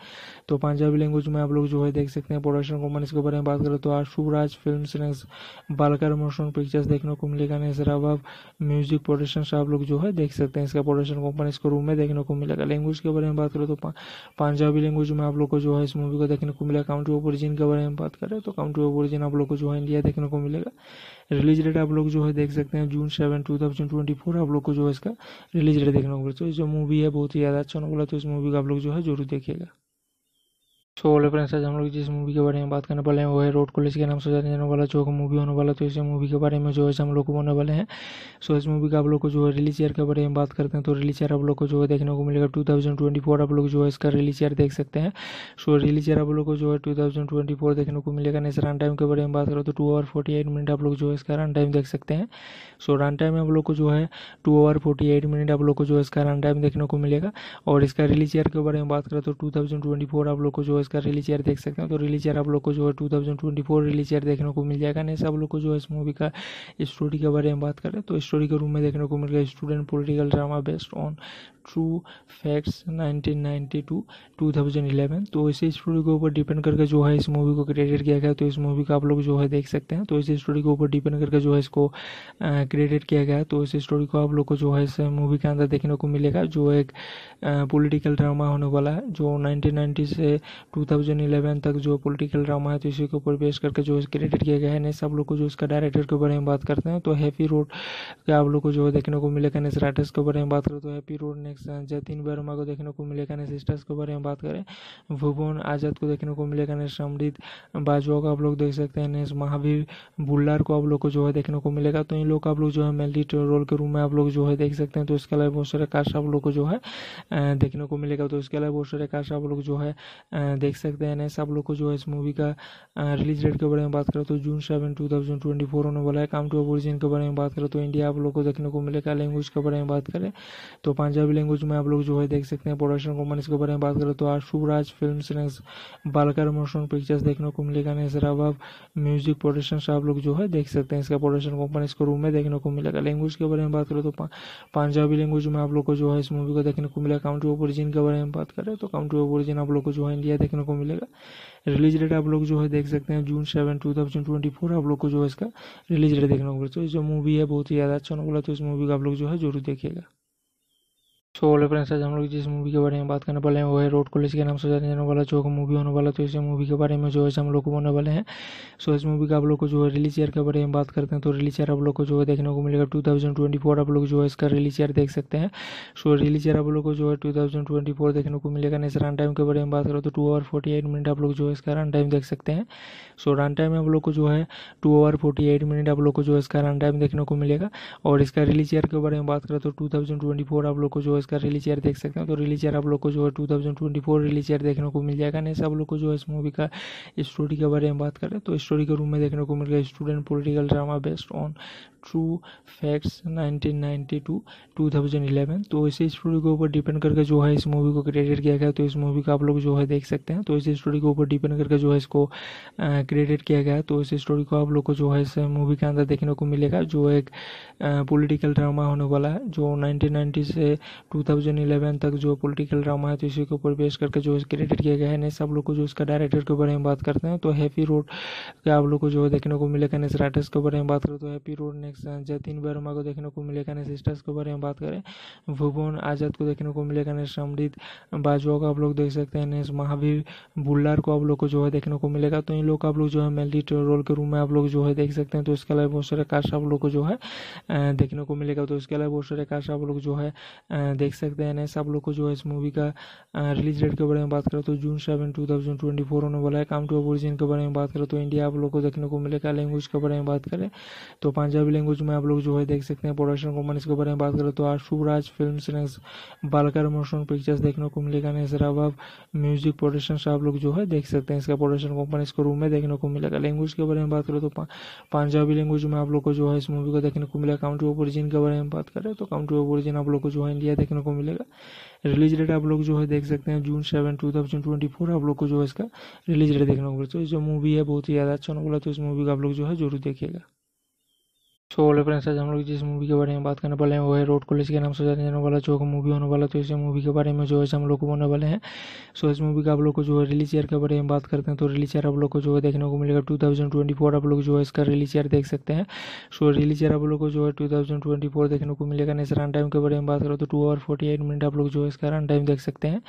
तो पंजाबी लैंग्वेज में आप लोग जो है देख सकते हैं प्रोडक्शन कंपनी के बारे में बात करें तो आशुराज फिल्म बालकर मोशन पिक्चर्स देखने को मिलेगा नेसराबाब म्यूजिक प्रोडक्शन आप लोग जो है देख सकते हैं इसका प्रोडक्शन कॉमन को रूम में देखने को मिलेगा लैंग्वेज के बारे में बात करें तो पंजाबी लैंग्वेज में आप लोग को जो है इस मूवी को देखने को मिलेगा काउंट्री ऑफ ओरिजिन के बारे में बात करें तो काउंट्री ऑफ ओरिजिन आप लोग को जो है इंडिया देखने को मिलेगा रिलीज डेट आप लोग जो है देख सकते हैं June seven two thousand twenty four आप लोग को जो है इसका रिलीज डेट देखने को मिले तो जो मूवी है बहुत ही ज़्यादा अच्छा होने वाला तो इस मूवी को आप लोग जो है जरूर देखिएगा सो so, फ्रेंड्स आज हम लोग जिस मूवी के बारे में बात करने वाले हैं वो है रोड कॉलेज के नाम से जाने जाने वाला जो मूवी होने वाला तो इस मूवी के बारे में जो है हम लोग को होने वाले हैं सो इस मूवी का आप लोग को जो है रिलीज ईयर के बारे में बात करते हैं तो रिलीज ईयर आप लोग को जो है देखने को मिलेगा टू आप लोग जो है इसका रिलीज ईयर देख सकते हैं सो रिलीज ईयर आप लोग को जो है टू देखने को मिलेगा नेक्स्ट रन टाइम के बारे में बात करो तो टू आवर फोर्टी मिनट आप लोग जो है इसका रन टाइम देख सकते हैं सो रन टाइम आप लोग को जो है टू आवर फोर्टी मिनट आप लोग को जो है इसका रन टाइम देखने को मिलेगा और इसका रिलीज ईयर के बारे में बात करें तो टू आप लोग को जो है इसका रिलीज ईयर देख सकते हैं तो रिलीज ईयर आप लोग को जो है two thousand twenty four release year देखने को मिल जाएगा नहीं सब लोग को जो है इस मूवी का स्टोरी के बारे में बात करें तो स्टोरी के रूम में देखने को मिल गया student political drama based on true facts 1992 2011 तो इसी स्टोरी के ऊपर डिपेंड करके जो है इस मूवी को क्रेडिट किया गया तो इस मूवी का आप लोग जो है देख सकते हैं तो इसी स्टोरी के ऊपर डिपेंड करके जो है इसको क्रेडिट किया गया तो इस स्टोरी को आप लोग को जो है इस मूवी के अंदर देखने को मिलेगा जो एक पॉलिटिकल ड्रामा होने वाला है जो 1990 से 2011 तक जो पॉलिटिकल ड्रामा है तो इसी के ऊपर बेस करके जो क्रेडिट किया गया है नहीं सब लोग को जो इसका डायरेक्टर के बारे में बात करते हैं तो हैप्पी रोड का आप लोग को जो है देखने को मिलेगा नेक्स्ट राइटर्स के बारे में बात करें तो happy road next Jatin Verma को देखने को मिलेगा नेक्स्ट सिस्टर्स के बारे में बात करें भुवन आज़ाद को देखने को मिलेगा नेक्स्ट अमृत बाजवा को आप लोग देख सकते हैं नेक्स्ट महावीर बुल्लार को आप लोग को जो है देखने को मिलेगा तो इन लोग का आप लोग जो है मेलिट रोल के रूम में आप लोग जो है देख सकते हैं तो इसके अलावा बहुत सारे कास्ट आप लोग को जो है देखने को मिलेगा तो इसके अलावा बहुत सारे कास्ट आप लोग जो है देख सकते हैं नेक्स्ट आप लोग को जो है इस मूवी का रिलीज डेट के बारे में बात करें तो June seven two thousand twenty four होने वाला है काम टू ओरिजिन के बारे में बात करें तो इंडिया आप लोग को देखने को मिलेगा लैंग्वेज के बारे में बात करें तो पंजाबी लैंग्वेज में आप लोग जो है देख सकते हैं प्रोडक्शन कंपनीज के बारे में बात करें तो आशुराज फिल्म बालकर मोशन पिक्चर्स देखने को मिलेगा नेसराब म्यूजिक प्रोडक्शन आप लोग जो है देख सकते हैं इसका प्रोडक्शन कंपनी इसको रूम में देखने को मिलेगा लैंग्वेज के बारे में बात करें तो पंजाबी लैंग्वेज में आप लोग को जो है इस मूवी को देखने को मिलेगा रहेगा काउंट्री ऑफ ओरिजिन के बारे में बात करें तो काउंट्री ऑफ ओरिजिन आप लोग को जो है इंडिया देखने को मिलेगा रिलीज डेट आप लोग जो है देख सकते हैं June seven two thousand twenty four आप लोग को जो है इसका रिलीज डेट देखने को मिलता है तो जो मूवी है बहुत ही ज़्यादा अच्छा होने वाला तो इस मूवी का आप लोग जो है जरूर देखिएगा सो वाले फ्रेंड्स आज हम लोग जिस मूवी के बारे में बात करने वाले हैं वो है रोड कॉलेज के नाम से जाने जाने वाला जो मूवी होने वाला तो इस मूवी के बारे में जो है हम लोग को बोलने वाले हैं सो इस मूवी का आप लोग को जो है रिलीज ईयर के बारे में बात करते हैं तो रिलीज ईयर आप लोग को जो है देखने को मिलेगा टू थाउजेंड ट्वेंटी फोर आप लोग जो है इसका रिलीज ईयर देख सकते हैं सो रिलीज ईयर आप लोग को जो है टू थाउजेंड ट्वेंटी फोर देखने को मिलेगा नेक्स्ट रन टाइम के बारे में बात करो तो two hour forty eight minute आप लोग जो है इसका रन टाइम देख सकते हैं सो रन टाइम आप लोग को जो है two hour forty eight minute आप लोग को जो है इसका रन टाइम देखने को मिलेगा और इसका रिलीज ईयर के बारे में बात करें तो टू थाउजेंड ट्वेंटी फोर आप लोग को जो है उसका रिलीज ईयर देख सकते हैं तो रिलीज ईयर आप लोग को जो है two thousand twenty four release year देखने को मिल जाएगा नहीं सब लोग को जो है इस मूवी का स्टोरी के बारे में बात करें तो स्टोरी के रूम में देखने को मिल गया student political drama based on true facts 1992 2011 तो इसी स्टोरी के ऊपर डिपेंड करके जो है इस मूवी को क्रेडिट किया गया तो इस मूवी को आप लोग जो है देख सकते हैं तो इसी स्टोरी के ऊपर डिपेंड करके जो है इसको क्रेडिट किया गया तो इस स्टोरी को आप लोग को जो है इस मूवी के अंदर देखने को मिलेगा जो एक पोलिटिकल ड्रामा होने वाला है जो नाइनटीन से टू तक जो पोलिटिकल ड्रामा है तो इसी के ऊपर बेस करके जो क्रेडिट किया गया है नेक्स्ट सब लोग को जो इसका डायरेक्टर के बारे में बात करते हैं तो हैप्पी रोड का आप लोग को जो है देखने को मिलेगा नेक्स्ट राइटर्स के बारे में बात करें तो हैप्पी रोड ने एक्शन जतिन वर्मा को देखने को मिलेगा ने सिस्टर्स के बारे में बात करें भुवन आज़ाद को देखने को मिलेगा ने समृद्ध बाजवा को आप लोग देख सकते हैं महावीर बुल्लार को आप लोग को जो है देखने को मिलेगा तो इन लोग आप लोग जो है मेनली रोल के रूम में आप लोग जो है देख सकते हैं तो इसके अलावा बहुत सारे कास्ट आप लोग को जो है देखने को मिलेगा तो इसके अलावा बहुत सारे काश आप लोग जो है देख सकते हैं नेक्स्ट आप लोग को जो है इस मूवी का रिलीज डेट के बारे में बात करें तो June seven two thousand twenty four होने वाला है काम टू ओरिजिन के बारे में बात करें तो इंडिया आप लोग को देखने को मिलेगा लैंग्वेज के बारे में बात करें तो पंजाबी लैंग्वेज में आप लोग जो है देख सकते हैं प्रोडक्शन कंपनीज के बारे में बात करें तो आशुराज फिल्म बालकर मोशन पिक्चर्स देखने को मिलेगा नेसराबाब म्यूजिक प्रोडक्शन आप लोग जो है देख सकते हैं इसका प्रोडक्शन कंपनी इसको रूम में देखने को मिलेगा लैंग्वेज के बारे में बात करें तो पंजाबी लैंग्वेज में आप लोग को जो है इस मूवी को देखने को मिलेगा काउंट्री ऑफ ओरिजिन के बारे में बात करें तो काउंट्री ऑफ ओरिजिन आप लोग को जो है इंडिया देखने को मिलेगा रिलीज डेट आप लोग जो है देख सकते हैं June seven two thousand twenty four आप लोग को जो है इसका रिलीज डेट देखने को मिलता तो जो मूवी है बहुत ही ज़्यादा अच्छा बोला तो इस मूवी का आप लोग जो है जरूर देखिएगा सो तो ऑल फ्रेंड्स आज हम लोग जिस मूवी के बारे में बात करने वाले हैं वो है रोड कॉलेज के नाम से जाने जाने वाला जो मूवी होने वाला तो इस मूवी के बारे में जो है हम लोग को बोलने वाले हैं सो इस मूवी का आप लोग को जो है रिलीज ईयर के बारे में बात करते हैं तो रिलीज ईयर आप लोग को जो है देखने को मिलेगा टू थाउजेंड ट्वेंटी फोर आप लोग जो है इसका रिलीज ईयर देख सकते हैं सो रिलीज ईयर आप लोग को जो है टू थाउजेंड ट्वेंटी फोर देखने को मिलेगा नेक्स्ट रन टाइम के बारे में बात करो तो two hour forty eight minute आप लोग जो है इसका रन टाइम देख सकते हैं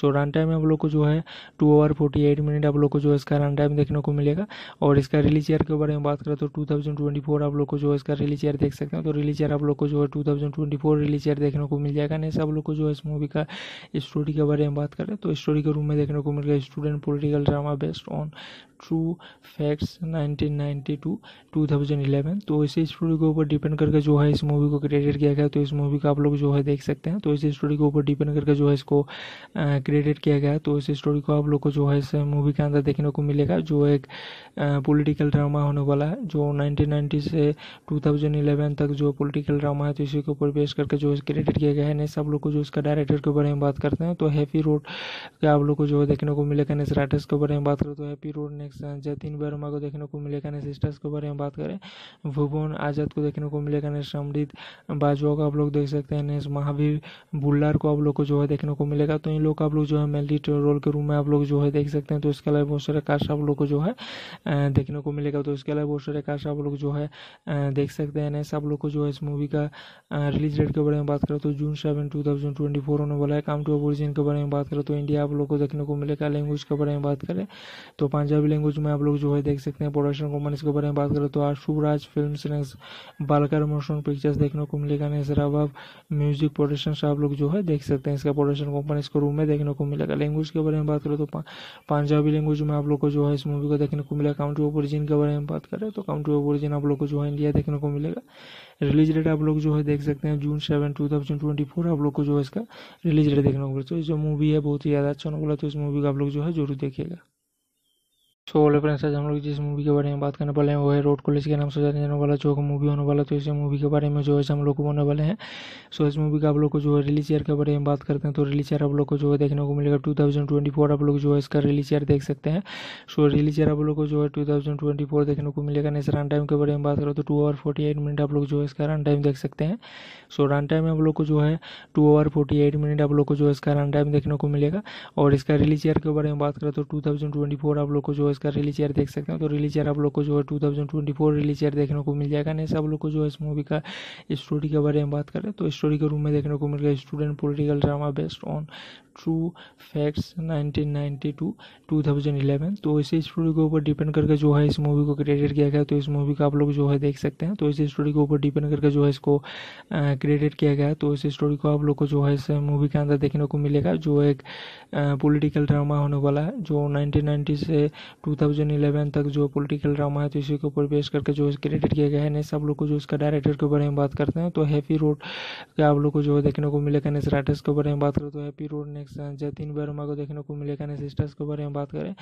सो रन टाइम आप लोग को जो है two hour forty eight minute आप लोग को जो है इसका रन टाइम देखने को मिलेगा और इसका रिलीज ईयर के बारे में बात करें तो टू थाउजेंड ट्वेंटी फोर आप लोग को जो है इसका रिलीज ईयर देख सकते हो तो रिलीज ईयर आप लोग को जो है two thousand twenty four release year देखने को मिल जाएगा नहीं सब लोग को जो है इस मूवी का स्टोरी के बारे में बात करें तो स्टोरी के रूम में देखने को मिल गया student political drama based on true facts nineteen 1992 two तो इसी स्टोरी के ऊपर डिपेंड करके जो है इस मूवी को क्रेडिट किया गया तो इस मूवी का आप लोग जो है देख सकते हैं तो इसी स्टोरी के ऊपर डिपेंड करके जो है इसको क्रेडिट किया गया तो इस स्टोरी को आप लोग को जो है इस मूवी के अंदर देखने को मिलेगा जो एक पॉलिटिकल ड्रामा होने वाला है जो 1990 से 2011 तक जो पॉलिटिकल ड्रामा है तो इसी के ऊपर बेस करके जो क्रेडिट किया गया है नेक्स्ट सब लोग को जो इसका डायरेक्टर के बारे में बात करते हैं तो हैप्पी रोड का आप लोग को जो देखने को मिलेगा नेक्स्ट राइटर्स के बारे में बात करें तो happy road next Jatin Verma को देखने को मिलेगा नेक्स्ट सिस्टर्स के बारे में बात करें भुवन आज़ाद को देखने को मिलेगा नेक्स्ट अमृत बाजवा को आप लोग देख सकते हैं नेक्स्ट महावीर बुल्लार को आप लोग को जो है देखने को मिलेगा तो इन लोग का आप लोग जो है मेनली रोल के रूम में आप लोग जो है देख सकते हैं तो इसके अलावा बहुत सारे कास्ट आप लोग को जो है देखने को मिलेगा तो इसके अलावा बहुत सारे कास्ट आप लोग जो है देख सकते हैं सब आप लोग को जो है इस मूवी का रिलीज डेट के बारे में बात करें तो June seven two thousand twenty four होने वाला है काम टू ऑरिजिन के बारे में बात करें तो इंडिया आप लोग को देखने को मिलेगा लैंग्वेज के बारे में बात करें तो पंजाबी लैंग्वेज में आप लोग जो है देख सकते हैं प्रोडक्शन कंपनीज के बारे में बात करें तो आशुराज फिल्म बालकर मोशन पिक्चर्स देखने को मिलेगा नेक्स्ट म्यूजिक प्रोडक्शन आप लोग जो है देख सकते हैं इसका प्रोडक्शन कंपनी को रूम में देखने को मिलेगा लैंग्वेज के बारे में बात करें तो पंजाबी लैंग्वेज में आप लोग को जो है इस मूवी को देखने को मिलेगा काउंट्री ऑफ ओरिजिन के बारे में बात करें तो काउंट्री ऑफ ओरिजिन आप लोग को जो है इंडिया देखने को मिलेगा रिलीज डेट आप लोग जो है देख सकते हैं June seven two thousand twenty four आप लोग को जो है इसका रिलीज डेट देखने को मिलता है जो मूवी है बहुत ही ज़्यादा अच्छा बोला तो इस मूवी का आप लोग जो है जरूर देखिएगा सो वाले फ्रेंड्स आज हम लोग जिस मूवी के बारे में बात करने वाले हैं वो है रोड कॉलेज के नाम से जाने जाने वाला जो मूवी होने वाला तो इस मूवी के बारे में जो है हम लोग को होने वाले हैं सो इस मूवी का आप लोग को जो है रिलीज ईयर के बारे में बात करते हैं तो रिलीज ईयर आप लोग को जो है देखने को मिलेगा टू आप लोग जो है इसका रिलीज ईयर देख सकते हैं सो रिलीज ईयर आप लोग को जो है टू देखने को मिलेगा नेक्स्ट रन टाइम के बारे में बात करो तो टू आवर फोर्टी मिनट आप लोग जो है इसका रन टाइम देख सकते हैं सो रन टाइम आप लोग को जो है टू आवर फोर्टी मिनट आप लोग को जो है इसका रन टाइम देखने को मिलेगा और इसका रिलीज ईयर के बारे में बात करें तो टू आप लोग को जो है इसका रिलीज ईयर देख सकते हैं तो रिलीज ईयर आप लोग को जो है two thousand twenty four release year देखने को मिल जाएगा नहीं सब लोग को जो है इस मूवी का स्टोरी के बारे में बात करें तो स्टोरी के रूम में देखने को मिल गया student political drama based on true facts two two तो इसी स्टोरी के ऊपर डिपेंड करके जो है इस मूवी को क्रेडिट किया गया तो इस मूवी का आप लोग जो है देख सकते हैं तो इसी स्टोरी के ऊपर डिपेंड करके जो है इसको क्रेडिट किया गया तो इस स्टोरी को आप लोग को जो है इस मूवी के अंदर देखने को मिलेगा जो एक पोलिटिकल ड्रामा होने वाला है जो नाइनटीन से 2011 तक जो पॉलिटिकल ड्रामा है तो इसी के ऊपर बेस करके जो क्रेडिट किया गया है नेक्स्ट आप लोग को जो इसका डायरेक्टर के बारे में बात करते हैं तो हैप्पी रोड का आप लोग को जो देखने को मिलेगा नेक्स्ट राइटर्स के बारे में बात करें तो happy road next Jatin Verma को देखने को मिलेगा नेक्स्ट सिस्टर्स के बारे में बात करें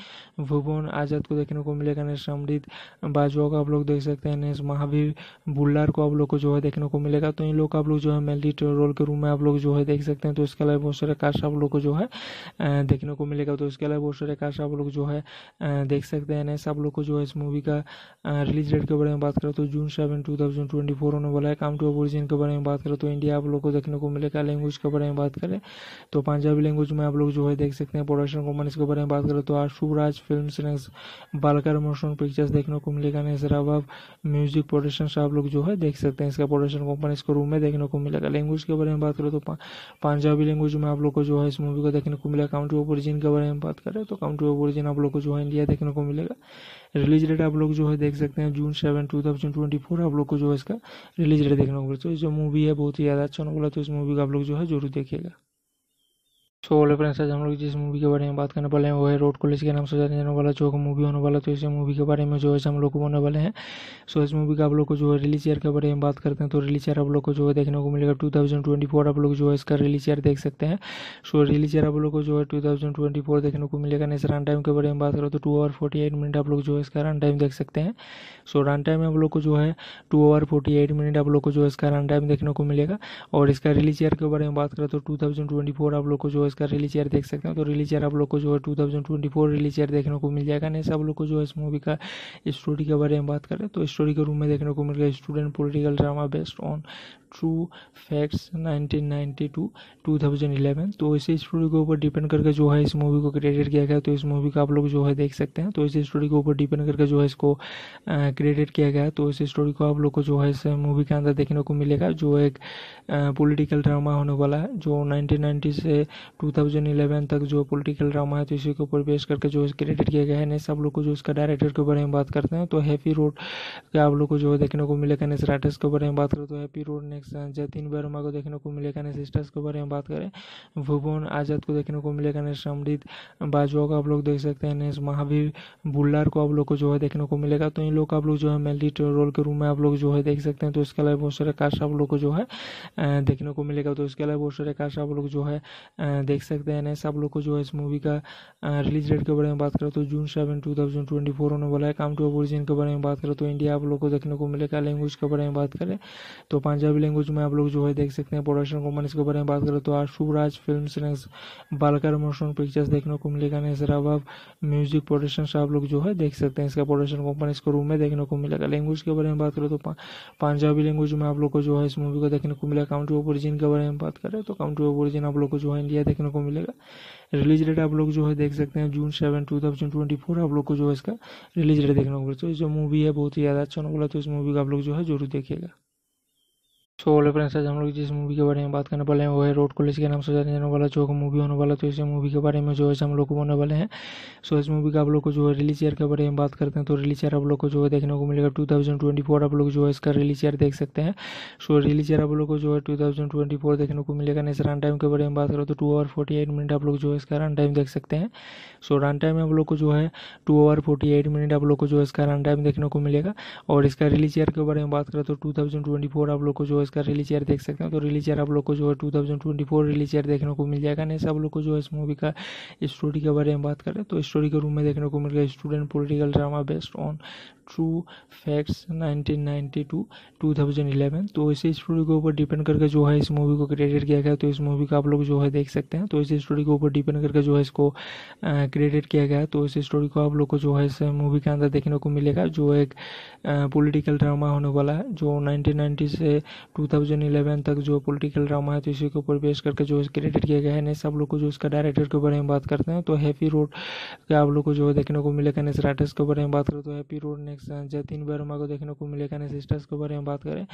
भुवन आज़ाद को देखने को मिलेगा नेक्स्ट अमृत बाजवा को आप लोग देख सकते हैं नेक्स्ट महावीर बुल्लार को आप लोग को जो है देखने को मिलेगा तो इन लोग का आप लोग जो है मेलिट रोल के रूम में आप लोग जो है देख सकते हैं तो इसके अलावा बहुत सारे कास्ट आप लोग को जो है देखने को मिलेगा तो इसके अलावा बहुत सारे कास्ट आप लोग जो है देख सकते हैं सब लोग को जो है इस मूवी का रिलीज डेट के बारे में बात करें तो June seven two thousand twenty four होने वाला है काम टू ओरिजिन के बारे में बात करें तो इंडिया आप लोग को देखने को मिलेगा लैंग्वेज के बारे में बात करें तो पंजाबी लैंग्वेज में आप लोग जो है देख सकते हैं प्रोडक्शन कंपनीज के बारे में बात करें तो आशुराज फिल्म बालकर मोशन पिक्चर्स देखने को मिलेगा नेसराबाब म्यूजिक प्रोडक्शन आप लोग जो है देख सकते हैं इसका प्रोडक्शन कंपनी इसको रूम में देखने को मिलेगा लैंग्वेज के बारे में बात करें तो पंजाबी लैंग्वेज में आप लोग को जो है इस मूवी को देखने को मिलेगा काउंटी टू ओरिजिन के बारे में बात करें तो काउंटी टू ओरिजिन आप लोग को जो है इंडिया देखने देखने को मिलेगा रिलीज डेट आप लोग जो है देख सकते हैं June seven two thousand twenty four आप लोग को जो है इसका रिलीज डेट देखने को मिलेगा तो जो मूवी है बहुत ही ज़्यादा अच्छा होने वाला तो इस मूवी का आप लोग जो है जरूर देखिएगा सो so, फ्रेंड्स आज हम लोग जिस मूवी के बारे में बात करने वाले हैं वो है रोड कॉलेज के नाम से जाने जाने वाला जो मूवी होने वाला तो इस मूवी के बारे में जो है हम लोग को होने वाले हैं सो इस मूवी का आप लोग को जो है रिलीज ईयर के बारे में बात करते हैं तो रिलीज ईयर आप लोग को जो है देखने को मिलेगा टू थाउजेंड ट्वेंटी फोर आप लोग जो है इसका रिलीज ईयर देख सकते हैं सो रिलीज ईयर आप लोग को जो है टू थाउजेंड ट्वेंटी फोर देखने को मिलेगा नेक्स्ट रन टाइम के बारे में बात करो तो two hour forty eight minute आप लोग जो है इसका रन टाइम देख सकते हैं सो रन टाइम आप लोग को जो है two hour forty eight minute आप लोग को जो है इसका रन टाइम देखने को मिलेगा और इसका रिलीज ईयर के बारे में बात करें तो टू थाउजेंड ट्वेंटी फोर आप लोग को जो है उसका रिलीज ईयर देख सकते हो तो रिलीज ईयर आप लोग को जो है two thousand twenty four release year देखने को मिल जाएगा नहीं सब लोग को जो है इस मूवी का स्टोरी के बारे में बात करें तो स्टोरी के रूम में देखने को मिल गया student political drama based on true facts thousand eleven तो इसी स्टोरी के ऊपर डिपेंड करके जो है इस मूवी को क्रेडिट किया गया तो इस मूवी का आप लोग जो है देख सकते हैं तो इसी स्टोरी के ऊपर डिपेंड करके जो है इसको क्रेडिट किया गया तो इस स्टोरी को आप लोग को जो है इस मूवी के अंदर देखने को मिलेगा जो एक पॉलिटिकल ड्रामा होने वाला है जो 1990 से 2011 तक जो पॉलिटिकल ड्रामा है तो इसी के ऊपर बेस करके जो क्रेडिट किया गया है ने सब लोग को जो इसका डायरेक्टर के बारे में बात करते हैं तो हैप्पी रोड का आप लोग को जो है देखने को मिलेगा ने राइटर्स के बारे में बात करें तो happy road next Jatin Verma को देखने को मिलेगा नेक्स्ट सिस्टर्स के बारे में बात करें भुवन आज़ाद को देखने को मिलेगा नेक्स्ट अमृत बाजवा को आप लोग देख सकते हैं नेक्स्ट महावीर बुल्लार को आप लोग को जो है देखने को मिलेगा तो इन लोग का आप लोग जो है मेन रोल के रूम में आप लोग जो है देख सकते हैं तो इसके अलावा बहुत सारे कास्ट आप लोग को जो है देखने को मिलेगा तो इसके अलावा बहुत सारे कास्ट आप लोग जो है देख सकते हैं नेक्स्ट आप लोग को जो है इस मूवी का रिलीज डेट के बारे में बात करें तो June seven two thousand twenty four होने वाला है काम टू ओरिजिन के बारे में बात करें तो इंडिया आप लोग को देखने को मिलेगा लैंग्वेज के बारे में बात करें तो पंजाबी लैंग्वेज में आप लोग जो है देख सकते हैं प्रोडक्शन कंपनीज के बारे में बात करें तो आशुराज फिल्म बालकर मोशन पिक्चर्स देखने को मिलेगा नेक्स्ट रबाब म्यूजिक प्रोडक्शन आप लोग जो है देख सकते हैं इसका प्रोडक्शन कंपनी इसको रूम में देखने को मिलेगा लैंग्वेज के बारे में बात करें तो पंजाबी लैंग्वेज में आप लोग को जो है इस मूवी को देखने को मिलेगा जाएगा काउंट ऑफ ओरिजिन के बारे में बात करें तो काउंट्री ऑफ ओरिजिन आप लोग को जो है इंडिया देखने को मिलेगा रिलीज डेट आप लोग जो है देख सकते हैं June seven two thousand twenty four आप लोग को जो है इसका रिलीज डेट देखने को मिलेगा तो जो मूवी है बहुत ही ज़्यादा अच्छा बोला तो इस मूवी का आप लोग जो है जरूर देखिएगा सो ऑल फ्रेंड्स आज हम लोग जिस मूवी के बारे में बात करने वाले हैं वो है रोड कॉलेज के नाम से जाने जाने वाला जो मूवी होने वाला तो इस मूवी के बारे में जो है हम लोग को बोलने वाले हैं सो इस मूवी का आप लोग को जो है रिलीज ईयर के बारे में बात करते हैं तो रिलीज ईयर आप लोग को जो है देखने को मिलेगा टू थाउजेंड ट्वेंटी फोर आप लोग जो है इसका रिलीज ईयर देख सकते हैं सो रिलीज ईयर आप लोग को जो है टू थाउजेंड ट्वेंटी फोर देखने को मिलेगा नेक्स्ट रन टाइम के बारे में बात करो तो two hour forty eight minute आप लोग जो है इसका रन टाइम देख सकते हैं सो रन टाइम आप लोग को जो है two hour forty eight minute आप लोग को जो है इसका रन टाइम देखने को मिलेगा और इसका रिलीज ईयर के बारे में बात करें तो टू थाउजेंड ट्वेंटी फोर आप लोग को जो इसका रिलीज ईयर देख सकते हैं तो रिलीज ईयर आप लोग को जो है two thousand twenty four release year देखने को मिल जाएगा नहीं सब लोग को जो है इस मूवी का स्टोरी के बारे में बात करें तो स्टोरी के रूम में देखने को मिल गया student political drama based on true facts 1992 2011 तो इसी स्टोरी के ऊपर डिपेंड करके जो है इस मूवी को क्रेडिट किया गया तो इस मूवी का आप लोग जो है देख सकते हैं तो इसी स्टोरी के ऊपर डिपेंड करके जो है इसको क्रेडिट किया गया तो इस स्टोरी को आप लोग को जो है इस मूवी के अंदर देखने को मिलेगा जो एक पॉलिटिकल ड्रामा होने वाला है जो 1990 से 2011 तक जो पॉलिटिकल ड्रामा है तो इसी के ऊपर बेस करके जो क्रेडिट किया गया है नेक्स्ट आप लोग को जो इसका डायरेक्टर के बारे में बात करते हैं तो हैप्पी रोड का आप लोग को जो देखने को मिलेगा नेक्स्ट राइटर्स के बारे में बात करें तो happy road next Jatin Verma को देखने को मिलेगा नेक्स्ट सिस्टर्स के बारे में बात करें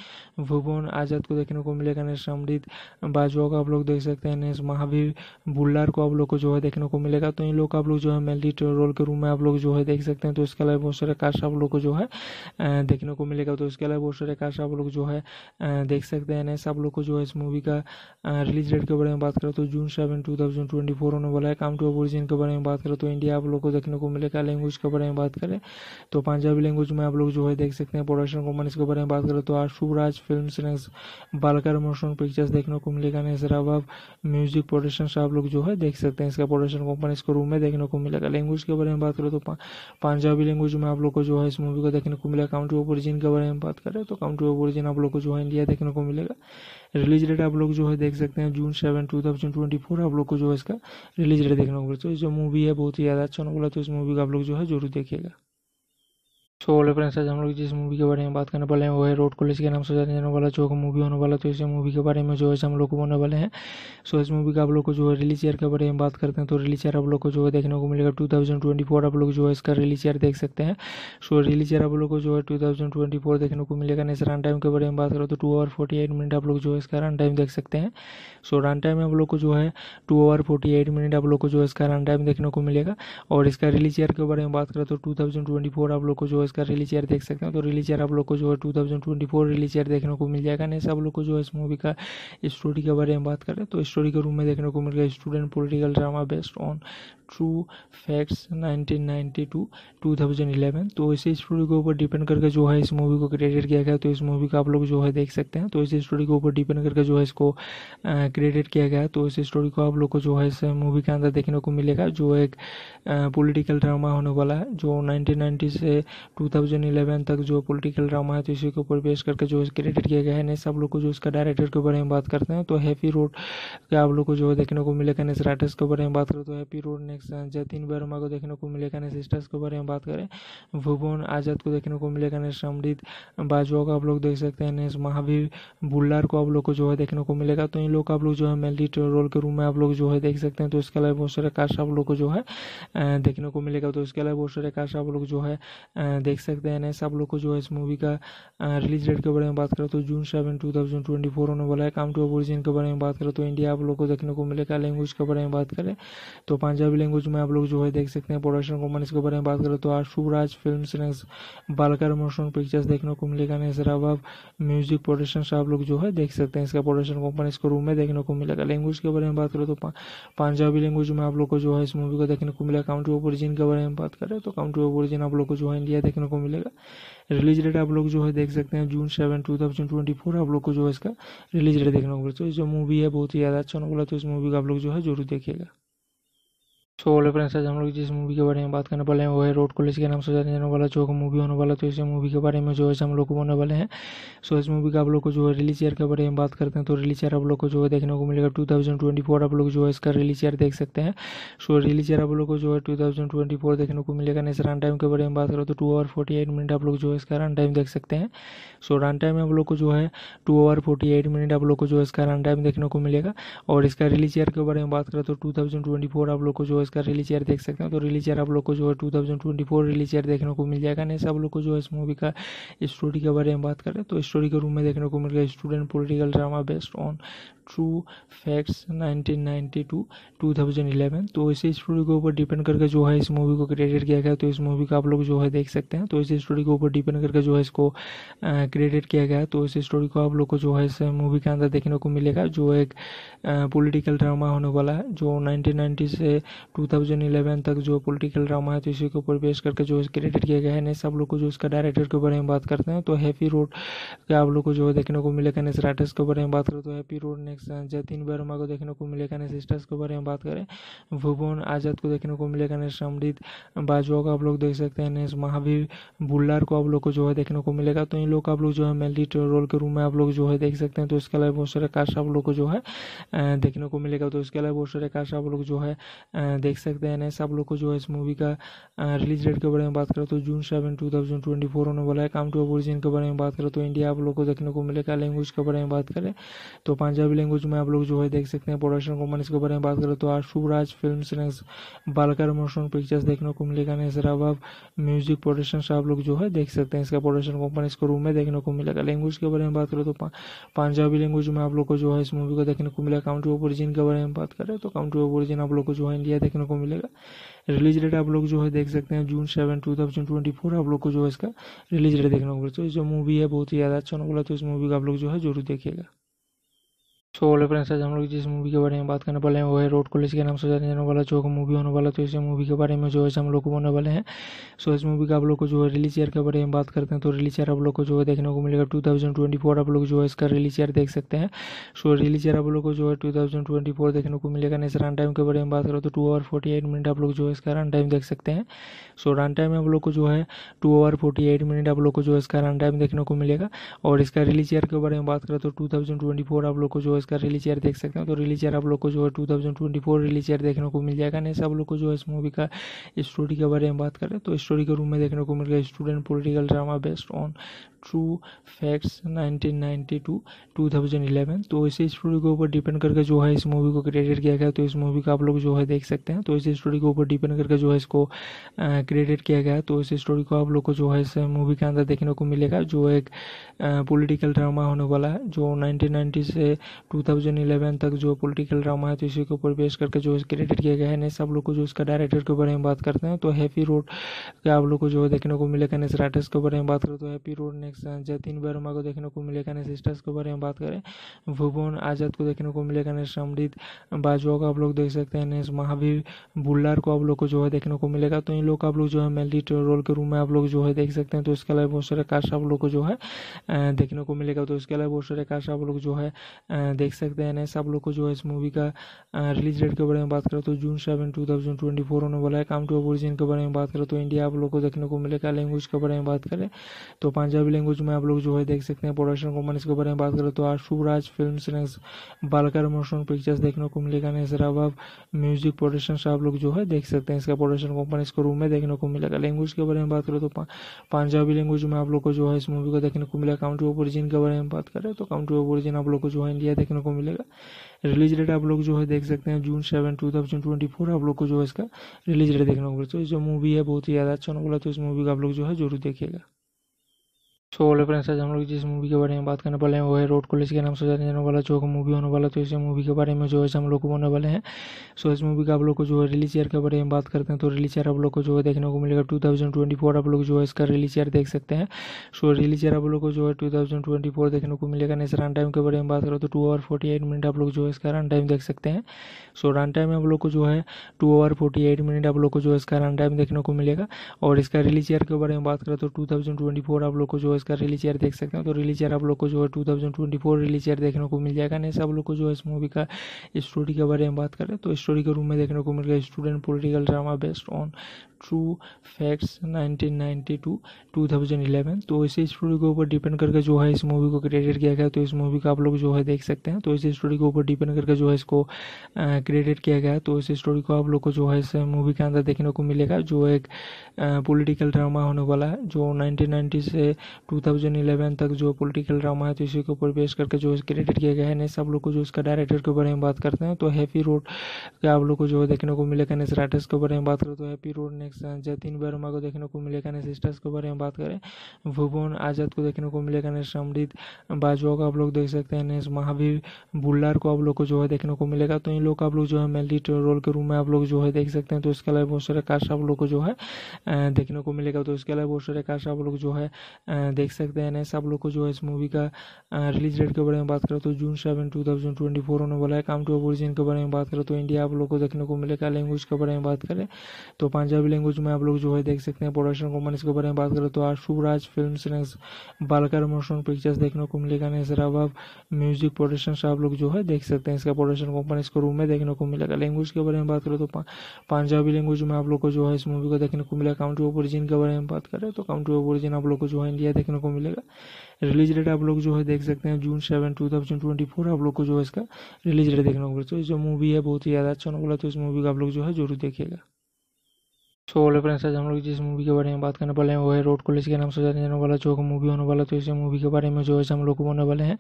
भुवन आज़ाद को देखने को मिलेगा नेक्स्ट अमृत बाजवा को आप लोग देख सकते हैं नेक्स्ट महावीर बुल्लार को आप लोग को जो है देखने को मिलेगा तो इन लोग का आप लोग जो है मेनली रोल के रूम में आप लोग जो है देख सकते हैं तो इसके अलावा बहुत सारे कास्ट आप लोग को जो है देखने को मिलेगा तो इसके अलावा बहुत सारे कास्ट आप लोग जो है देख सकते हैं सब आप लोग को जो है इस मूवी का रिलीज डेट के बारे में बात करें तो June seven two thousand twenty four होने वाला है काम टू ओरिजिन के बारे में बात करें तो इंडिया आप लोग को देखने को मिलेगा लैंग्वेज के बारे में बात करें तो पंजाबी लैंग्वेज में आप लोग जो है देख सकते हैं प्रोडक्शन कंपनीज के बारे में बात करें तो आशुराज फिल्म बालकर मोशन पिक्चर्स देखने को मिलेगा नेक्स्ट म्यूजिक प्रोडक्शन आप लोग जो है देख सकते हैं इसका प्रोडक्शन कंपनी को रूम में देखने को मिलेगा लैंग्वेज के बारे में बात करें तो पंजाबी लैंग्वेज में आप लोग को जो है इस मूवी को देखने को मिलेगा काउंट ऑफ ओरिजिन के बारे में बात करें तो काउंट ऑफ ओरिजिन आप लोग को जो है इंडिया देखने को मिलेगा रिलीज डेट आप लोग जो है देख सकते हैं June seven two thousand twenty four आप लोग को जो है इसका रिलीज डेट देखने को मिलता है तो जो मूवी है बहुत ही ज़्यादा अच्छा होने वाला तो इस मूवी का आप लोग जो है जरूर देखिएगा सो so, फ्रेंड्स आज हम लोग जिस मूवी के बारे में बात करने वाले हैं वो है रोड कॉलेज के नाम से जाने जाने वाला जो मूवी होने वाला तो इस मूवी के बारे में जो है हम लोग को होने वाले हैं सो इस मूवी का आप लोग को जो है रिलीज ईयर के बारे में बात करते हैं तो रिलीज ईयर आप लोग को जो है देखने को मिलेगा टू थाउजेंड ट्वेंटी फोर आप लोग जो है इसका रिलीज ईयर देख सकते हैं सो रिलीज ईयर आप लोग को जो है टू थाउजेंड ट्वेंटी फोर देखने को मिलेगा नेक्स्ट रन टाइम के बारे में बात करो तो two hour forty eight minute आप लोग जो है इसका रन टाइम देख सकते हैं सो रन टाइम आप लोग को जो है two hour forty eight minute आप लोग को जो है इसका रन टाइम देखने को मिलेगा और इसका रिलीज ईयर के बारे में बात करें तो टू थाउजेंड ट्वेंटी फोर आप लोग को जो है इसका रिलीज ईयर देख सकते हैं तो रिलीज ईयर आप लोग को जो है two thousand twenty four release year देखने को मिल जाएगा नहीं आप लोग को जो है इस मूवी का स्टोरी के बारे में बात करें तो स्टोरी के रूम में देखने को मिल गया student political drama based on true facts 1992 2011 तो इसी स्टोरी के ऊपर डिपेंड करके जो है इस मूवी को क्रेडिट किया गया तो इस मूवी को आप लोग जो है देख सकते हैं तो इसी स्टोरी के ऊपर डिपेंड करके जो है इसको क्रेडिट किया गया तो इस स्टोरी को आप लोग को जो है इस मूवी के अंदर देखने को मिलेगा जो एक पोलिटिकल ड्रामा होने वाला है जो नाइनटीन से टू तक जो पोलिटिकल ड्रामा है तो इसी के ऊपर बेस करके जो क्रेडिट किया गया है नेक्स्ट आप लोग को जो इसका डायरेक्टर के बारे में बात करते हैं तो हैप्पी रोड का आप लोग को जो है देखने को मिलेगा नेक्स्ट राइटर्स के बारे में बात करें तो हैप्पी रोड ने एक्शन जतिन वर्मा को देखने को मिलेगा नेक्स्ट स्टार्स के बारे में बात करें भुवन आज़ाद को देखने को मिलेगा नेक्स्ट अमृत बाजवा को आप लोग देख सकते हैं महावीर बुल्लार को आप लोग को जो है देखने को मिलेगा तो इन लोग आप लोग जो है मेनली रोल के रूम में आप लोग जो है देख सकते हैं तो इसके अलावा बहुत सारे कास्ट आप लोग को जो है uh, देखने को मिलेगा तो इसके अलावा बहुत सारे कास्ट आप लोग जो है uh, देख सकते हैं नेक्स्ट आप लोग को जो है इस मूवी का रिलीज uh, डेट के बारे में बात करें तो June seven two thousand twenty four होने वाला है काम टू ओरिजिन के बारे में बात करें तो इंडिया आप लोग को देखने को मिलेगा लैंग्वेज के बारे में बात करें तो पंजाबी लैंग्वेज में आप लोग जो है देख सकते हैं प्रोडक्शन कंपनी इसके बारे में बात करें तो आशुराज फिल्म बालकर मोशन पिक्चर्स देखने को मिलेगा नेसराबाब म्यूजिक प्रोडक्शन आप लोग जो है देख सकते हैं इसका प्रोडक्शन कंपनी इसको रूम में देखने को मिलेगा लैंग्वेज के बारे में बात करें तो पंजाबी लैंग्वेज में आप लोग को जो है इस मूवी को देखने को मिलेगा काउंट्री ऑफ ओरिजिन के बारे में बात करें तो काउंट्री ऑफ ओरिजिन आप लोग को जो है इंडिया देखने को मिलेगा रिलीज डेट आप लोग जो है देख सकते हैं June seven two thousand twenty four आप लोग को जो है इसका रिलीज डेट देखने को मिलेगा तो जो मूवी है बहुत ही ज़्यादा अच्छा बोला तो इस मूवी का आप लोग जो है जरूर देखिएगा सो हेलो फ्रेंड्स आज हम लोग जिस मूवी के बारे में बात करने वाले हैं वो है रोड कॉलेज के नाम से जाने जाने वाला जो मूवी होने वाला तो इस मूवी के बारे में जो है हम लोग को बोलने वाले हैं सो इस मूवी का आप लोग को जो है रिलीज ईयर के बारे में बात करते हैं तो रिलीज ईयर आप लोग को जो है देखने को मिलेगा टू आप लोग जो है इसका रिलीज ईयर देख सकते हैं सो रिलीज ईयर आप लोग को जो है टू देखने को मिलेगा नेक्स्ट रन टाइम के बारे में बात करो तो टू आवर फोर्टी मिनट आप लोग जो है इसका रन टाइम देख सकते हैं सो रन टाइम आप लोग को जो है टू आवर फोर्टी मिनट आप लोग को जो है इसका रन टाइम देखने को मिलेगा और इसका रिलीज ईयर के बारे में बात करें तो टू आप लोग को जो है इसका रिलीज चेयर देख सकते हो तो रिलीज चेयर आप लोग को जो है two thousand twenty four release chair देखने को मिल जाएगा नहीं सब लोग को जो है इस मूवी का स्टोरी के बारे में बात करें तो स्टोरी के रूम में देखने को मिल गया student political drama based on true facts 1992 तो इसी स्टोरी के ऊपर डिपेंड करके जो है इस मूवी को क्रेडिट किया गया तो इस मूवी का आप लोग जो है देख सकते हैं तो इसी स्टोरी के ऊपर डिपेंड करके जो है इसको क्रेडिट किया गया तो इस स्टोरी को आप लोग को जो है इस मूवी के अंदर देखने को मिलेगा जो एक पॉलिटिकल ड्रामा होने वाला है जो 1990 से 2011 तक जो पॉलिटिकल ड्रामा है तो इसी के ऊपर बेस करके जो क्रिएटेड किया गया है नेक्स्ट आप लोग को जो इसका डायरेक्टर के बारे में बात करते हैं तो हैप्पी रोड का आप लोग को जो है देखने को मिलेगा नेक्स्ट राइटर्स के बारे में बात करें तो happy road next Jatin Verma को देखने को मिलेगा नेक्स्ट सिस्टर्स के बारे में बात करें भुवन आज़ाद को देखने को मिलेगा नेक्स्ट अमृत बाजवा को आप लोग देख सकते हैं नेक्स्ट महावीर बुल्लार को आप लोग को जो है देखने को मिलेगा तो इन लोग का आप लोग जो है मेनली रोल के रूम में आप लोग जो है देख सकते हैं तो इसके अलावा बहुत सारे कास्ट आप लोग को जो है देखने को मिलेगा तो इसके अलावा बहुत सारे कास्ट आप लोग जो है देख सकते हैं नेक्स्ट आप लोग को जो है इस मूवी का रिलीज तो तो डेट के बारे में बात करें तो June seven two thousand twenty four होने वाला है काम टू ओरिजिन के बारे में बात करें तो इंडिया आप लोग को देखने को मिलेगा लैंग्वेज के बारे में बात करें तो पंजाबी लैंग्वेज में आप लोग जो है देख सकते हैं प्रोडक्शन कंपनीज के बारे में बात करें तो आशुराज फिल्म बालकर मोशन पिक्चर्स देखने को मिलेगा नेक्स्ट रबाब म्यूजिक प्रोडक्शन आप लोग जो है देख सकते हैं इसका प्रोडक्शन कंपनीज को रूम में देखने को मिलेगा लैंग्वेज के बारे में बात करें तो पंजाबी लैंग्वेज में आप लोग को जो है इस मूवी को देखने को मिलेगा काउंट ऑफ ओरिजिन के बारे में बात करें तो काउंट ऑफ ओरिजिन आप लोग को जो है इंडिया देखने को मिलेगा रिलीज डेट आप लोग जो है देख सकते हैं June seven two thousand twenty four आप लोग को जो है इसका रिलीज डेट देखने को मिलेगा तो जो मूवी है बहुत ही ज़्यादा अच्छा बोला तो इस मूवी का आप लोग जो है जरूर देखिएगा सो वाले फ्रेंड्स आज हम लोग जिस मूवी के बारे में बात करने वाले हैं वो है रोड कॉलेज के नाम से जाने जाने वाला जो मूवी होने वाला तो इस मूवी के बारे में जो है हम लोग को बोलने वाले हैं सो इस मूवी का आप लोग को जो है रिलीज ईयर के बारे में बात करते हैं तो रिलीज ईयर आप लोग को जो है देखने को मिलेगा टू थाउजेंड ट्वेंटी फोर आप लोग जो है इसका रिलीज ईयर देख सकते हैं सो रिलीज ईयर आप लोग को जो है टू थाउजेंड ट्वेंटी फोर देखने को मिलेगा नेक्स्ट रन टाइम के बारे में बात करो तो two hour forty eight minute आप लोग जो है इसका रन टाइम देख सकते हैं सो रन टाइम आप लोग को जो है two hour forty eight minute आप लोग को जो है इसका रन टाइम देखने को मिलेगा और इसका रिलीज ईयर के बारे में बात करें तो टू थाउजेंड ट्वेंटी फोर आप लोग को जो है इसका रिलीज ईयर देख सकते हैं तो रिलीज ईयर आप लोग को जो है two thousand twenty four release year देखने को मिल जाएगा नहीं आप लोग को जो है इस मूवी का स्टोरी के बारे में बात करें तो स्टोरी के रूम में देखने को मिल गया student political drama based on true facts 1992 2011 तो इसी स्टोरी के ऊपर डिपेंड करके जो है इस मूवी को क्रेडिट किया गया तो इस मूवी का आप लोग जो है देख सकते हैं तो इसी स्टोरी के ऊपर डिपेंड करके जो है इसको क्रेडिट किया गया तो इस स्टोरी को आप लोग को जो है इस मूवी के अंदर देखने को मिलेगा जो एक पोलिटिकल ड्रामा होने वाला है जो नाइनटीन से टू तक जो पोलिटिकल ड्रामा है तो इसी के ऊपर बेस करके जो है क्रेडिट किया गया है नेक्स्ट सब लोग को जो इसका डायरेक्टर के बारे में बात करते हैं तो हैप्पी रोड का आप लोग को जो है देखने को मिलेगा नेक्स्ट राइटर्स के बारे में बात करें तो हैप्पी रोड ने कनेक्शन जतिन वर्मा को देखने को मिलेगा ने सिस्टर्स के बारे में बात करें भुवन आज़ाद को देखने को मिलेगा ने समृद्ध बाजवा को आप लोग देख सकते हैं नेक्स्ट महावीर बुल्लार को आप लोग को जो है देखने को मिलेगा तो इन लोग आप लोग जो है मेनली रोल के रूम में आप लोग जो है देख सकते हैं तो इसके अलावा बहुत सारे कास्ट आप लोग को जो है देखने को मिलेगा तो इसके अलावा बहुत सारे कास्ट आप लोग जो है देख सकते हैं नेक्स्ट आप लोग को जो है इस मूवी का रिलीज डेट के बारे में बात करें तो June seven two thousand twenty four होने वाला है काम टू ओरिजिन के बारे में बात करें तो इंडिया आप लोग को देखने को मिलेगा लैंग्वेज के बारे में बात करें तो पंजाबी लैंग्वेज में आप लोग जो है देख सकते हैं प्रोडक्शन कंपनीज के बारे में बात करें तो आशुराज फिल्म बालकर मोशन पिक्चर्स देखने को मिलेगा नेक्स्ट म्यूजिक प्रोडक्शन आप लोग जो है देख सकते हैं इसका प्रोडक्शन कंपनीज के रूम में देखने को मिलेगा लैंग्वेज के बारे में बात करें तो पंजाबी लैंग्वेज में आप लोग को जो है इस मूवी को देखने को मिलेगा काउंटी ऑफ ओरिजिन के बारे में बात करें तो काउंटी ऑफ ओरिजिन आप लोग को जो है इंडिया देखने को मिलेगा रिलीज डेट आप लोग जो है देख सकते हैं June seven two thousand twenty four आप लोग को जो है इसका रिलीज डेट देखने को मिलेगा तो जो मूवी है बहुत ही ज़्यादा अच्छा होने वाला तो इस मूवी का आप लोग जो है जरूर देखिएगा सो तो फ्रेंड्स आज हम लोग जिस मूवी के बारे में बात करने वाले हैं वो है रोड कॉलेज के नाम से जाने जाने वाला जो मूवी होने वाला तो इस मूवी के बारे में जो है हम लोग को होने वाले हैं सो इस मूवी का आप लोग को जो है रिलीज ईयर के बारे में बात करते हैं तो रिलीज ईयर आप लोग को जो है देखने को मिलेगा टू थाउजेंड ट्वेंटी फोर आप लोग जो है इसका रिलीज ईयर देख सकते हैं सो रिलीज ईयर आप लोग को जो है टू थाउजेंड ट्वेंटी फोर देखने को मिलेगा नेक्स्ट रन टाइम के बारे में बात करो तो two hour forty eight minute आप लोग जो है इसका रन टाइम देख सकते हैं सो रन टाइम आप लोग को जो है two hour forty eight minute आप लोग को जो है इसका रन टाइम देखने को मिलेगा और इसका रिलीज ईयर के बारे में बात करें तो टू थाउजेंड ट्वेंटी फोर आप लोग को जो है इसका इसका रिलीज ईयर देख सकते हैं तो रिलीज ईयर आप लोग को जो है two thousand twenty four release year देखने को मिल जाएगा नहीं सब लोग को जो है इस मूवी का स्टोरी के बारे में बात करें तो स्टोरी के रूम में देखने को मिल गया student political drama based on true facts 1992 2011 तो इसी स्टोरी के ऊपर डिपेंड करके जो है इस मूवी को क्रेडिट किया गया तो इस मूवी का आप लोग जो है देख सकते हैं तो इसी स्टोरी के ऊपर डिपेंड करके जो है इसको क्रेडिट किया गया तो इस स्टोरी को आप लोग को जो है इस मूवी के अंदर देखने को मिलेगा जो एक पोलिटिकल ड्रामा होने वाला है जो नाइनटीन से टू तक जो पोलिटिकल ड्रामा है तो इसी के ऊपर बेस करके जो है क्रेडिट किया गया है नहीं सब लोग को जो इसका डायरेक्टर के बारे में बात करते हैं तो हैप्पी रोड का आप लोग को जो है देखने को मिलेगा नेक्स्ट राइटर्स के बारे में बात करें तो हैप्पी रोड ने कनेक्शन जतिन वर्मा को देखने को मिलेगा कनेक्ट सिस्टर्स के बारे में बात करें भुवन आज़ाद को देखने को मिलेगा नेक्स्ट अमृत बाजवा को आप लोग देख सकते हैं महावीर बुल्लार को आप लोग को जो है देखने को मिलेगा तो इन लोग आप लोग जो है मेनली रोल के रूम में आप लोग जो है देख सकते हैं तो इसके अलावा बहुत सारे कास्ट आप लोग को जो है देखने को मिलेगा तो इसके अलावा बहुत सारे कास्ट आप लोग जो है देख सकते हैं सब लोग को जो है इस मूवी का रिलीज डेट के बारे में बात करें तो June seven two thousand twenty four होने वाला है काम टू ओरिजिन के बारे में बात करें तो इंडिया आप लोग को देखने को मिलेगा लैंग्वेज के बारे में बात करें तो पंजाबी लैंग्वेज में आप लोग जो है देख सकते हैं प्रोडक्शन कंपनीज के बारे में बात करें तो आशुराज फिल्म बालकर मोशन पिक्चर्स देखने को मिलेगा नेक्स्ट रबाब म्यूजिक प्रोडक्शन आप लोग जो है देख सकते हैं इसका प्रोडक्शन कंपनी इसको रूम में देखने को मिलेगा लैंग्वेज के बारे में बात करें तो पंजाबी लैंग्वेज में आप लोग को जो है इस मूवी को देखने को मिलेगा काउंटी ऑफ ओरिजिन के बारे में बात करें तो काउंटी ऑफ ओरिजिन आप लोग को जो है इंडिया देखने को मिलेगा रिलीज डेट आप लोग जो है देख सकते हैं June seven two thousand twenty four आप लोग को जो है इसका रिलीज डेट देखने को मिलेगा तो जो मूवी है बहुत ही ज़्यादा अच्छा होने वाला तो इस मूवी का आप लोग जो है जरूर देखिएगा सो हेलो फ्रेंड्स आज हम लोग जिस मूवी के बारे में बात करने वाले हैं वो है रोड कॉलेज के नाम से जाने जाने वाला जो मूवी होने वाला तो इस मूवी के बारे में जो है हम लोग को बोलने वाले हैं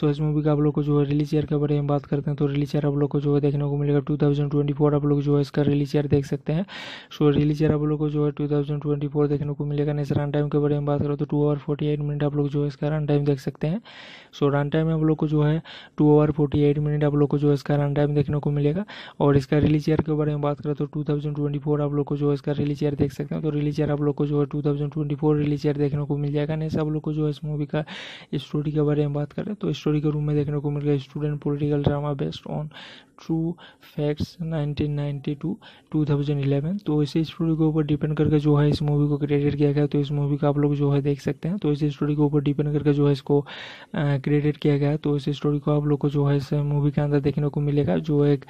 सो इस मूवी का आप लोग को जो है रिलीज ईयर के बारे में बात करते हैं तो रिलीज ईयर आप लोग को जो है देखने को मिलेगा टू थाउजेंड ट्वेंटी फोर आप लोग जो है इसका रिलीज ईयर देख सकते हैं सो रिलीज ईयर आप लोग को जो है टू थाउजेंड ट्वेंटी फोर देखने को मिलेगा नेक्स्ट रन टाइम के बारे में बात करो तो two hour forty eight minute आप लोग जो है इसका रन टाइम देख सकते हैं सो रन टाइम हम लोग को जो है two hour forty eight minute आप लोग को जो है इसका रन टाइम देखने को मिलेगा और इसका रिलीज ईयर के बारे में बात करें तो टू थाउजेंड ट्वेंटी फोर आप लोग को जो है इसका रिलीज ईयर देख सकते हैं तो रिलीज ईयर आप लोग को जो है two thousand twenty four release year देखने को मिल जाएगा नहीं आप लोग को जो है इस मूवी का स्टोरी के बारे में बात करें तो स्टोरी के रूम में देखने को मिल गया student political drama based on true facts 1992 2011 तो इसी स्टोरी के ऊपर डिपेंड करके जो है इस मूवी को क्रेडिट किया गया तो इस मूवी का आप लोग जो है देख सकते हैं तो इसी स्टोरी के ऊपर डिपेंड करके जो है इसको क्रेडिट किया गया तो इस स्टोरी को आप लोग को जो है इस मूवी के अंदर देखने को मिलेगा जो एक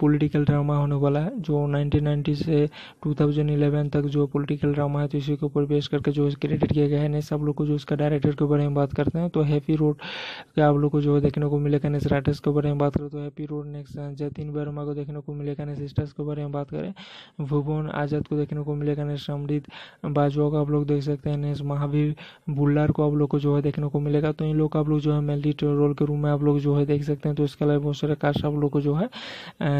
पोलिटिकल ड्रामा होने वाला है जो नाइनटीन से टू तक जो पोलिटिकल ड्रामा है तो इसी के ऊपर बेस करके जो क्रेडिट किया गया है नेक्स्ट सब लोग को जो इसका डायरेक्टर के बारे में बात करते हैं तो हैप्पी रोड का आप लोग को जो है देखने को मिलेगा नेक्स्ट राइटर्स के बारे में बात करें तो happy road next section Jatin Verma को देखने को मिलेगा ने सिस्टर्स के बारे में बात करें भुवन आज़ाद को देखने को मिलेगा ने समृद्ध बाजवा को आप लोग देख सकते हैं नेक्स्ट महावीर बुल्लार को आप लोग को जो है देखने को मिलेगा तो इन लोग आप लोग जो है मेनली रोल के रूम में आप लोग जो है देख सकते हैं तो इसके अलावा बहुत सारे कास्ट आप लोग को जो है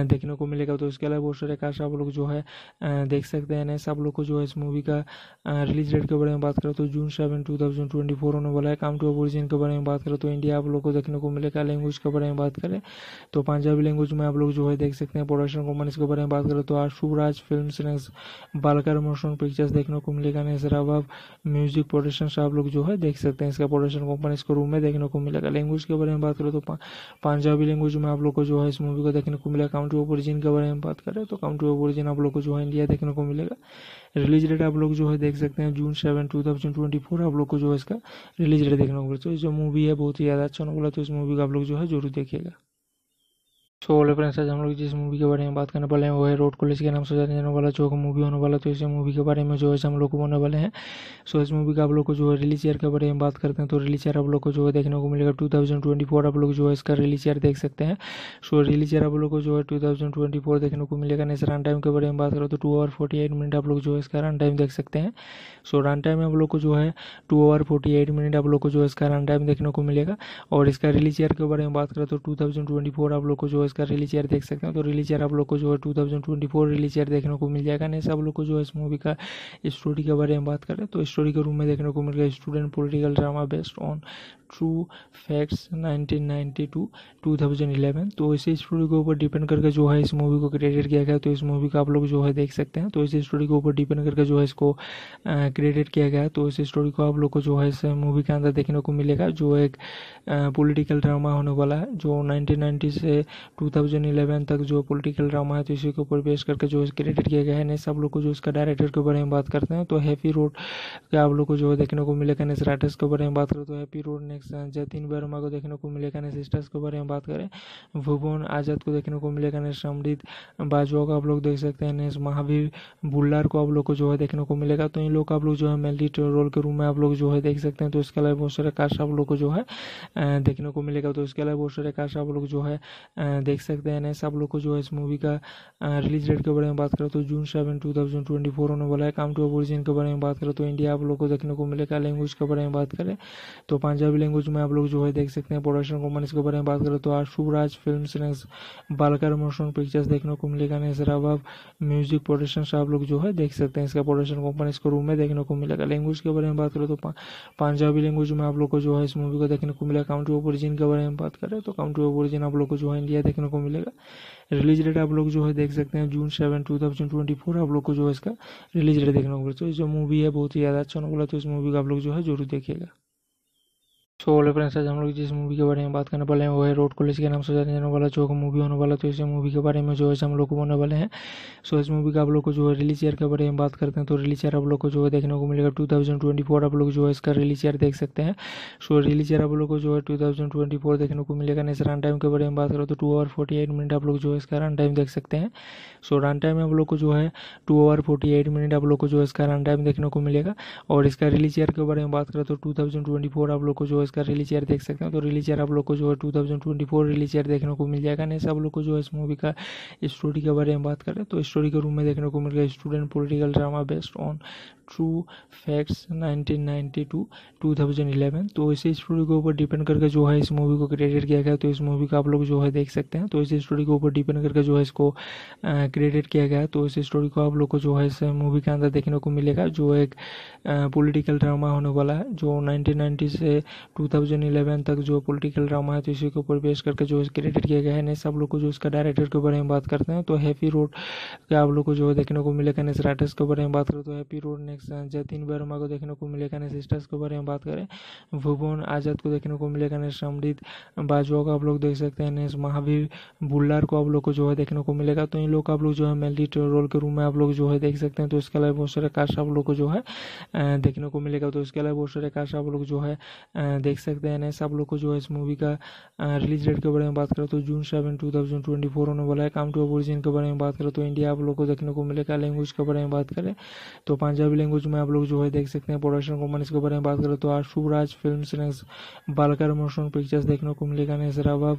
देखने को मिलेगा तो इसके अलावा बहुत सारे कास्ट आप लोग जो है देख सकते हैं नेक्स्ट आप लोग को जो है इस मूवी का रिलीज डेट के बारे में बात करें तो June seven two thousand twenty होने वाला है काम टू ओरिजिन के बारे में बात करें तो इंडिया आप लोग को देखने को मिलेगा लैंग्वेज के बारे में बात करें तो पंजाबी लैंग्वेज में आप लोग जो है देख सकते हैं प्रोडक्शन कंपनीज के बारे में बात करें तो आशुराज फिल्म बालकर मोशन पिक्चर्स देखने को मिलेगा नेसराबाब म्यूजिक प्रोडक्शन आप लोग जो है देख सकते हैं इसका प्रोडक्शन कंपनीज को रूम में देखने को मिलेगा लैंग्वेज के बारे में बात करें तो पंजाबी लैंग्वेज में आप लोग को जो है इस मूवी को देखने को मिलेगा काउंट्री ऑफ ओरिजिन के बारे में बात करें तो काउंट्री ऑफ ओरिजिन आप लोग को जो है इंडिया देखने को मिलेगा रिलीज डेट आप लोग जो है देख सकते हैं June seven two thousand twenty four आप लोग को जो है इसका रिलीज डेट देखने को मिलेगा तो जो मूवी है बहुत ही ज़्यादा अच्छा होने वाला तो इस मूवी को आप लोग जो है जरूर देखिएगा सो ऑल फ्रेंड्स आज हम लोग जिस मूवी के बारे में बात करने वाले हैं वो है रोड कॉलेज के नाम से जाने वाला जो मूवी होने वाला तो इस मूवी के बारे में जो है हम लोग को बोलने वाले हैं सो इस मूवी का आप लोग को जो है रिलीज ईयर के बारे में बात करते हैं तो रिलीज ईयर आप लोग को जो है देखने को मिलेगा टू थाउजेंड ट्वेंटी फोर आप लोग जो है इसका रिलीज ईयर देख सकते हैं सो रिलीज ईयर आप लोग को जो है टू थाउजेंड ट्वेंटी फोर देखने को मिलेगा नेक्स्ट रन टाइम के बारे में बात करो तो two hour forty eight minute आप लोग जो है इसका रन टाइम देख सकते हैं सो रन टाइम आप लोग को जो है two hour forty eight minute आप लोग को जो है इसका रन टाइम देखने को मिलेगा और इसका रिलीज ईयर के बारे में बात करें तो टू थाउजेंड ट्वेंटी फोर आप लोग को जो है इसका रिलीज ईयर देख सकते हैं तो रिलीज ईयर आप लोग को जो है two thousand twenty four release year देखने को मिल जाएगा नहीं सब लोग को जो है इस मूवी का स्टोरी के बारे में बात हैं तो स्टोरी के रूम में देखने को मिल गया student political drama based on true facts two two तो इसी स्टोरी के ऊपर डिपेंड करके जो है इस मूवी को क्रेडिट किया गया तो इस मूवी का आप लोग जो है देख सकते हैं तो इसी स्टोरी के ऊपर डिपेंड करके जो है इसको क्रेडिट किया गया तो इस स्टोरी को आप लोग को जो है इस मूवी के अंदर देखने को मिलेगा जो एक पॉलिटिकल ड्रामा होने वाला है जो 1990 से 2011 तक जो पॉलिटिकल ड्रामा है तो इसी के ऊपर बेस करके जो क्रेडिट किया गया है नहीं सब लोग को जो इसका डायरेक्टर के बारे में बात करते हैं तो हैप्पी रोड का आप लोग को जो देखने को मिलेगा नेक्स्ट राइटर्स के बारे में बात करें तो happy road next Jatin Verma को देखने को मिलेगा नेक्स्ट सिस्टर्स के बारे में बात करें भुवन आज़ाद को देखने को मिलेगा नेक्स्ट अमृत बाजवा को आप लोग देख सकते हैं नेक्स्ट महावीर बुल्लार को आप लोग को जो है देखने को मिलेगा तो इन लोग का आप लोग जो है मेलिट रोल के रूम में आप लोग जो है देख सकते हैं तो इसके अलावा बहुत सारे कास्ट आप लोग को जो है देखने को मिलेगा तो इसके अलावा बहुत सारे कास्ट आप लोग जो है देख सकते हैं नेक्स्ट आप लोग को जो है इस मूवी का रिलीज डेट के बारे में बात करें तो June seven two thousand twenty four होने वाला है काम टू ओरिजिन के बारे में बात करें तो इंडिया आप लोग को देखने को मिलेगा लैंग्वेज के बारे में बात करें तो पंजाबी लैंग्वेज में आप लोग जो है देख सकते हैं प्रोडक्शन कंपनीज के बारे में बात करें तो राज फिल्म बालकर मोशन पिक्चर्स देखने को मिलेगा नेक्स्ट म्यूजिक प्रोडक्शन आप लोग जो है देख सकते हैं इसका प्रोडक्शन कंपनी इसको रूम में देखने को मिलेगा लैंग्वेज के बारे में बात करें तो पंजाबी लैंग्वेज में आप लोग को जो है इस मूवी को देखने को मिलेगा काउंट्री ऑफ ओरिजिन के बारे में बात करें तो काउंट्री ऑफ ओरिजिन आप लोग को जो है इंडिया देखने को मिलेगा रिलीज डेट आप लोग जो है देख सकते हैं June seven two thousand twenty four आप लोग को जो है इसका रिलीज डेट देखने को मिलेगा तो जो मूवी है बहुत ही ज़्यादा अच्छा होने वाला तो इस मूवी का आप लोग जो है जरूर देखिएगा सो so, फ्रेंड्स आज हम लोग जिस मूवी के बारे में बात करने वाले हैं वो है रोड कॉलेज के नाम से जाने जाने वाला जो मूवी होने वाला तो इस मूवी के बारे में जो है हम लोग को होने वाले हैं सो इस मूवी का आप लोग को जो है रिलीज ईयर के बारे में बात करते हैं तो रिलीज ईयर आप लोग को जो है देखने को मिलेगा टू आप लोग जो है इसका रिलीज ईयर देख सकते हैं सो रिलीज ईयर आप लोग को जो है टू देखने को मिलेगा नेक्स्ट रन टाइम के बारे में बात करो तो टू आवर फोर्टी मिनट आप लोग जो है इसका रन टाइम देख सकते हैं सो रन टाइम आप लोग को जो है टू आवर फोर्टी मिनट आप लोग को जो है इसका रन टाइम देखने को मिलेगा और इसका रिलीज ईयर के बारे में बात करें तो टू आप लोग को जो है इसका रिलीज ईयर देख सकते हैं तो रिलीज ईयर आप लोग को जो है two thousand twenty four release year देखने को मिल जाएगा नहीं सब लोग को जो है इस मूवी का स्टोरी के बारे में बात करें तो स्टोरी के रूम में देखने को मिल गया student political drama based on true facts 1992 2011 तो इसी स्टोरी के ऊपर डिपेंड करके जो है इस मूवी को क्रेडिट किया गया तो इस मूवी को आप लोग जो है देख सकते हैं तो इसी स्टोरी के ऊपर डिपेंड करके जो है इसको क्रेडिट किया गया तो इस स्टोरी को आप लोग को जो है इस मूवी के अंदर देखने को मिलेगा जो एक पोलिटिकल ड्रामा होने वाला है जो नाइनटीन से टू तक जो पोलिटिकल ड्रामा है तो इसी के ऊपर बेस करके जो है क्रेडिट किया गया है नेक्स्ट आप लोग को जो इसका डायरेक्टर के बारे में बात करते हैं तो हैप्पी रोड के आप लोग को जो है देखने को मिलेगा इस राइटर्स के बारे में बात करें तो हैप्पी रोड ने नेक्स्ट जतिन वर्मा को देखने को मिलेगा नेक्स्ट स्टार्स के बारे में बात करें भुवन आज़ाद को देखने को मिलेगा नेक्स्ट अमृत बाजवा को आप लोग देख सकते हैं महावीर बुल्लार को आप लोग को जो है देखने को मिलेगा तो इन लोग आप लोग जो है मेनली रोल के रूम में आप लोग जो है देख सकते हैं तो इसके अलावा बहुत सारे कास्ट आप लोग को जो है देखने को मिलेगा तो इसके अलावा बहुत सारे काश आप लोग जो है देख सकते हैं नेक्स्ट आप लोग को जो है इस मूवी का रिलीज डेट के बारे में बात करें तो June seven two thousand twenty four होने वाला है काम टू ओरिजिन के बारे में बात करें तो इंडिया आप लोग को देखने को मिलेगा लैंग्वेज के बारे में बात करें तो पंजाबी लैंग्वेज में आप लोग जो है देख सकते हैं प्रोडक्शन कंपनी के बारे में बात करें तो आशुराज फिल्म बालकर मोशन पिक्चर्स देखने को मिलेगा नेसराबाब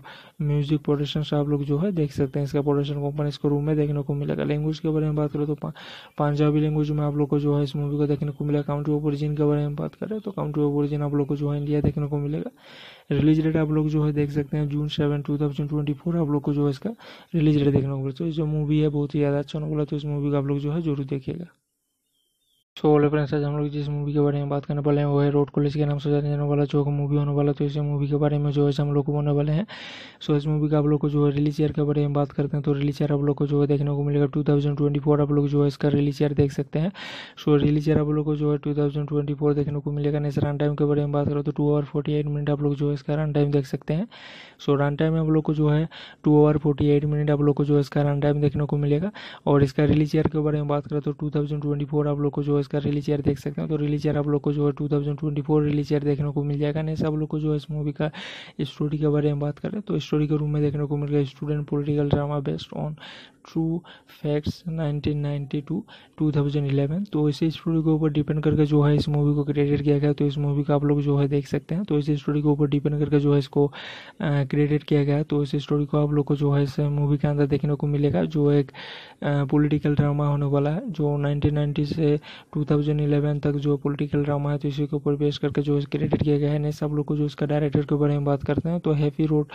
म्यूजिक प्रोडक्शन आप लोग जो है देख सकते हैं इसका प्रोडक्शन कंपनी इसको रूम में देखने को मिलेगा लैंग्वेज के बारे में बात करें तो पंजाबी लैंग्वेज में आप लोग को जो है इस मूवी को देखने को मिलेगा काउंट्री ऑफ ओरिजिन के बारे में बात करें तो काउंट्री ऑफ ओरिजिन आप लोग को जो है इंडिया देखने को मिलेगा रिलीज डेट आप लोग जो है देख सकते हैं June seven two thousand twenty four आप लोग को जो है इसका रिलीज डेट देखने को मिलेगा तो जो मूवी है बहुत ही ज़्यादा अच्छा होने वाला तो इस मूवी को आप लोग जो है जरूर देखिएगा सो ऑल फ्रेंड्स आज हम लोग जिस मूवी के बारे में बात करने वाले हैं वो है रोड कॉलेज के नाम से जाने जाने वाला जो मूवी होने वाला तो इस मूवी के बारे में जो है हम लोग को बोलने वाले हैं सो इस मूवी का आप लोग को जो है रिलीज ईयर के बारे में बात करते हैं तो रिलीज ईयर आप लोग को जो है देखने को मिलेगा टू थाउजेंड ट्वेंटी फोर आप लोग जो है इसका रिलीज ईयर देख सकते हैं सो रिलीज ईयर आप लोग को जो है टू थाउजेंड ट्वेंटी फोर देखने को मिलेगा नेक्स्ट रन टाइम के बारे में बात करो तो two hour forty eight minute आप लोग जो है इसका रन टाइम देख सकते हैं सो रन टाइम आप लोग को जो है two hour forty eight minute आप लोग को जो है इसका रन टाइम देखने को मिलेगा और इसका रिलीज ईयर के बारे में बात करें तो टू थाउजेंड ट्वेंटी फोर आप लोग को जो है उसका रिलीज ईयर देख सकते हो तो रिलीज ईयर आप लोग को जो है two thousand twenty four release year देखने को मिल जाएगा नहीं सब लोग को जो है इस मूवी का स्टोरी के बारे में बात करें तो स्टोरी के रूम में देखने को मिल गया student political drama based on true facts thousand eleven तो इसी स्टोरी के ऊपर डिपेंड करके जो है इस मूवी को क्रेडिट किया गया तो इस मूवी का आप लोग जो है देख सकते हैं तो इसी स्टोरी के ऊपर डिपेंड करके जो है इसको क्रेडिट किया गया तो इस स्टोरी को आप लोग को जो है इस मूवी के अंदर देखने को मिलेगा जो एक पॉलिटिकल ड्रामा होने वाला है जो 1990 से 2011 तक जो पॉलिटिकल ड्रामा है तो इसी के ऊपर बेस करके जो क्रेडिट किया गया है नहीं सब लोग को जो इसका डायरेक्टर के बारे में बात करते हैं तो हैप्पी रोड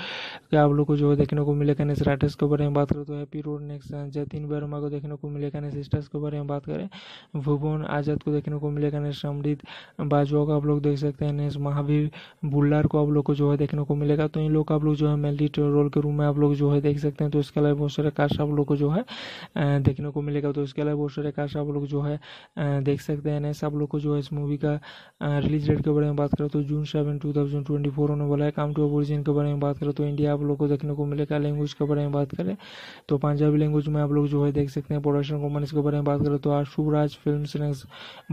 का आप लोग को जो है देखने को मिलेगा नेक्स्ट राइटर्स के बारे में बात करें तो happy road next Jatin Verma को देखने को मिलेगा नेक्स्ट सिस्टर्स के बारे में बात करें भुवन आज़ाद को देखने को मिलेगा नेक्स्ट अमृत बाजवा को आप लोग देख सकते हैं नेक्स्ट महावीर बुल्लार को आप लोग को जो है देखने को मिलेगा तो इन लोग का आप लोग जो है मेनली रोल के रूम में आप लोग जो है देख सकते हैं तो इसके अलावा बहुत सारे कास्ट आप लोग को जो है देखने को मिलेगा तो इसके अलावा बहुत सारे कास्ट आप लोग जो है देख सकते हैं नेक्स्ट आप लोग को जो है इस मूवी का रिलीज डेट के बारे में बात करें तो June seven two thousand twenty four होने वाला है काम टू ओरिजिन के बारे में बात करें तो इंडिया आप लोग को देखने को मिलेगा लैंग्वेज के बारे में बात करें तो पंजाबी लैंग्वेज में आप लोग जो है देख सकते हैं प्रोडक्शन कंपनीज के बारे में बात करें तो आशुराज फिल्म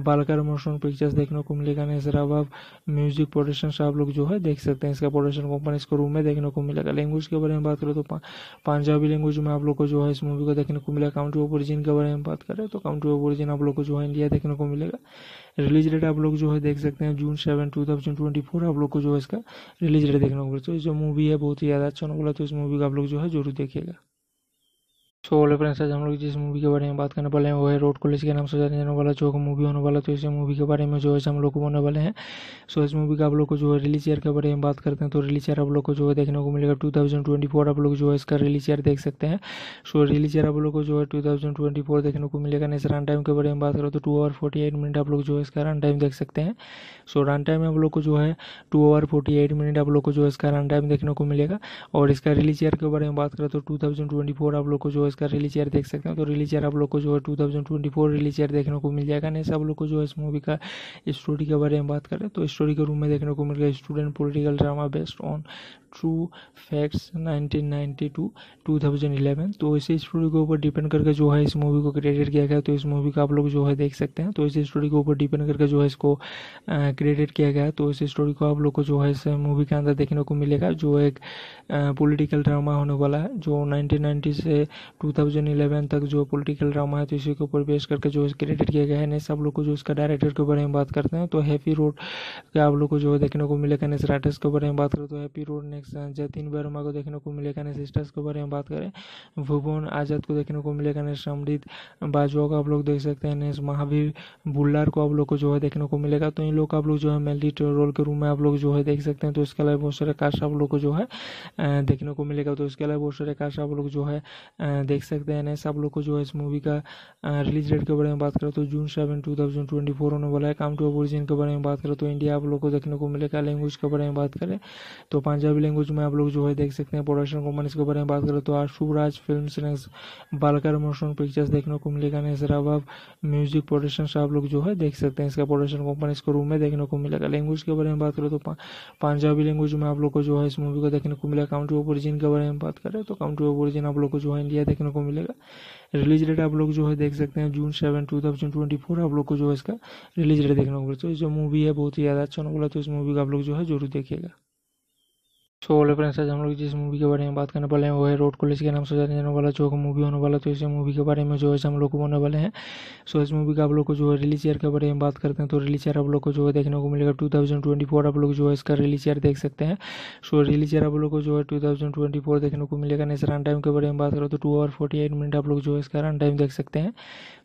बालकर मोशन पिक्चर्स देखने को मिलेगा नेक्स्ट रबाब म्यूजिक प्रोडक्शन आप लोग जो है देख सकते हैं इसका प्रोडक्शन कंपनी को रूम में देखने को मिलेगा लैंग्वेज के बारे में बात करें तो पंजाबी लैंग्वेज में आप लोग को जो है इस मूवी को देखने को मिलेगा काउंट्री ऑफ ओरिजिन के बारे में बात करें तो काउंट्री ऑफ ओरिजिन आप लोग को जो है इंडिया देखने को मिलेगा रिलीज डेट आप लोग जो है देख सकते हैं June seven two thousand twenty four आप लोग को जो है इसका रिलीज डेट देखने को मिलेगा तो जो मूवी है बहुत ही ज़्यादा अच्छा बोला तो इस मूवी का आप लोग जो है जरूर देखिएगा सो वाले फ्रेंड्स आज हम लोग जिस मूवी के बारे में बात करने वाले हैं वो है रोड कॉलेज के नाम से जाने जाने वाला जो मूवी होने वाला तो इस मूवी के बारे में जो है हम लोग को बोलने वाले हैं सो इस मूवी का आप लोग को जो है रिलीज ईयर के बारे में बात करते हैं तो रिलीज ईयर आप लोग को जो है देखने को मिलेगा टू थाउजेंड ट्वेंटी फोर आप लोग जो है इसका रिलीज ईयर देख सकते हैं सो रिलीज ईयर आप लोग को जो है टू थाउजेंड ट्वेंटी फोर देखने को मिलेगा नहीं रन टाइम के बारे में बात करो तो two hour forty eight minute आप लोग जो है इसका रन टाइम देख सकते हैं सो रन टाइम आप लोग को जो है two hour forty eight minute आप लोग को जो है इसका रन टाइम देखने को मिलेगा और इसका रिलीज ईयर के बारे में बात करें तो टू थाउजेंड ट्वेंटी फोर आप लोग को जो है इसका रिलीज ईयर देख सकते हो तो रिलीज ईयर आप लोग को जो है two thousand twenty four release year देखने को मिल जाएगा नहीं सब लोग को जो है इस मूवी का स्टोरी के बारे में बात करें तो स्टोरी के रूम में देखने को मिल गया student political drama based on true facts 1992 2011 तो इसी स्टोरी के ऊपर डिपेंड करके जो है इस मूवी को क्रेडिट किया गया तो इस मूवी का आप लोग जो है देख सकते हैं तो इसी स्टोरी के ऊपर डिपेंड करके जो है इसको क्रेडिट किया गया तो इस स्टोरी को आप लोग को जो है इस मूवी के अंदर देखने को मिलेगा जो एक पॉलिटिकल ड्रामा होने वाला है जो 1990 से 2011 तक जो पॉलिटिकल ड्रामा है तो इसी के ऊपर बेस करके जो क्रेडिट किया गया है नेक्स्ट आप लोग को जो इसका डायरेक्टर के बारे में बात करते हैं तो हैप्पी रोड का आप लोग को जो देखने को मिलेगा नेक्स्ट राइटर्स के बारे में बात करें तो happy road next Jatin Verma को देखने को मिलेगा नेक्स्ट सिस्टर्स के बारे में बात करें भुवन आज़ाद को देखने को मिलेगा नेक्स्ट अमृत बाजवा को आप लोग देख सकते हैं नेक्स्ट महावीर बुल्लार को आप लोग को जो है देखने को मिलेगा तो इन लोग का आप लोग जो है मेनली रोल के रूम में आप लोग जो है देख सकते हैं तो इसके अलावा बहुत सारे कास्ट आप लोग को जो है देखने को मिलेगा तो इसके अलावा बहुत सारे कास्ट आप लोग जो है देख सकते हैं सब लोग को जो है इस मूवी का रिलीज तो तो डेट के बारे में बात करें तो June seven two thousand twenty four होने वाला है काम टू ओरिजिन के बारे में बात करें तो इंडिया आप लोग को देखने को मिलेगा लैंग्वेज के बारे में बात करें तो पंजाबी लैंग्वेज में आप लोग जो है देख सकते हैं प्रोडक्शन कंपनीज के बारे में बात करें तो आशुराज फिल्म बालकर मोशन पिक्चर्स देखने को मिलेगा नेक्स्ट रबाब म्यूजिक प्रोडक्शन आप लोग जो है देख सकते हैं इसका प्रोडक्शन कंपनी इसको रूम में देखने को मिलेगा लैंग्वेज के बारे में बात करें तो पंजाबी लैंग्वेज में आप लोग को जो है इस मूवी को देखने को मिलेगा काउंटी ऑफ ओरिजिन के बारे में बात करें तो काउंटी ऑफ ओरिजिन आप लोग को जो है इंडिया देखने देखने को मिलेगा रिलीज डेट आप लोग जो है देख सकते हैं June seven two thousand twenty four आप लोग को जो है इसका रिलीज डेट देखने को मिलेगा तो जो मूवी है बहुत ही ज़्यादा अच्छा होने वाला तो इस मूवी का आप लोग जो है जरूर देखिएगा सो so, फ्रेंड्स आज हम लोग जिस मूवी के बारे में बात करने वाले हैं वो है रोड कॉलेज के नाम से जाने जाने वाला जो मूवी होने वाला तो इस मूवी के बारे में जो है हम लोग को होने वाले हैं सो इस मूवी का आप लोग को जो है रिलीज ईयर के बारे में बात करते हैं तो रिलीज ईयर आप लोग को जो है देखने को मिलेगा टू थाउजेंड ट्वेंटी फोर आप लोग जो है इसका रिलीज ईयर देख सकते हैं सो रिलीज ईयर आप लोग को जो है टू थाउजेंड ट्वेंटी फोर देखने को मिलेगा नेक्स्ट रन टाइम के बारे में बात करो तो two hour forty eight minute आप लोग जो है इसका रन टाइम देख सकते हैं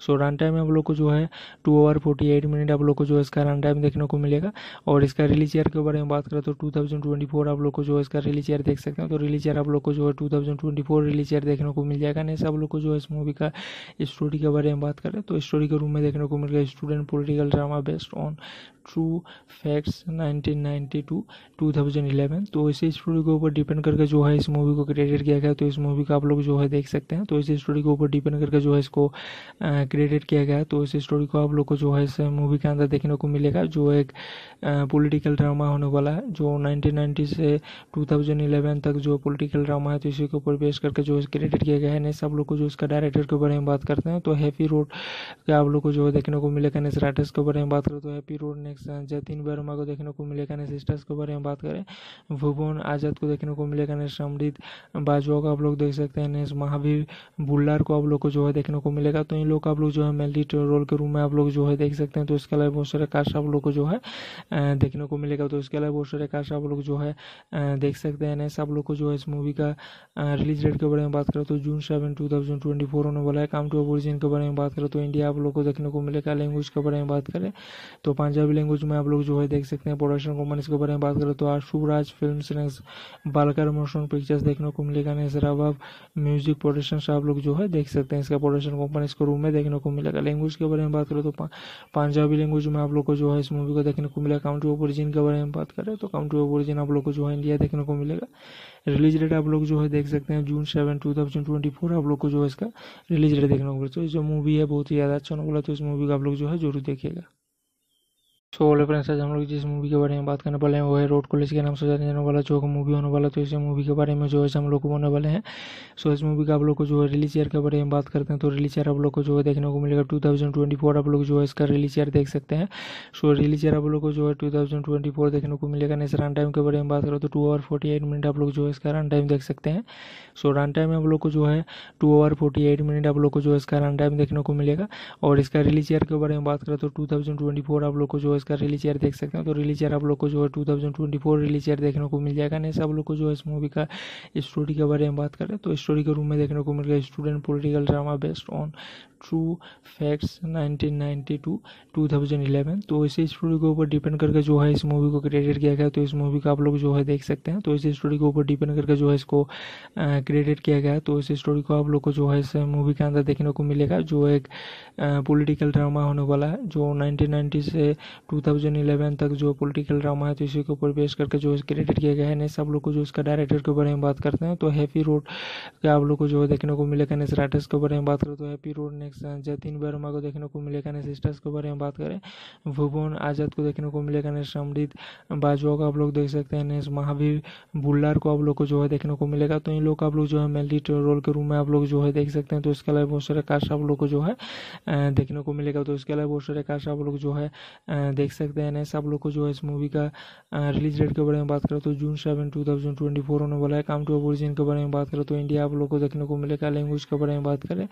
सो रन टाइम आप लोग को जो है two hour forty eight minute आप लोग को जो है इसका रन टाइम देखने को मिलेगा और इसका रिलीज ईयर के बारे में बात करें तो टू थाउजेंड ट्वेंटी फोर आप लोग को जो है इसका रिलीज ईयर देख सकते हैं तो रिलीज ईयर आप लोग को जो है two thousand twenty four release year देखने को मिल जाएगा नेक्स्ट आप लोग को जो है इस मूवी का स्टोरी के बारे में बात करें तो स्टोरी के रूम में देखने को मिल गया student political drama based on true facts 1992 2011 तो इसी स्टोरी के ऊपर डिपेंड करके जो है इस मूवी को क्रेडिट किया गया तो इस मूवी को आप लोग जो है देख सकते हैं तो इसी स्टोरी के ऊपर डिपेंड करके जो है इसको क्रेडिट किया गया तो इस स्टोरी को आप लोग को जो है इस मूवी के अंदर देखने को मिलेगा जो एक पोलिटिकल ड्रामा होने वाला है जो नाइनटीन से टू तक जो पोलिटिकल ड्रामा है तो इसी के ऊपर बेस करके जो है क्रेडिट किया गया है नेक्स्ट आप लोग को जो इसका डायरेक्टर के बारे में बात करते हैं तो हैप्पी रोड का आप लोग को जो है देखने को मिलेगा नेक्स्ट राइटर्स के बारे में बात करें तो हैप्पी रोड ने नेक्स्ट जतिन वर्मा को देखने को मिलेगा नेक्स्ट स्टार्स के बारे में बात करें भुवन आज़ाद को देखने को मिलेगा नेक्स्ट अमृत बाजवा को आप लोग देख सकते हैं महावीर बुल्लार को आप लोग को जो है देखने को मिलेगा तो इन लोग आप लोग जो है मेनली रोल के रूम में आप लोग जो है देख सकते हैं तो इसके अलावा बहुत सारे कास्ट आप लोग को जो है देखने को मिलेगा तो इसके अलावा बहुत सारे काश आप लोग जो है देख सकते हैं नेक्स्ट आप लोग को जो है इस मूवी का रिलीज डेट के बारे में बात करें तो June seven two thousand twenty four होने वाला है काम टू ओरिजिन के बारे में बात करें तो इंडिया आप लोग को देखने को मिलेगा लैंग्वेज के बारे में बात करें तो पंजाबी लैंग्वेज में आप लोग जो है देख सकते हैं प्रोडक्शन कंपनी इसके बारे में बात करें तो आशुराज फिल्म बालकर मोशन पिक्चर्स देखने को मिलेगा नेसराब म्यूजिक प्रोडक्शन आप लोग जो है देख सकते हैं इसका प्रोडक्शन कंपनी इसको रूम में देखने को मिलेगा लैंग्वेज के बारे में बात करें तो पंजाबी लैंग्वेज में आप लोग को जो है इस मूवी को देखने को मिलेगा काउंटी ऑफ ओरिजिन के बारे में बात करें तो काउंटी ऑफ ओरिजिन आप लोग को जो है इंडिया देखने को मिलेगा रिलीज डेट आप लोग जो है देख सकते हैं June seven two thousand twenty four आप लोग को जो है इसका रिलीज डेट देखने को मिले तो जो मूवी है बहुत ही ज़्यादा अच्छा होने वाला तो इस मूवी का आप लोग जो है जरूर देखिएगा सो ऑल फ्रेंड्स आज हम लोग जिस मूवी के बारे में बात करने वाले हैं वो है रोड कॉलेज के नाम से जाने जाने वाला जो मूवी होने वाला तो इस मूवी के बारे में जो है हम लोग को बोलने वाले हैं सो इस मूवी का आप लोग को जो है रिलीज ईयर के बारे में बात करते हैं तो रिलीज ईयर आप लोग को जो है देखने को मिलेगा टू थाउजेंड ट्वेंटी फोर आप लोग जो है इसका रिलीज ईयर देख सकते हैं सो रिलीज ईयर आप लोग को जो है टू थाउजेंड ट्वेंटी फोर देखने को मिलेगा नेक्स्ट रन टाइम के बारे में बात करो तो two hour forty eight minute आप लोग जो है इसका रन टाइम देख सकते हैं सो रन टाइम आप लोग को जो है two hour forty eight minute आप लोग को जो है इसका रन टाइम देखने को मिलेगा और इसका रिलीज ईयर के बारे में बात करें तो टू थाउजेंड ट्वेंटी फोर आप लोग को जो है इसका रिलीज ईयर देख सकते हो तो रिलीज ईयर आप लोग को जो है two thousand twenty four release year देखने को मिल जाएगा नहीं सब लोग को जो है इस मूवी का स्टोरी के बारे में बात करें तो स्टोरी के रूम में देखने को मिल गया student political drama based on true facts 1992 two तो इसी स्टोरी के ऊपर डिपेंड करके जो है इस मूवी को क्रेडिट किया गया तो इस मूवी का आप लोग जो है देख सकते हैं तो इसी स्टोरी के ऊपर डिपेंड करके जो है इसको क्रेडिट किया गया तो इस स्टोरी को आप लोग को जो है इस मूवी के अंदर देखने को मिलेगा जो एक पॉलिटिकल ड्रामा होने वाला है जो 1990 से 2011 तक जो पॉलिटिकल ड्रामा है तो इसी के ऊपर बेस करके जो क्रेडिट किया गया है नेक्स्ट आप लोग को जो इसका डायरेक्टर के बारे में बात करते हैं तो हैप्पी रोड का आप लोग को जो देखने को मिलेगा नेक्स्ट राइटर्स के बारे में बात करें तो happy road next Jatin Verma को देखने को मिलेगा नेक्स्ट सिस्टर्स के बारे में बात करें भुवन आज़ाद को देखने को मिलेगा नेक्स्ट अमृत बाजवा को आप लोग देख सकते हैं नेक्स्ट महावीर बुल्लार को आप लोग को जो है देखने को मिलेगा तो इन लोग आप लोग जो है मेनली रोल के रूम में आप लोग जो है देख सकते हैं तो इसके अलावा बहुत सारे कास्ट आप लोग को जो है देखने को मिलेगा तो इसके अलावा बहुत सारे कास्ट आप लोग जो है देख सकते हैं नेक्स्ट आप लोग को जो है इस मूवी का रिलीज डेट के बारे में बात करें तो June seven two thousand twenty four होने वाला है काम टू ओरिजिन के बारे में बात करें तो इंडिया आप लोग को देखने को मिलेगा लैंग्वेज के बारे में बात करें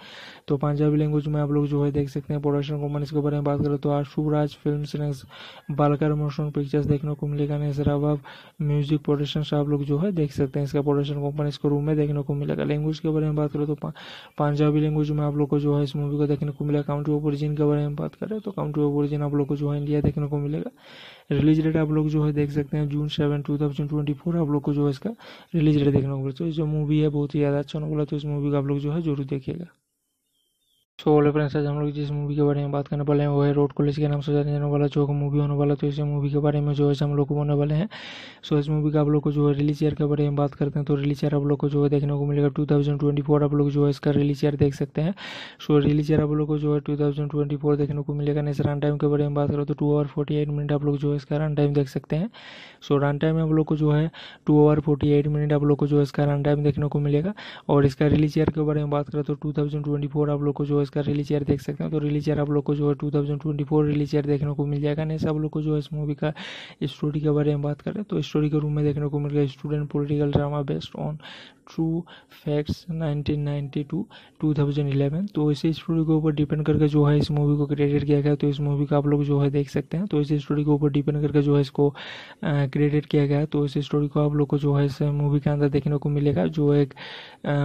तो पंजाबी लैंग्वेज में आप लोग जो है देख सकते हैं प्रोडक्शन कंपनीज के बारे में बात करें तो आशुराज फिल्म बालकर मोशन पिक्चर्स देखने को मिलेगा नेक्स्ट म्यूजिक प्रोडक्शन आप लोग जो है देख सकते हैं इसका प्रोडक्शन कंपनी इसको रूम में देखने को मिलेगा लैंग्वेज के बारे में बात करें तो पंजाबी लैंग्वेज में आप लोग को जो है इस मूवी को देखने को मिलेगा काउंटी ऑफ ओरिजिन के बारे में बात करें तो काउंटी ऑफ ओरिजिन आप लोग को जो है इंडिया देखने को मिलेगा रिलीज डेट आप लोग जो है देख सकते हैं June seven two thousand twenty four आप लोग को जो है इसका रिलीज डेट देखने को मिलता है तो जो मूवी है बहुत ही ज़्यादा अच्छा बोला वाला तो इस मूवी का आप लोग जो है जरूर देखिएगा सो ऑल फ्रेंड्स आज हम लोग जिस मूवी के बारे में बात करने वाले हैं वो है रोड कॉलेज के नाम से जाने वाला जो मूवी होने वाला तो इस मूवी के बारे में जो है हम लोग को बोने वाले हैं सो इस मूवी का आप लोग को जो है रिलीज ईयर के बारे में बात करते हैं तो रिलीज ईयर आप लोग को जो है देखने को मिलेगा टू थाउजेंड ट्वेंटी फोर आप लोग जो है इसका रिलीज ईयर देख सकते हैं सो रिलीज ईयर आप लोग को जो है टू थाउजेंड ट्वेंटी फोर देखने को मिलेगा नेक्स्ट रन टाइम के बारे में बात करो तो two hour forty eight minute आप लोग जो है इसका रन टाइम देख सकते हैं सो रन टाइम आप लोग को जो है two hour forty eight minute आप लोग को जो है इसका रन टाइम देखने को मिलेगा और इसका रिलीज ईयर के बारे में बात करें तो टू थाउजेंड ट्वेंटी फोर आप लोग को जो इसका रिलीज ईयर देख सकते हैं तो रिलीज ईयर आप लोग को जो है two thousand twenty four release year देखने को मिल जाएगा नहीं सब लोग को जो है इस मूवी का स्टोरी के बारे में बात करें तो स्टोरी के रूम में देखने को मिल गया student political drama based on true facts 1992 2011 तो इसी स्टोरी के ऊपर डिपेंड करके जो है इस मूवी को क्रेडिट किया गया तो इस मूवी का आप लोग जो है देख सकते हैं तो इसी स्टोरी के ऊपर डिपेंड करके जो है इसको क्रेडिट किया गया तो इस स्टोरी को आप लोग को जो है इस मूवी के अंदर देखने को मिलेगा जो एक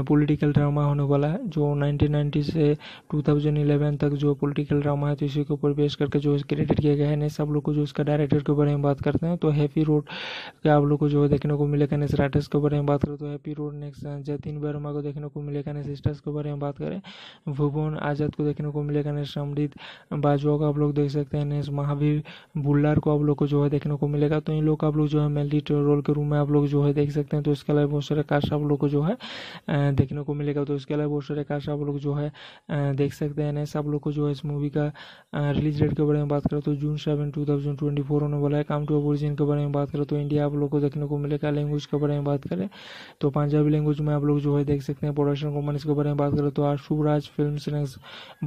पोलिटिकल ड्रामा होने वाला है जो नाइनटीन से टू तक जो पोलिटिकल ड्रामा है तो इसी के ऊपर बेस करके जो है क्रेडिट किया गया है नेक्स्ट सब लोग को जो इसका डायरेक्टर के बारे में बात करते हैं तो हैप्पी रोड के आप लोग को जो है देखने को मिलेगा नेक्स्ट राइटर्स के बारे में बात करें तो हैप्पी रोड ने कनेक्शन जतिन वर्मा को देखने को मिलेगा कनेक्ट सिस्टर्स के बारे में बात करें भुवन आज़ाद को देखने को मिलेगा नेक्स्ट अमृत बाजवा को आप लोग देख सकते हैं महावीर बुल्लार को आप लोग को जो है देखने को मिलेगा तो इन लोग आप लोग जो है मेनली रोल के रूम में आप लोग जो है देख सकते हैं तो इसके अलावा बहुत सारे कास्ट आप लोग को जो है देखने को मिलेगा तो इसके अलावा बहुत सारे कास्ट आप लोग जो है देख सकते हैं सब लोग को जो है इस मूवी का रिलीज डेट के बारे में बात करें तो June seven two thousand twenty four होने वाला है काम टू ओरिजिन के बारे में बात करें तो इंडिया आप लोग को देखने को मिलेगा लैंग्वेज के बारे में बात करें तो पंजाबी लैंग्वेज में आप लोग जो है देख सकते हैं प्रोडक्शन कंपनीज के बारे में बात करें तो आशुराज फिल्म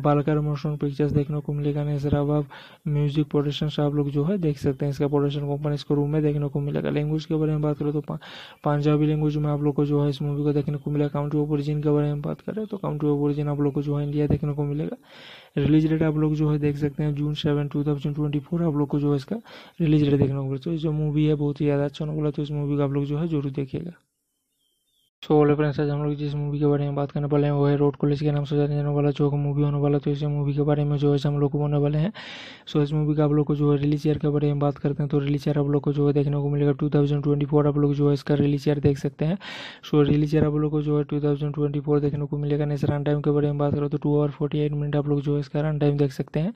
बालकर मोशन पिक्चर्स देखने को मिलेगा नेक्स्ट म्यूजिक प्रोडक्शन आप लोग जो है देख सकते हैं इसका प्रोडक्शन कंपनीज को रूम में देखने को मिलेगा लैंग्वेज के बारे में बात करें तो पंजाबी लैंग्वेज में आप लोग को जो है इस मूवी को देखने को मिलेगा काउंटी ऑफ ओरिजिन के बारे में बात करें तो काउंटी ऑफ ओरिजिन आप लोग को जो है इंडिया देखने को मिलेगा रिलीज डेट आप लोग जो है देख सकते हैं June seven two thousand twenty four आप लोग को जो है इसका रिलीज डेट देखने को मिले तो जो मूवी है बहुत ही ज़्यादा अच्छा होने वाला तो इस मूवी का आप लोग जो है जरूर देखिएगा सो वाले फ्रेंड्स आज हम लोग जिस मूवी के बारे में बात करने वाले हैं वो है रोड कॉलेज के नाम से जाने जाने वाला जो मूवी होने वाला तो इस मूवी के बारे में जो है हम लोग को बोलने वाले हैं सो इस मूवी का आप लोग को जो है रिलीज ईयर के बारे में बात करते हैं तो रिलीज ईयर आप लोग को जो है देखने को मिलेगा टू थाउजेंड ट्वेंटी फोर आप लोग जो है इसका रिलीज ईयर देख सकते हैं सो रिलीज ईयर आप लोग को जो है टू थाउजेंड ट्वेंटी फोर देखने को मिलेगा नेक्स्ट रन टाइम के बारे में बात करो तो two hour forty eight minute आप लोग जो है इसका रन टाइम देख सकते हैं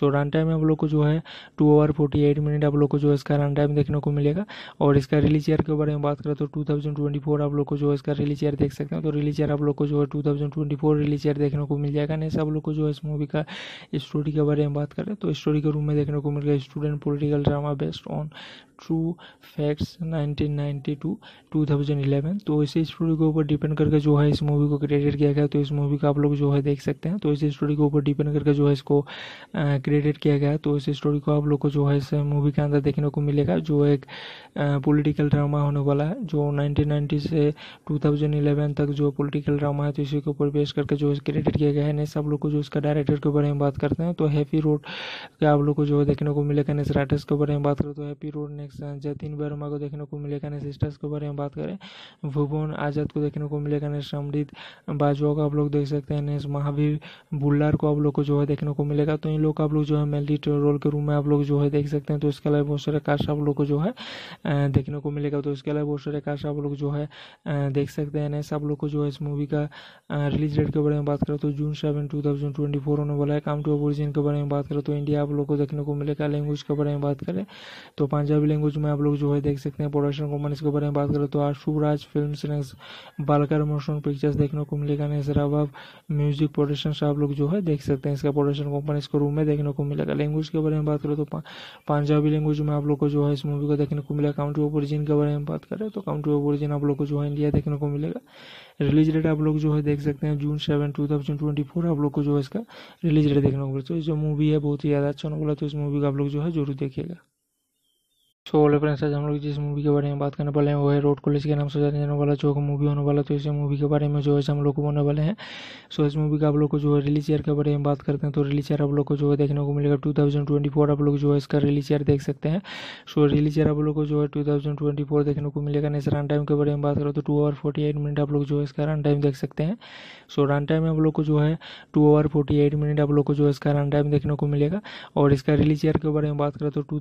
सो रन टाइम आप लोग को जो है two hour forty eight minute आप लोग को जो है इसका रन टाइम देखने को मिलेगा और इसका रिलीज ईयर के बारे में बात करें तो टू थाउजेंड ट्वेंटी फोर आप लोग को जो है उसका रिलीज ईयर देख सकते हैं तो रिलीज ईयर आप लोग को जो है two thousand twenty four release year देखने को मिल जाएगा नहीं सब लोग को जो है इस मूवी का स्टोरी के बारे में बात करें तो स्टोरी के रूम में देखने को मिल गया student political drama based on true facts 1992 2011 तो इसी स्टोरी के ऊपर डिपेंड करके जो है इस मूवी को क्रेडिट किया गया तो इस मूवी का आप लोग जो है देख सकते हैं तो इसी स्टोरी के ऊपर डिपेंड करके जो है इसको क्रेडिट किया गया तो इस स्टोरी को आप लोग को जो है इस मूवी के अंदर देखने को मिलेगा जो एक पॉलिटिकल ड्रामा होने वाला है जो 1990 से 2011 तक जो पॉलिटिकल ड्रामा है तो इसी के ऊपर बेस करके जो क्रेडिट किया गया है नेक्स्ट आप लोग को जो इसका डायरेक्टर के बारे में बात करते हैं तो हैप्पी रोड का आप लोग को जो है देखने को मिलेगा नेक्स्ट राइटर्स के बारे में बात करें तो happy road next Jatin Verma को देखने को मिलेगा नेक्स्ट सिस्टर्स के बारे में बात करें भुवन आज़ाद को देखने को मिलेगा नेक्स्ट अमृत बाजवा को आप लोग देख सकते हैं नेक्स्ट महावीर बुल्लार को आप लोग को जो है देखने को मिलेगा तो इन लोग का आप लोग जो है मेनली रोल के रूम में आप लोग जो है देख सकते हैं तो इसके अलावा बहुत सारे कास्ट आप लोग को जो है देखने को मिलेगा तो इसके अलावा बहुत सारे कास्ट आप लोग जो है देख सकते हैं नेक्स्ट आप लोग को जो है इस मूवी का रिलीज डेट के बारे में बात करें तो June seven two thousand twenty four होने वाला है काम टू ओरिजिन के बारे में बात करें तो इंडिया आप लोग को देखने को मिलेगा लैंग्वेज के बारे में बात करें तो पंजाबी लैंग्वेज में आप लोग जो है देख सकते हैं प्रोडक्शन कंपनीज के बारे में बात करें तो आशुराज फिल्म बालकर मोशन पिक्चर्स देखने को मिलेगा नेक्स्ट रबाब म्यूजिक प्रोडक्शन आप लोग जो है देख सकते हैं इसका प्रोडक्शन कंपनी इसको रूम में देखने को मिलेगा लैंग्वेज के बारे में बात करें तो पंजाबी लैंग्वेज में आप लोग को जो है इस मूवी को देखने को मिलेगा काउंटी ऑफ ओरिजिन के बारे में बात करें तो काउंटी ऑफ ओरिजिन आप लोग को जो है इंडिया देखने देखने को मिलेगा रिलीज डेट आप लोग जो है देख सकते हैं June seven two thousand twenty four आप लोग को जो है इसका रिलीज डेट देखने को मिलेगा तो जो मूवी है बहुत ही ज़्यादा अच्छा होने वाला तो इस मूवी को आप लोग जो है जरूर देखिएगा सो ऑल फ्रेंड्स आज हम लोग जिस मूवी के बारे में बात करने वाले हैं वो है रोड कॉलेज के नाम से जाने जाने वाला जो मूवी होने वाला तो इस मूवी के बारे में जो है हम लोग को बोलने वाले हैं सो इस मूवी का आप लोग को जो है रिलीज ईयर के बारे में बात करते हैं तो रिलीज ईयर आप लोग को जो है देखने को मिलेगा टू आप लोग जो है इसका रिलीज ईयर देख सकते हैं सो रिलीज ईयर आप लोग को जो है टू देखने को मिलेगा नेक्स्ट रन टाइम के बारे में बात करो तो टू आवर फोर्टी मिनट आप लोग जो है इसका रन टाइम देख सकते हैं सो रन टाइम आप लोग को जो है टू आवर फोर्टी मिनट आप लोग को जो है इसका रन टाइम देखने को मिलेगा और इसका रिलीज ईयर के बारे में बात करें तो टू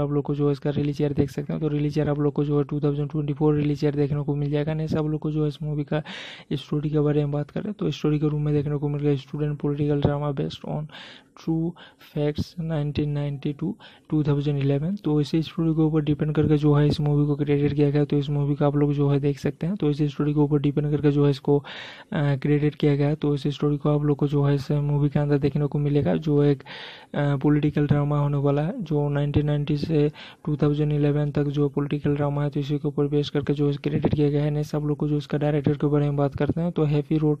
आप लोग को जो है इसका रिलीज ईयर देख सकते हो तो रिलीज ईयर आप लोग को जो है two thousand twenty four release year देखने को मिल जाएगा नहीं सब लोग को जो है इस मूवी का स्टोरी के बारे में बात करें तो स्टोरी के रूम में देखने को मिल गया student political drama based on true facts 1992 2011 तो इसी स्टोरी के ऊपर डिपेंड करके जो है इस मूवी को क्रेडिट किया गया तो इस मूवी का आप लोग जो है देख सकते हैं तो इसी स्टोरी के ऊपर डिपेंड करके जो है इसको क्रेडिट किया गया तो इस स्टोरी को आप लोग को जो है इस मूवी के अंदर देखने को मिलेगा जो एक पोलिटिकल ड्रामा होने वाला है जो नाइनटीन से टू तक जो पोलिटिकल ड्रामा है तो इसी के ऊपर बेस करके जो क्रेडिट किया गया है नेक्स्ट आप लोग को जो इसका डायरेक्टर के बारे में बात करते हैं तो हैप्पी रोड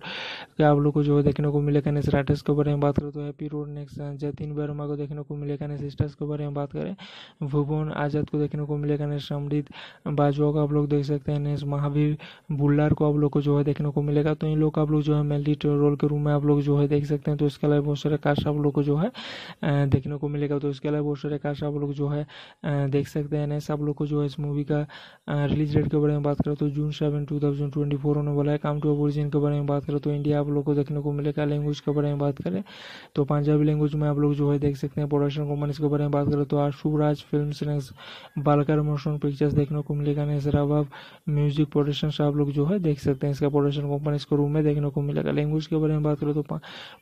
के आप लोग को जो है देखने को मिलेगा नेक्स्ट राइटर्स के बारे में बात करें तो हैप्पी रोड ने कनेक्शन जतिन वर्मा को देखने को मिलेगा कन्या सिस्टर्स के बारे में बात करें भुवन आज़ाद को देखने को मिलेगा कन्या समृद्ध बाजवा को आप लोग देख सकते हैं नेक्स्ट महावीर बुल्लार को आप लोग को जो है देखने को मिलेगा तो इन लोग आप लोग जो है मेनली रोल के रूम में आप लोग जो है देख सकते हैं तो इसके अलावा बहुत सारे कास्ट आप लोग को जो है देखने को मिलेगा तो इसके अलावा बहुत सारे कास्ट आप लोग जो है देख सकते हैं नेक्स्ट आप लोग को जो है इस मूवी का रिलीज डेट के बारे में बात करें तो जून सेवन टू थाउजेंड होने वाला है काम टू ओरिजिन के बारे में बात करें तो इंडिया आप लोग को देखने को मिलेगा लैंग्वेज के बारे में बात करें तो पंजाबी लैंग्वेज में आप लोग जो है देख सकते हैं प्रोडक्शन कंपनी के बारे में बात करें तो आशुराज फिल्म बालकर मोशन पिक्चर्स देखने को मिलेगा नेसराबाब म्यूजिक प्रोडक्शन आप लोग जो है देख सकते हैं इसका प्रोडक्शन कॉमन को रूम में देखने को मिलेगा लैंग्वेज के बारे में बात करें तो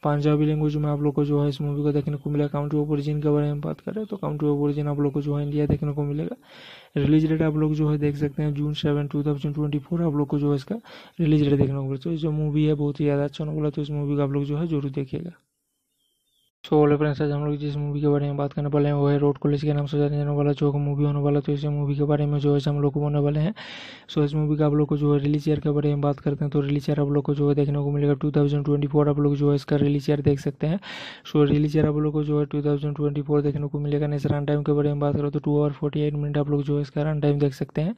पंजाबी लैंग्वेज में आप लोग को जो है इस मूवी को देखने को मिलेगा काउंट्री ऑफ ओरिजिन के बारे में बात करें तो काउंट्री ऑफ ओरिजिन आप लोग को जो है इंडिया देखने को मिलेगा रिलीज डेट आप लोग जो है देख सकते हैं June seven two thousand twenty four आप लोग को जो है इसका रिलीज डेट देखने को मिले तो जो मूवी है बहुत ही ज़्यादा अच्छा बोला तो इस मूवी को आप लोग जो है जरूर देखिएगा सो ऑल फ्रेंड्स आज हम लोग जिस मूवी के बारे में बात करने वाले हैं वो है रोड कॉलेज के नाम से जाने जाने वाला जो मूवी होने वाला तो इस मूवी के बारे में जो है हम लोग को बोने वाले हैं सो इस मूवी का आप लोग को जो है रिलीज ईयर के बारे में बात करते हैं तो रिलीज ईयर आप लोग को जो है देखने को मिलेगा टू थाउजेंड ट्वेंटी आप लोग जो है इसका रिलीज ईयर देख सकते हैं सो रिलीज ईयर आप लोग को जो है टू थाउजेंड ट्वेंटी फोर देखने को मिलेगा नेक्स्ट रन टाइम के बारे में बात करो तो two hour forty eight minute आप लोग जो है इसका रन टाइम देख सकते हैं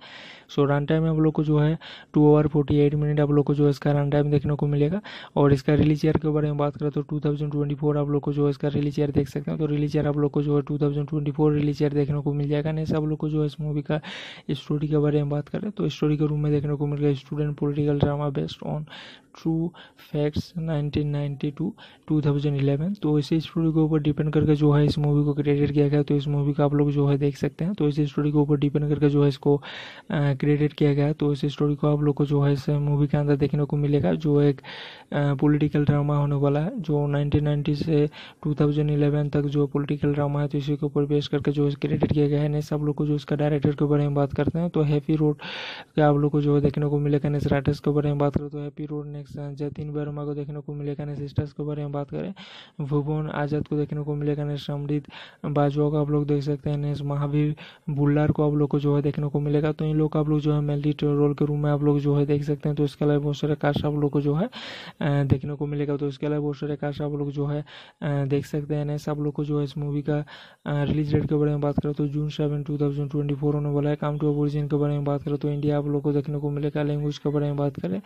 सो रन टाइम आप लोग को जो है two hour forty eight minute आप लोग को जो है इसका रन टाइम देखने को मिलेगा और इसका रिलीज ईयर के बारे में बात करें तो टू थाउजेंड ट्वेंटी फोर आप लोग को जो है इसका रिलीज ईयर देख सकते हैं तो रिलीज ईयर आप लोग को जो है two thousand twenty four release year देखने को मिल जाएगा नहीं सब लोग को जो है इस मूवी का स्टोरी के बारे में बात करें तो स्टोरी के रूम में देखने को मिल गया student political drama based on true facts 1992 2011 तो इसी स्टोरी के ऊपर डिपेंड करके जो है इस मूवी को क्रेडिट किया गया तो इस मूवी का आप लोग जो है देख सकते हैं तो इसी स्टोरी के ऊपर डिपेंड करके जो है इसको क्रेडिट किया गया तो इसी स्टोरी को आप लोग को जो है इस मूवी के अंदर देखने को मिलेगा जो एक पॉलिटिकल ड्रामा होने वाला है जो 1990 से 2000 2011 तक जो पॉलिटिकल ड्रामा है तो इसी के ऊपर बेस करके जो क्रेडिट किया गया है नेक्स्ट आप लोग को जो इसका डायरेक्टर के बारे में बात करते हैं तो हैप्पी रोड का आप लोग को जो देखने को मिलेगा नेक्स्ट राइटर्स के बारे में बात करें तो happy road next Jatin Verma को देखने को मिलेगा नेक्स्ट सिस्टर्स के बारे में बात करें भुवन आज़ाद को देखने को मिलेगा नेक्स्ट अमृत बाजवा को आप लोग देख सकते हैं नेक्स्ट महावीर बुल्लार को आप लोग को जो है देखने को मिलेगा तो इन लोग का आप लोग जो है मेनली रोल के रूम में आप लोग जो है देख सकते हैं तो इसके अलावा बहुत सारे कास्ट आप लोग को जो है देखने को मिलेगा तो इसके अलावा बहुत सारे कास्ट आप लोग जो है देख सकते हैं सब लोग को जो है इस मूवी का रिलीज डेट के बारे में बात करें तो June seven two thousand twenty four होने वाला है काम टू ओरिजिन के बारे में बात करें तो इंडिया आप लोग को देखने को मिलेगा लैंग्वेज के बारे में बात करें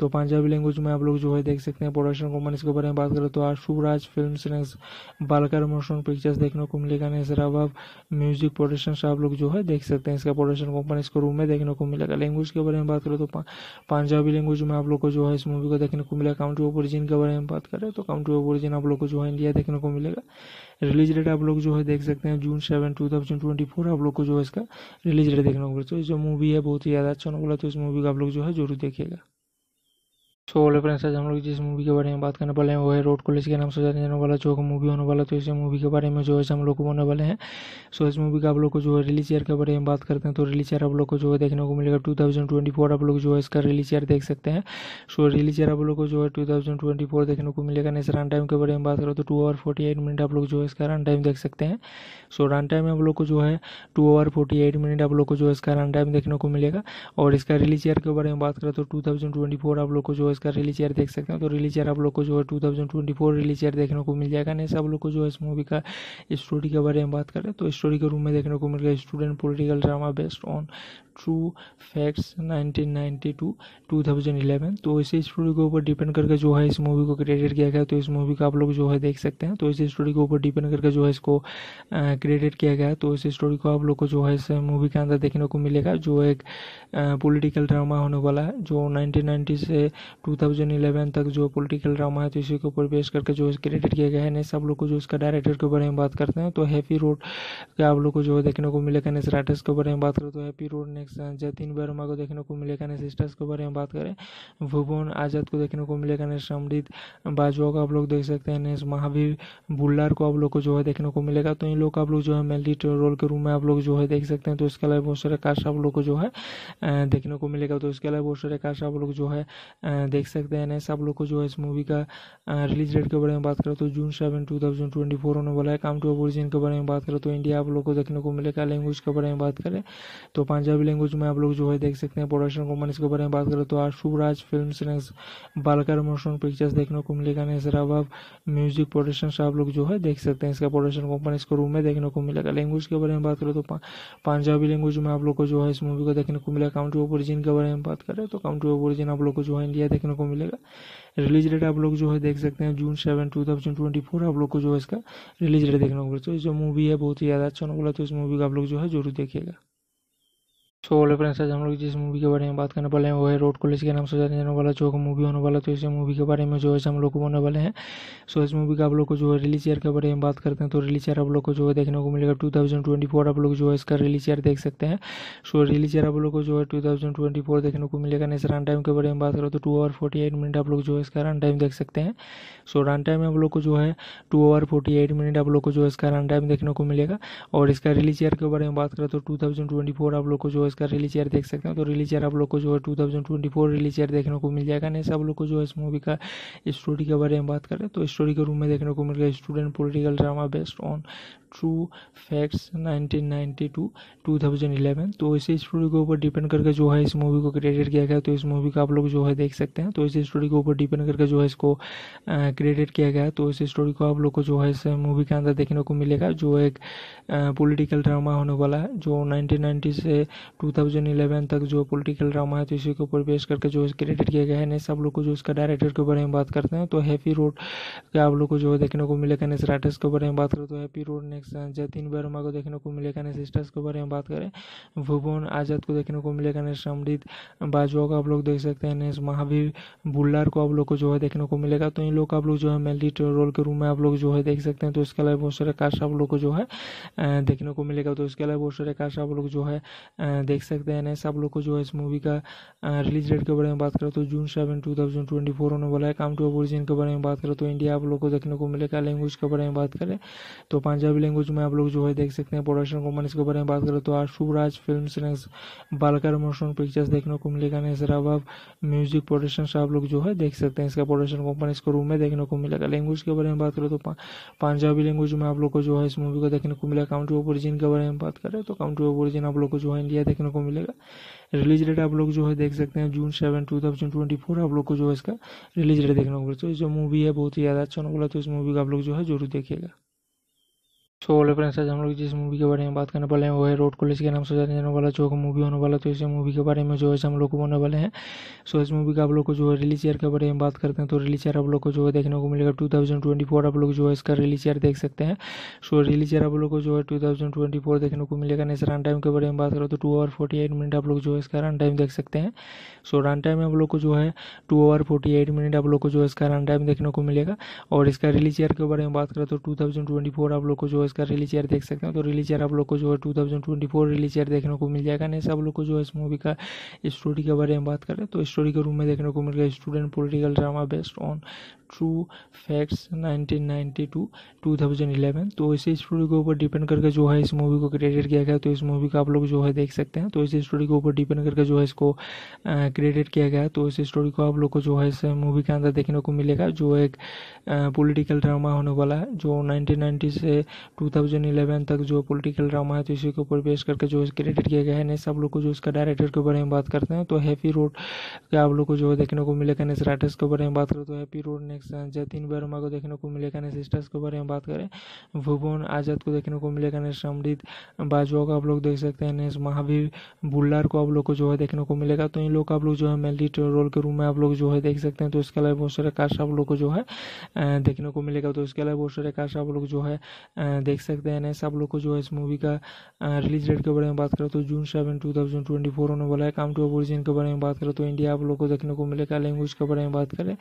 तो पंजाबी लैंग्वेज में आप लोग जो है देख सकते हैं प्रोडक्शन कंपनीज के बारे में बात करें तो राज फिल्म बालकर मोशन पिक्चर्स देखने को मिलेगा नेक्स्ट म्यूजिक प्रोडक्शन आप लोग जो है देख सकते हैं इसका प्रोडक्शन कंपनीज इसको रूम में देखने को मिलेगा लैंग्वेज के बारे में बात करें तो पंजाबी लैंग्वेज में आप लोग को जो है इस मूवी को देखने को मिलेगा काउंट ऑफ ओरिजिन के बारे में बात करें तो काउंट ऑफ ओरिजिन आप लोग को जो है इंडिया देखने को मिलेगा रिलीज डेट आप लोग जो है देख सकते हैं June seven two thousand twenty four आप लोग को जो है इसका रिलीज डेट देखने को मिलता है तो जो मूवी है बहुत ही ज़्यादा अच्छा नॉवल है तो इस मूवी का आप लोग जो है जरूर देखिएगा सो so, फ्रेंड्स आज हम लोग जिस मूवी के बारे में बात करने वाले हैं वो है रोड कॉलेज के नाम से जाने जाने वाला जो मूवी होने वाला तो इस मूवी के बारे में जो है हम लोग को बोलने वाले हैं सो इस मूवी का आप लोग को जो है रिलीज ईयर के बारे में बात करते हैं तो रिलीज ईयर आप लोग को जो है देखने को मिलेगा टू थाउजेंड ट्वेंटी फोर आप लोग जो है इसका रिलीज ईयर देख सकते हैं सो रिलीज ईयर आप लोग को जो है टू थाउजेंड ट्वेंटी फोर देखने को मिलेगा नेक्स्ट रन टाइम के बारे में बात करो तो two hour forty eight minute आप लोग जो है इसका रन टाइम देख सकते हैं सो रन टाइम आप लोग को जो है two hour forty eight minute आप लोग को जो है इसका रन टाइम देखने को मिलेगा और इसका रिलीज ईयर के बारे में बात करें तो टू थाउजेंड ट्वेंटी फोर आप लोग को जो है उसका रिलीज चेयर देख सकते हैं तो रिलीज चेयर आप लोग को जो है two thousand twenty four release chair देखने को मिल जाएगा नहीं सब लोग को जो है इस मूवी का स्टोरी के बारे में बात करें तो स्टोरी के रूम में देखने को मिल गया student political drama based on true facts 1992 2011 तो इसी स्टोरी के ऊपर डिपेंड करके जो है इस मूवी को क्रेडिट किया गया तो इस मूवी को आप लोग जो है देख सकते हैं तो इसी स्टोरी के ऊपर डिपेंड करके जो है इसको क्रेडिट किया गया तो इस स्टोरी को आप लोग को जो है इस मूवी के अंदर देखने को मिलेगा जो एक पोलिटिकल ड्रामा होने वाला है जो नाइनटीन से टू तक जो पोलिटिकल ड्रामा है तो इसी के ऊपर बेस करके जो क्रेडिट किया गया है नेक्स्ट सब लोग को जो इसका डायरेक्टर के बारे में बात करते हैं तो हैप्पी रोड का आप लोग को जो है देखने को मिलेगा नेक्स्ट राइटर्स के बारे में बात करें तो हैप्पी रोड ने सेक्शन जतिन वर्मा को देखने को मिलेगा ने सिस्टर्स के बारे में बात करें भुवन आज़ाद को देखने को मिलेगा ने समृद्ध बाजवा को आप लोग देख सकते हैं नेक्स्ट महावीर बुल्लार को आप लोग को जो है देखने को मिलेगा तो इन लोग आप लोग जो है मेनली रोल के रूम में आप लोग जो है देख सकते हैं तो इसके अलावा बहुत सारे कास्ट आप लोग को जो है uh, देखने को मिलेगा तो इसके अलावा बहुत सारे काश आप लोग जो है uh, देख सकते हैं नेक्स्ट आप लोग को जो है इस मूवी का रिलीज uh, डेट के बारे में बात करें तो June seven two thousand twenty four होने वाला है काम टू ओरिजिन के बारे में बात करें तो इंडिया आप लोग को देखने को मिलेगा लैंग्वेज के बारे में बात करें तो पंजाबी लैंग्वेज में आप लोग जो है देख सकते हैं प्रोडक्शन कंपनीज के बारे में बात करें तो आशुराज फिल्म बालकर मोशन पिक्चर्स देखने को मिलेगा नेसराबाब म्यूजिक प्रोडक्शन आप लोग जो है देख सकते हैं इसका प्रोडक्शन कंपनीज को रूम में देखने को मिलेगा लैंग्वेज के बारे में बात करें तो पंजाबी लैंग्वेज में आप लोग को जो है इस मूवी को देखने को मिलेगा काउंट्री ऑफ ओरिजिन के बारे में बात करें तो काउंट्री ऑफ ओरिजिन आप लोग को जो है इंडिया देखने को मिलेगा रिलीज डेट आप लोग जो है देख सकते हैं June seven two thousand twenty four आप लोग को जो है इसका रिलीज डेट देखने को मिलता है तो जो मूवी है बहुत ही ज़्यादा अच्छा बोला तो इस मूवी का आप लोग जो है जरूर देखिएगा सो ऑल फ्रेंड्स आज हम लोग जिस मूवी के बारे में बात करने वाले हैं वो है रोड कॉलेज के नाम से जाने जाने वाला जो मूवी होने वाला तो इस मूवी के बारे में जो है हम लोग को बोलने वाले हैं सो इस मूवी का आप लोग को जो है रिलीज ईयर के बारे में बात करते हैं तो रिलीज ईयर आप लोग को जो है देखने को मिलेगा टू थाउजेंड ट्वेंटी फोर आप लोग जो है इसका रिलीज ईयर देख सकते हैं सो रिलीज ईयर आप लोग को जो है टू थाउजेंड ट्वेंटी फोर देखने को मिलेगा नेक्स्ट रन टाइम के बारे में बात करो तो two hour forty eight minute आप लोग जो है इसका रन टाइम देख सकते हैं सो रन टाइम आप लोग को जो है two hour forty eight minute आप लोग को जो है इसका रन टाइम देखने को मिलेगा और इसका रिलीज ईयर के बारे में बात करें तो टू थाउजेंड ट्वेंटी फोर आप लोग को जो है इसका रिलीज ईयर देख सकते हो तो रिलीज ईयर आप लोग को जो है two thousand twenty four release year देखने को मिल जाएगा नहीं सब लोग को जो है इस मूवी का स्टोरी के बारे में बात करें तो स्टोरी के रूम में देखने को मिल गया student political drama based on true facts 1992 2011 तो इसी स्टोरी के ऊपर डिपेंड करके जो है इस मूवी को क्रेडिट किया गया तो इस मूवी को आप लोग जो है देख सकते हैं तो इसी स्टोरी के ऊपर डिपेंड करके जो है इसको क्रेडिट किया गया तो इस स्टोरी को आप लोग को जो है इस मूवी के अंदर देखने को मिलेगा जो एक पोलिटिकल ड्रामा होने वाला है जो नाइनटीन से टू तक जो पोलिटिकल ड्रामा है तो इसी के ऊपर बेस करके जो क्रेडिट किया गया है नेक्स्ट आप लोग को जो इसका डायरेक्टर के बारे में बात करते हैं तो हैप्पी रोड के आप लोग को जो है देखने को मिलेगा नेक्स्ट राइटर्स के बारे में बात करें तो हैप्पी रोड ने कनेक्शन जतिन वर्मा को देखने को मिलेगा कन्या सिस्टर्स के बारे में बात करें भुवन आज़ाद को देखने को मिलेगा कन्या समृद्ध बाजवा को आप लोग देख सकते हैं महावीर बुल्लार को आप लोग को जो है देखने को मिलेगा तो इन लोग आप लोग जो है मेनली रोल के रूम में आप लोग जो है देख सकते हैं तो इसके अलावा बहुत सारे कास्ट आप लोग को जो है देखने को मिलेगा तो इसके अलावा बहुत सारे कास्ट आप लोग जो है देख सकते हैं सब लोग को जो है इस मूवी का रिलीज डेट के बारे में बात करें तो June seven two thousand twenty four होने वाला है काम टू ओरिजिन के बारे में बात करें तो इंडिया आप लोग को देखने को मिलेगा लैंग्वेज के बारे में बात करें तो पंजाबी लैंग्वेज में आप लोग जो है देख सकते हैं प्रोडक्शन कंपनी के बारे में बात करें तो आशुराज फिल्म बालकर मोशन पिक्चर्स देखने को मिलेगा नेसराबाब म्यूजिक प्रोडक्शन आप लोग जो है देख सकते हैं इसका प्रोडक्शन कंपनी इसको रूम में देखने को मिलेगा लैंग्वेज के बारे में बात करें तो पंजाबी लैंग्वेज में आप लोग को जो है इस मूवी को देखने को मिलेगा काउंट्री ऑफ ओरिजिन के बारे में बात करें तो काउंट्री ऑफ ओरिजिन आप लोग को जो है इंडिया देखने को मिलेगा रिलीज डेट आप लोग जो है देख सकते हैं June seven two thousand twenty four आप लोग को जो है इसका रिलीज डेट देखने को मिले तो जो मूवी है बहुत ही ज़्यादा अच्छा होने वाला तो इस मूवी को आप लोग जो है जरूर देखिएगा सो वाले फ्रेंड्स आज हम लोग जिस मूवी के बारे में बात करने वाले हैं वो है रोड कॉलेज के नाम से जाने जाने वाला जो मूवी होने वाला तो इस मूवी के बारे में जो है हम लोग को बोलने वाले हैं सो इस मूवी का आप लोग को जो है रिलीज ईयर के बारे में बात करते हैं तो रिलीज ईयर आप लोग को जो है देखने को मिलेगा टू थाउजेंड ट्वेंटी फोर आप लोग जो है इसका रिलीज ईयर देख सकते हैं सो रिलीज ईयर आप लोग को जो है टू थाउजेंड ट्वेंटी फोर देखने को मिलेगा नेक्स्ट रन टाइम के बारे में बात करो तो two hour forty eight minute आप लोग जो है इसका रन टाइम देख सकते हैं सो रन टाइम आप लोग को जो है two hour forty eight minute आप लोग को जो है इसका रन टाइम देखने को मिलेगा और इसका रिलीज ईयर के बारे में बात करें तो टू थाउजेंड ट्वेंटी फोर आप लोग को जो है इसका रिलीज ईयर देख सकते हो तो रिलीज ईयर आप लोग को जो है two thousand twenty four release year देखने को मिल जाएगा नहीं सब लोग को जो है इस मूवी का स्टोरी के बारे में बात करें तो स्टोरी के रूम में देखने को मिल गया student political drama based on true facts 1992 2011 तो इसी स्टोरी के ऊपर डिपेंड करके जो है इस मूवी को क्रेडिट किया गया तो इस मूवी का आप लोग जो है देख सकते हैं तो इसी स्टोरी के ऊपर डिपेंड करके जो है इसको क्रेडिट किया गया तो इस स्टोरी को आप लोग को जो है इस मूवी के अंदर देखने को मिलेगा जो एक पोलिटिकल ड्रामा होने वाला है जो नाइनटीन से टू तक जो पोलिटिकल ड्रामा है तो इसी के ऊपर बेस करके जो क्रेडिट किया गया है नेक्स्ट आप लोग को जो इसका डायरेक्टर के बारे में बात करते हैं तो हैप्पी रोड के आप लोग को जो है देखने को मिलेगा नेक्स्ट राइटर्स के बारे में बात करें तो हैप्पी रोड ने कनेक्शन जतिन वर्मा को देखने को मिलेगा नेक्स्ट स्टार्स के बारे में बात करें भुवन आजाद को देखने को मिलेगा नेक्स्ट अमृत बाजवा को आप लोग देख सकते हैं महावीर बुल्लार को आप लोग को जो है देखने को मिलेगा तो इन लोग आप लोग जो है मेनली रोल के रूम में आप लोग जो है देख सकते हैं तो इसके अलावा बहुत सारे कास्ट आप लोग को जो है देखने को मिलेगा तो इसके अलावा बहुत सारे कास्ट आप लोग जो है देख सकते हैं सब लोग को जो है इस मूवी का रिलीज डेट के बारे में बात करें तो June seven two thousand twenty four होने वाला है काम टू ओरिजिन के बारे में बात करें तो इंडिया आप लोग को देखने को मिलेगा लैंग्वेज के बारे में बात करें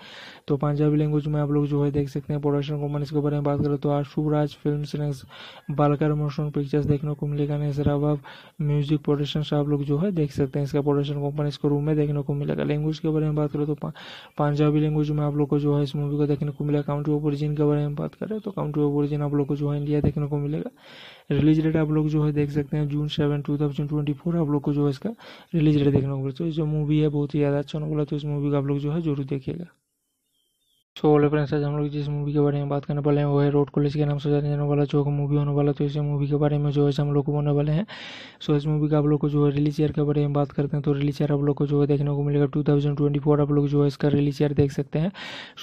तो पंजाबी लैंग्वेज में आप लोग जो है देख सकते हैं प्रोडक्शन कंपनीज के बारे में बात करें तो आशुराज फिल्म बालकर मोशन पिक्चर्स देखने को मिलेगा नेक्स्ट म्यूजिक प्रोडक्शन आप लोग जो है देख सकते हैं इसका प्रोडक्शन कंपनी के रूम में देखने को मिलेगा लैंग्वेज के बारे में बात करें तो पंजाबी लैंग्वेज में आप लोग को जो है इस मूवी को देखने को मिला काउंट्री ऑफ ओरिजिन के बारे में बात करें तो काउंट्री ऑफ ओरिजिन आप लोग को जो है इंडिया देखने को मिलेगा रिलीज डेट आप लोग जो है देख सकते हैं June seven two thousand twenty four आप लोग को जो है इसका रिलीज डेट देखने को मिलता है तो जो मूवी है बहुत ही ज़्यादा अच्छा होने वाला तो इस मूवी का आप लोग जो है जरूर देखिएगा सो ओले फ्रेंड्स आज हम लोग जिस मूवी के बारे में बात करने वाले हैं वो है रोड कॉलेज के नाम से जाने जाने वाला जो मूवी होने वाला तो इस मूवी के बारे में जो है हम लोग को होने वाले हैं सो इस मूवी का आप लोग को जो है रिलीज ईयर के बारे में बात करते हैं तो रिलीज ईयर आप लोग को जो है देखने को मिलेगा टू थाउजेंड ट्वेंटी फोर आप लोग जो है इसका रिलीज ईयर देख सकते हैं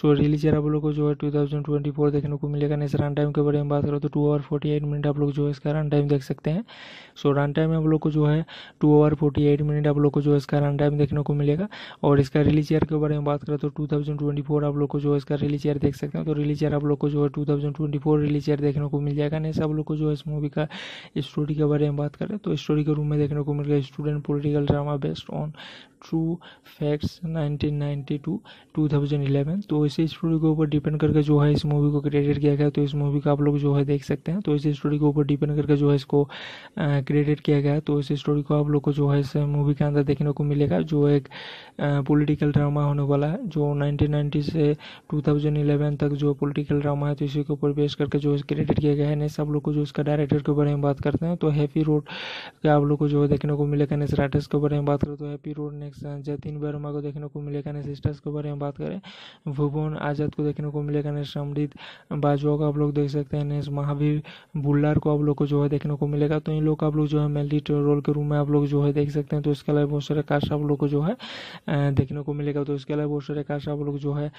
सो रिलीज ईयर आप लोग को जो है टू थाउजेंड ट्वेंटी फोर देखने को मिलेगा नेक्स्ट रन टाइम के बारे में बात करो तो two hour forty eight minute आप लोग जो है इसका रन टाइम देख सकते हैं सो रन टाइम आप लोग को जो है two hour forty eight minute आप लोग को जो है इसका रन टाइम देखने को मिलेगा और इसका रिलीज ईयर के बारे में बात करें तो टू थाउजेंड ट्वेंटी फोर आप लोग को जो है उसका रिलीज ईयर देख सकते हो तो रिलीज ईयर आप लोग को जो है two thousand twenty four release year देखने को मिल जाएगा नहीं सब लोग को जो है इस मूवी का स्टोरी के बारे में बात करें तो स्टोरी के रूम में देखने को मिल गया student political drama based on true facts 1992 2011 तो इसी स्टोरी के ऊपर डिपेंड करके जो है इस मूवी को क्रेडिट किया गया तो इस मूवी का आप लोग जो है देख सकते हैं तो इसी स्टोरी के ऊपर डिपेंड करके जो है इसको क्रेडिट किया गया तो इस स्टोरी को आप लोग को जो है इस मूवी के अंदर देखने को मिलेगा जो एक पोलिटिकल ड्रामा होने वाला है जो नाइनटीन से टू तक जो पोलिटिकल ड्रामा है तो इसी के ऊपर बेस करके जो है क्रेडिट किया गया है नेक्स्ट सब लोग को जो इसका डायरेक्टर के बारे में बात करते हैं तो हैप्पी रोड का आप लोग को जो है देखने को मिलेगा नेक्स्ट राइटर्स के बारे में बात करें तो happy road next section Jatin Verma को देखने को मिलेगा ने सिस्टर्स के बारे में बात करें भुवन आज़ाद को देखने को मिलेगा ने समृत बाजवा को आप लोग देख सकते हैं महावीर बुल्लार को आप लोग को जो है देखने को मिलेगा तो इन लोग आप लोग जो है मेनली रोल के रूम में आप लोग जो है देख सकते हैं तो इसके अलावा बहुत सारे काश आप लोग को जो है देखने को मिलेगा तो इसके अलावा बहुत सारे काश आप लोग जो है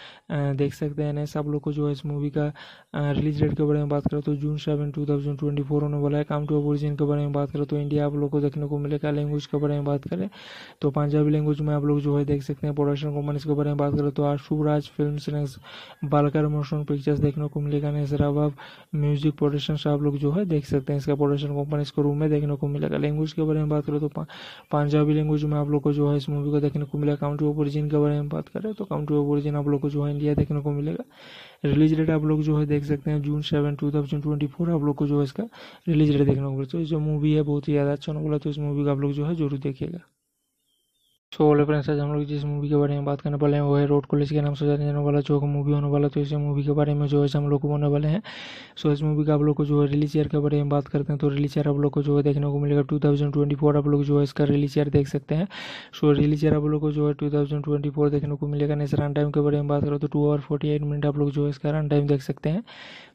देख सकते हैं नेक्स्ट आप लोग को जो है इस मूवी का रिलीज डेट के बारे में बात करें तो June seven two thousand twenty four होने वाला है काम टू ओरिजिन के बारे में बात करें तो इंडिया आप लोग को देखने को मिलेगा लैंग्वेज के बारे में बात करें तो पंजाबी लैंग्वेज में आप लोग जो है देख सकते हैं प्रोडक्शन कंपनीज के बारे में बात करें तो आशुराज फिल्म बालकर मोशन पिक्चर्स देखने को मिलेगा नेसराबाब म्यूजिक प्रोडक्शन आप लोग जो है देख सकते हैं इसका प्रोडक्शन कंपनीज को रूम में देखने को मिलेगा लैंग्वेज के बारे में बात करें तो पंजाबी लैंग्वेज में आप लोग को जो है इस मूवी को देखने को मिलेगा काउंट्री ऑफ ओरिजिन के बारे में बात करें तो काउंट्री ऑफ ओरिजिन आप लोग को जो है इंडिया देखने को मिलेगा रिलीज डेट आप लोग जो है देख सकते हैं June seven two thousand twenty four आप लोग को जो है इसका रिलीज डेट देखने को मिलता है तो जो मूवी है बहुत ही ज़्यादा अच्छा नॉवल है तो इस मूवी का आप लोग जो है जरूर देखिएगा सो वाले फ्रेंड्स आज हम लोग जिस मूवी के बारे में बात करने वाले हैं वो है रोड कॉलेज के नाम से जाने जाने वाला जो मूवी होने वाला तो इस मूवी के बारे में जो है हम लोग को बोलने वाले हैं सो इस मूवी का आप लोग को जो है रिलीज ईयर के बारे में बात करते हैं तो रिलीज ईयर आप लोग को जो है देखने को मिलेगा टू थाउजेंड ट्वेंटी फोर आप लोग जो है इसका रिलीज ईयर देख सकते हैं सो रिलीज ईयर आप लोग को जो है टू थाउजेंड ट्वेंटी फोर देखने को मिलेगा नेक्स्ट रन टाइम के बारे में बात करो तो two hour forty eight minute आप लोग जो है इसका रन टाइम देख सकते हैं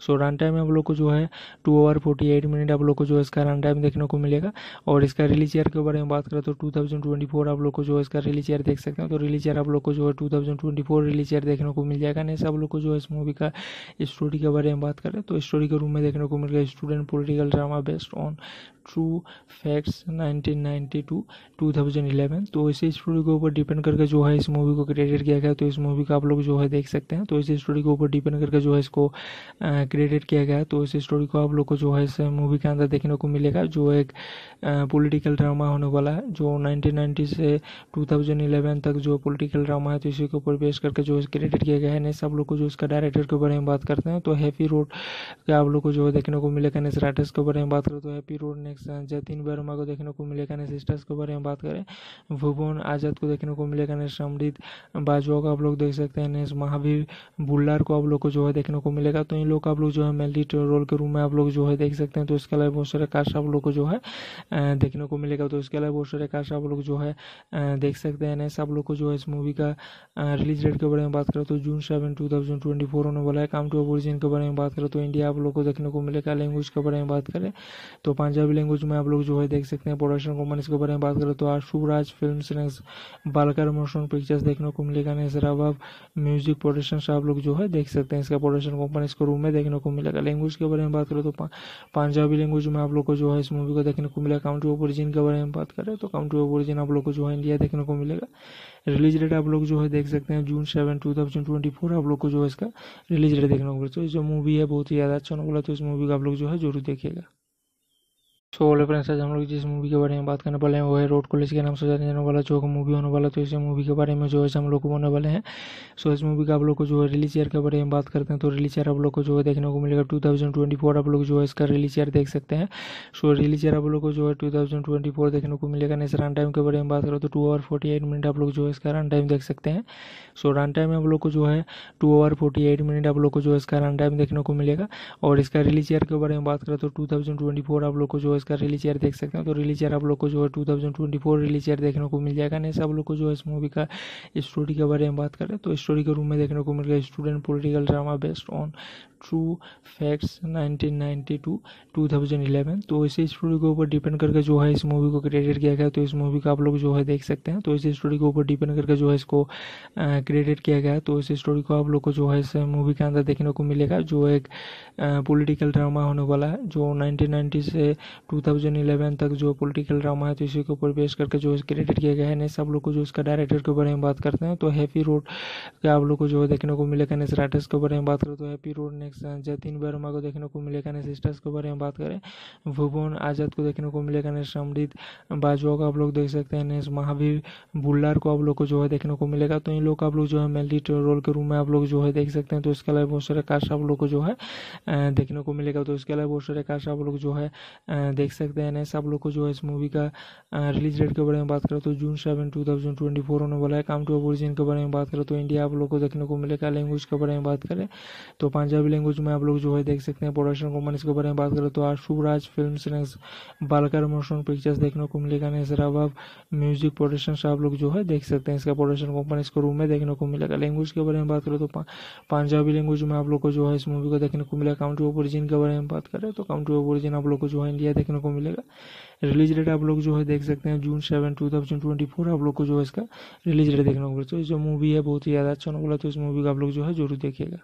सो रन टाइम आप लोग को जो है two hour forty eight minute आप लोग को जो है इसका रन टाइम देखने को मिलेगा और इसका रिलीज ईयर के बारे में बात करें तो टू थाउजेंड ट्वेंटी फोर आप लोग को जो है उसका रिलीज ईयर देख सकते हो तो रिलीज ईयर आप लोग को जो है two thousand twenty four release year देखने को मिल जाएगा नहीं सब लोग को जो है इस मूवी का स्टोरी के बारे में बात करें तो स्टोरी के रूम में देखने को मिल गया student political drama based on true facts 1992 2011 तो इसी स्टोरी के ऊपर डिपेंड करके जो है इस मूवी को क्रेडिट किया गया तो इस मूवी का आप लोग जो है देख सकते हैं तो इसी स्टोरी के ऊपर डिपेंड करके जो है इसको क्रेडिट किया गया तो इस स्टोरी को आप लोग को जो है इस मूवी के अंदर देखने को मिलेगा जो एक पोलिटिकल ड्रामा होने वाला है जो नाइनटीन से टू तक जो पोलिटिकल ड्रामा है तो इसी के ऊपर बेस करके जो क्रेडिट किया गया है सब लोग को जो इसका डायरेक्टर के बारे में बात करते हैं तो हैप्पी रोड का आप लोग को जो है देखने को मिलेगा नेक्स्ट राइटर्स के बारे में बात करें तो हैप्पी रोड ने कनेक्शन जतिन वर्मा को देखने को मिलेगा कनेक्ट सिस्टर्स के बारे में बात करें भुवन आज़ाद को देखने को मिलेगा कनेक्ट समृद्ध बाजुआ को आप लोग देख सकते हैं महावीर बुल्लार को आप लोग को जो है देखने को मिलेगा तो इन लोग आप लोग जो है मेनली रोल के रूम में आप लोग जो है देख सकते हैं तो इसके अलावा बहुत सारे कास्ट आप लोग को जो है uh, देखने को मिलेगा तो इसके अलावा बहुत सारे कास्ट आप लोग जो है uh, देख सकते हैं नेक्स्ट आप लोग को जो है इस मूवी का रिलीज uh, डेट के बारे में बात करें तो June seven two thousand twenty four होने वाला है काम टू ओरिजिन के बारे में बात करें तो इंडिया आप लोग को देखने को मिलेगा लैंग्वेज के बारे में बात करें तो पंजाबी लैंग्वेज में आप लोग जो है देख सकते हैं प्रोडक्शन कंपनीज के बारे में बात करें तो आशुराज फिल्म बालकर मोशन पिक्चर्स देखने को मिलेगा नेक्स्ट म्यूजिक प्रोडक्शन आप लोग जो है देख सकते हैं इसका प्रोडक्शन कंपनी इसको रूम में देखने को मिलेगा लैंग्वेज के बारे में बात करें तो पंजाबी लैंग्वेज में आप लोग को जो है इस मूवी को देखने को मिलेगा काउंट्री ऑफ ओरिजिन के बारे में बात करें तो काउंट्री ऑफ ओरिजिन आप लोग को जो है इंडिया देखने को मिलेगा रिलीज डेट आप लोग जो है देख सकते हैं June seven two thousand twenty four आप लोग को जो है इसका रिलीज डेट देखने को मिलेगा तो जो मूवी है बहुत ही ज़्यादा अच्छा होने वाला तो इस मूवी को आप लोग जो है जरूर देखिएगा सो वाले फ्रेंड्स आज हम लोग जिस मूवी के बारे में बात करने वाले हैं वो है रोड कॉलेज के नाम से जाने जाने वाला जो मूवी होने वाला तो इस मूवी के बारे में जो है हम लोग को बोलने वाले हैं सो इस मूवी का आप लोग को जो है रिलीज ईयर के बारे में बात करते हैं तो रिलीज ईयर आप लोग को जो है देखने को मिलेगा टू थाउजेंड ट्वेंटी आप लोग जो है इसका रिलीज ईयर देख सकते हैं सो रिलीज ईयर आप लोग को जो है टू थाउजेंड ट्वेंटी फोर देखने को मिलेगा नेक्स्ट रन टाइम के बारे में बात करो तो two hour forty eight minute आप लोग जो है इसका रन टाइम देख सकते हैं सो रन टाइम आप लोग को जो है two hour forty eight minute आप लोग को जो है इसका रन टाइम देखने को मिलेगा और इसका रिलीज ईयर के बारे में बात करें तो टू थाउजेंड ट्वेंटी फोर आप लोग को जो है इसका रिलीज ईयर देख सकते हैं तो रिलीज ईयर आप लोग को जो है two thousand twenty four release year देखने को मिल जाएगा नहीं सब लोग को जो है इस मूवी का स्टोरी के बारे में बात करें तो स्टोरी के रूम में देखने को मिल गया student political drama based on true facts 1992 2011 तो इसी स्टोरी के ऊपर डिपेंड करके जो है इस मूवी को क्रेडिट किया गया तो इस मूवी का आप लोग जो है देख सकते हैं तो इसी स्टोरी के ऊपर डिपेंड करके जो है इसको क्रेडिट किया गया तो इस स्टोरी को आप लोग को जो है इस मूवी के अंदर देखने को मिलेगा जो एक पोलिटिकल ड्रामा होने वाला है जो नाइनटीन से टू तक जो पोलिटिकल ड्रामा है तो इसी के ऊपर बेस करके जो है क्रेडिट किया गया है नेक्स्ट सब लोग को जो इसका डायरेक्टर के बारे में बात करते हैं तो हैप्पी रोड के आप लोग को जो है देखने को मिलेगा इस राइटर्स के बारे में बात करें तो हैप्पी रोड ने कनेक्शन जतिन वर्मा को देखने को मिलेगा ने सिस्टर्स के बारे में बात करें भुवन आज़ाद को देखने को मिलेगा ने समृद्ध बाजवा को आप लोग देख सकते हैं महावीर बुल्लार को आप लोग को जो है देखने को मिलेगा तो इन लोग आप लोग जो है मेनली रोल के रूम में आप लोग जो है देख सकते हैं तो इसके अलावा बहुत सारे कास्ट आप लोग को जो है uh, देखने को मिलेगा तो इसके अलावा बहुत सारे कास्ट आप लोग जो है uh, देख सकते हैं सब लोग को जो है इस मूवी का रिलीज uh, डेट के बारे में बात करें तो June seven two thousand twenty four होने वाला है काम टू ओरिजिन के बारे में बात करें तो इंडिया आप लोग को देखने को मिलेगा लैंग्वेज के बारे में बात करें तो पंजाबी लैंग्वेज में आप लोग जो है देख सकते हैं प्रोडक्शन कंपनी के बारे में बात करें तो आशुराज फिल्म बालकर मोशन पिक्चर्स देखने को मिलेगा नेसराबाब म्यूजिक प्रोडक्शन आप लोग जो है देख सकते हैं इसका प्रोडक्शन कंपनी इसको रूम में देखने को मिलेगा लैंग्वेज के बारे में बात करें तो पंजाबी लैंग्वेज में आप लोग को जो है इस मूवी को देखने को मिलेगा काउंटी ऑफ ओरिजिन के बारे में बात करें तो काउंटी ऑफ ओरिजिन आप लोग को जो है इंडिया देखने को मिलेगा रिलीज डेट आप लोग जो है देख सकते हैं June seven two thousand twenty four आप लोग को जो है इसका रिलीज डेट देखने को मिले तो जो मूवी है बहुत ही ज़्यादा अच्छा होने वाला तो इस मूवी का आप लोग जो है जरूर देखिएगा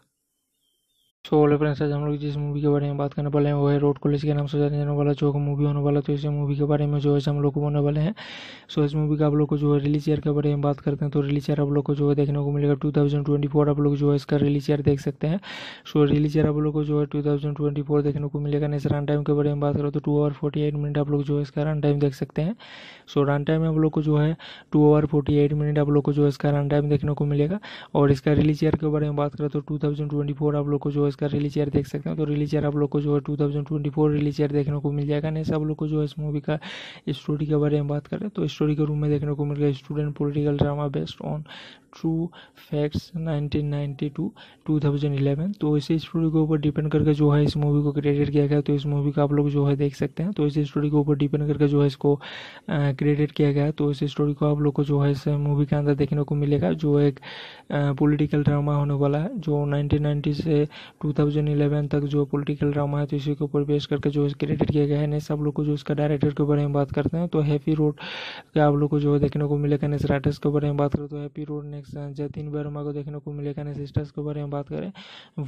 सो हेलो फ्रेंड्स आज हम लोग जिस मूवी के बारे में बात करने वाले हैं वो है रोड कॉलेज के नाम से जाने जाने वाला जो मूवी होने वाला तो इस मूवी के बारे में जो है हम लोग को बोलने वाले हैं सो इस मूवी का आप लोग को जो है रिलीज ईयर के बारे में बात करते हैं तो रिलीज ईयर आप लोग को जो है देखने को मिलेगा टू थाउजेंड ट्वेंटी फोर आप लोग जो है इसका रिलीज ईयर देख सकते हैं सो रिलीज ईयर आप लोग को जो है टू थाउजेंड ट्वेंटी फोर देखने को मिलेगा नेक्स्ट रन टाइम के बारे में बात करो तो two hour forty eight minute आप लोग जो है इसका रन टाइम देख सकते हैं सो रन टाइम आप लोग को जो है two hour forty eight minute आप लोग को जो है इसका रन टाइम देखने को मिलेगा और इसका रिलीज ईयर के बारे में बात करें तो टू थाउजेंड ट्वेंटी फोर आप लोग को जो है इसका रिलीज ईयर देख सकते हो तो रिलीज ईयर आप लोग को जो है two thousand twenty four release year देखने को मिल जाएगा नहीं सब लोग को जो है इस मूवी का स्टोरी के बारे में बात करें तो स्टोरी के रूम में देखने को मिल गया student political drama based on true facts 1992 2011 तो इसी स्टोरी के ऊपर डिपेंड करके जो है इस मूवी को क्रेडिट किया गया तो इस मूवी का आप लोग जो है देख सकते हैं तो इसी स्टोरी के ऊपर डिपेंड करके जो है इसको क्रेडिट किया गया तो इस स्टोरी को आप लोग को जो है इस मूवी के अंदर देखने को मिलेगा जो एक पॉलिटिकल ड्रामा होने वाला है जो 1990 से 2011 तक जो पॉलिटिकल ड्रामा है तो इसी के ऊपर बेस करके जो क्रेडिट किया गया है नेक्स्ट आप लोग को जो इसका डायरेक्टर के बारे में बात करते हैं तो हैप्पी रोड का आप लोग को जो है देखने को मिलेगा नेक्स्ट राइटर्स के बारे में बात करें तो happy road next Jatin Verma को देखने को मिलेगा नेक्स्ट सिस्टर्स के बारे में बात करें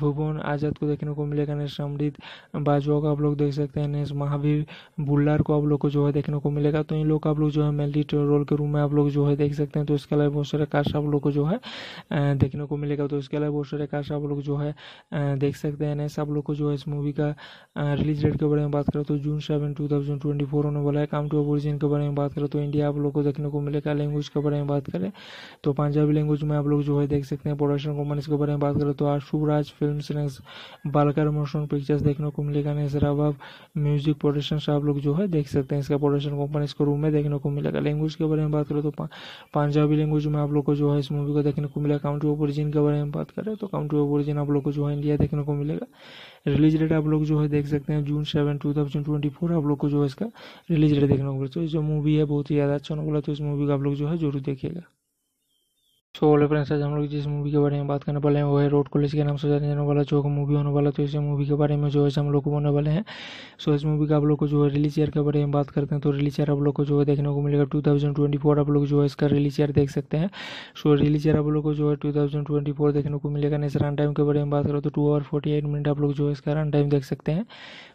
भुवन आज़ाद को देखने को मिलेगा नेक्स्ट अमृत बाजवा को आप लोग देख सकते हैं नेक्स्ट महावीर बुल्लार को आप लोग को जो है देखने को मिलेगा तो इन लोग का आप लोग जो है मेनली रोल के रूम में आप लोग जो है देख सकते हैं तो इसके अलावा बहुत सारे कास्ट आप लोग को जो है देखने को मिलेगा तो इसके अलावा बहुत सारे कास्ट आप लोग जो है देख सकते हैं नेक्स्ट आप लोग को जो है इस मूवी का रिलीज तो तो डेट के बारे में बात करें तो June seven two thousand twenty four होने वाला है काम टू ओरिजिन के बारे में बात करें तो इंडिया आप लोग को देखने को मिलेगा लैंग्वेज के बारे में बात करें तो पंजाबी लैंग्वेज में आप लोग जो है देख सकते हैं प्रोडक्शन कंपनीज के बारे में बात करें तो आशुराज फिल्म बालकर मोशन पिक्चर्स देखने को मिलेगा नेक्स्ट रबाब म्यूजिक प्रोडक्शन आप लोग जो है देख सकते हैं इसका प्रोडक्शन कंपनी इसको रूम में देखने को मिलेगा लैंग्वेज के बारे में बात करें तो पंजाबी लैंग्वेज में आप लोग को जो है इस मूवी को देखने को मिलेगा काउंटी ऑफ ओरिजिन के बारे में बात करें तो काउंटी ऑफ ओरिजिन आप लोग को जो है इंडिया देखने को मिलेगा रिलीज डेट आप लोग जो है देख सकते हैं June seven two thousand twenty four आप लोग को जो है इसका रिलीज डेट देखने को मिलेगा तो जो मूवी है बहुत ही ज़्यादा अच्छा होने वाला तो इस मूवी का आप लोग जो है जरूर देखिएगा सो ऑल फ्रेंड्स आज हम लोग जिस मूवी के बारे में बात करने वाले हैं वो है रोड कॉलेज के नाम से जाने जाने वाला जो मूवी होने वाला तो इस मूवी के बारे में जो है हम लोग को बोलने वाले हैं सो इस मूवी का आप लोग को जो है रिलीज ईयर के बारे में बात करते हैं तो रिलीज ईयर आप लोग को जो है देखने को मिलेगा टू थाउजेंड ट्वेंटी फोर आप लोग जो है इसका रिलीज ईयर देख सकते हैं सो रिलीज ईयर आप लोग को जो है टू थाउजेंड ट्वेंटी फोर देखने को मिलेगा नेक्स्ट रन टाइम के बारे में बात करो तो two hour forty eight minute आप लोग जो है इसका रन टाइम देख सकते हैं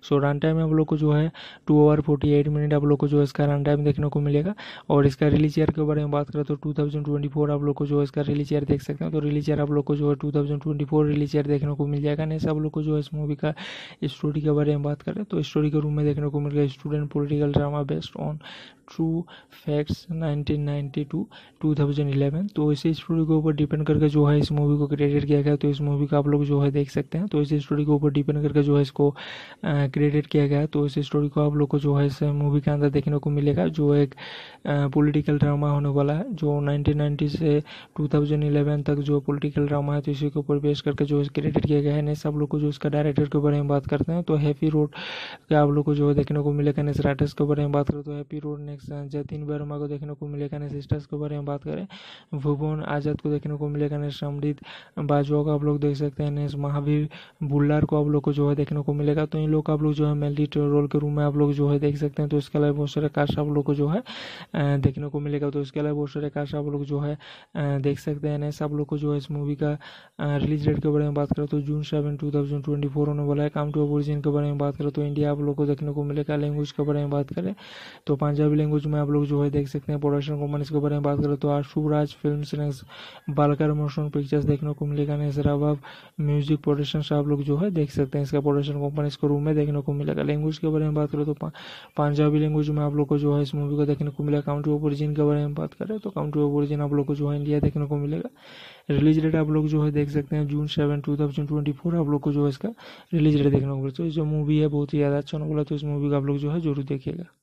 सो रन टाइम आप लोग को जो है two hour forty eight minute आप लोग को जो है इसका रन टाइम देखने को मिलेगा और इसका रिलीज ईयर के बारे में बात करें तो टू थाउजेंड ट्वेंटी फोर आप लोग को जो इसका रिलीज ईयर देख सकते हो तो रिलीज ईयर आप लोग को जो है two thousand twenty four release year देखने को मिल जाएगा नहीं सब लोग को जो है इस मूवी का स्टोरी के बारे में बात करें तो स्टोरी के रूम में देखने को मिल गया student political drama based on true facts 1992 2011 तो इसी स्टोरी के ऊपर डिपेंड करके जो है इस मूवी को क्रेडिट किया गया तो इस मूवी को आप लोग जो है देख सकते हैं तो इसी स्टोरी के ऊपर डिपेंड करके जो है इसको क्रेडिट किया गया तो इस स्टोरी को आप लोग को जो है इस मूवी के अंदर देखने को मिलेगा जो एक पोलिटिकल ड्रामा होने वाला है जो नाइनटीन से टू तक जो पोलिटिकल ड्रामा है तो इसी के ऊपर बेस करके जो क्रेडिट किया गया है नेक्स्ट आप लोग को जो इसका डायरेक्टर के बारे में बात करते हैं तो हैप्पी रोड के आप लोग को जो है देखने को मिलेगा नेक्स्ट राइटर्स के बारे में बात करें तो happy road next action Jatin Verma को देखने को मिलेगा ने सिस्टर्स के बारे में बात करें भुवन आज़ाद को देखने को मिलेगा ने समृद्ध बाजवा को आप लोग देख सकते हैं नेक्स्ट महावीर बुल्लार को आप लोग को जो है देखने को मिलेगा तो इन लोग आप लोग जो है मेनली रोल के रूम में आप लोग जो है देख सकते हैं तो इसके अलावा बहुत सारे कास्ट आप लोग को जो है देखने को मिलेगा तो इसके अलावा बहुत सारे कास्ट आप लोग जो है देख सकते हैं नेक्स्ट आप लोग को जो है इस मूवी का रिलीज डेट के बारे में बात करें तो June seven two thousand twenty four होने वाला है काम टू ओरिजिन के बारे में बात करें तो इंडिया आप लोग को देखने को मिलेगा लैंग्वेज के बारे में बात करें तो पंजाबी लैंग्वेज में आप लोग जो है देख सकते हैं प्रोडक्शन कंपनीज के बारे में बात करें तो आशुराज फिल्म बालकर मोशन पिक्चर्स देखने को मिलेगा नेसराबाब म्यूजिक प्रोडक्शन आप लोग जो है देख सकते हैं इसका प्रोडक्शन कंपनीज को रूम में देखने को मिलेगा लैंग्वेज के बारे में बात करें तो पंजाबी लैंग्वेज में आप लोग को जो है इस मूवी को देखने को मिलेगा काउंट्री ऑफ ओरिजिन के बारे में बात करें तो काउंट्री ऑफ ओरिजिन आप लोग को जो है इंडिया देखने को मिलेगा रिलीज डेट आप लोग जो है देख सकते हैं June seven two thousand twenty four आप लोग को जो है इसका रिलीज डेट देखने को मिले तो जो मूवी है बहुत ही ज़्यादा अच्छा होने वाला तो इस मूवी को आप लोग जो है जरूर देखिएगा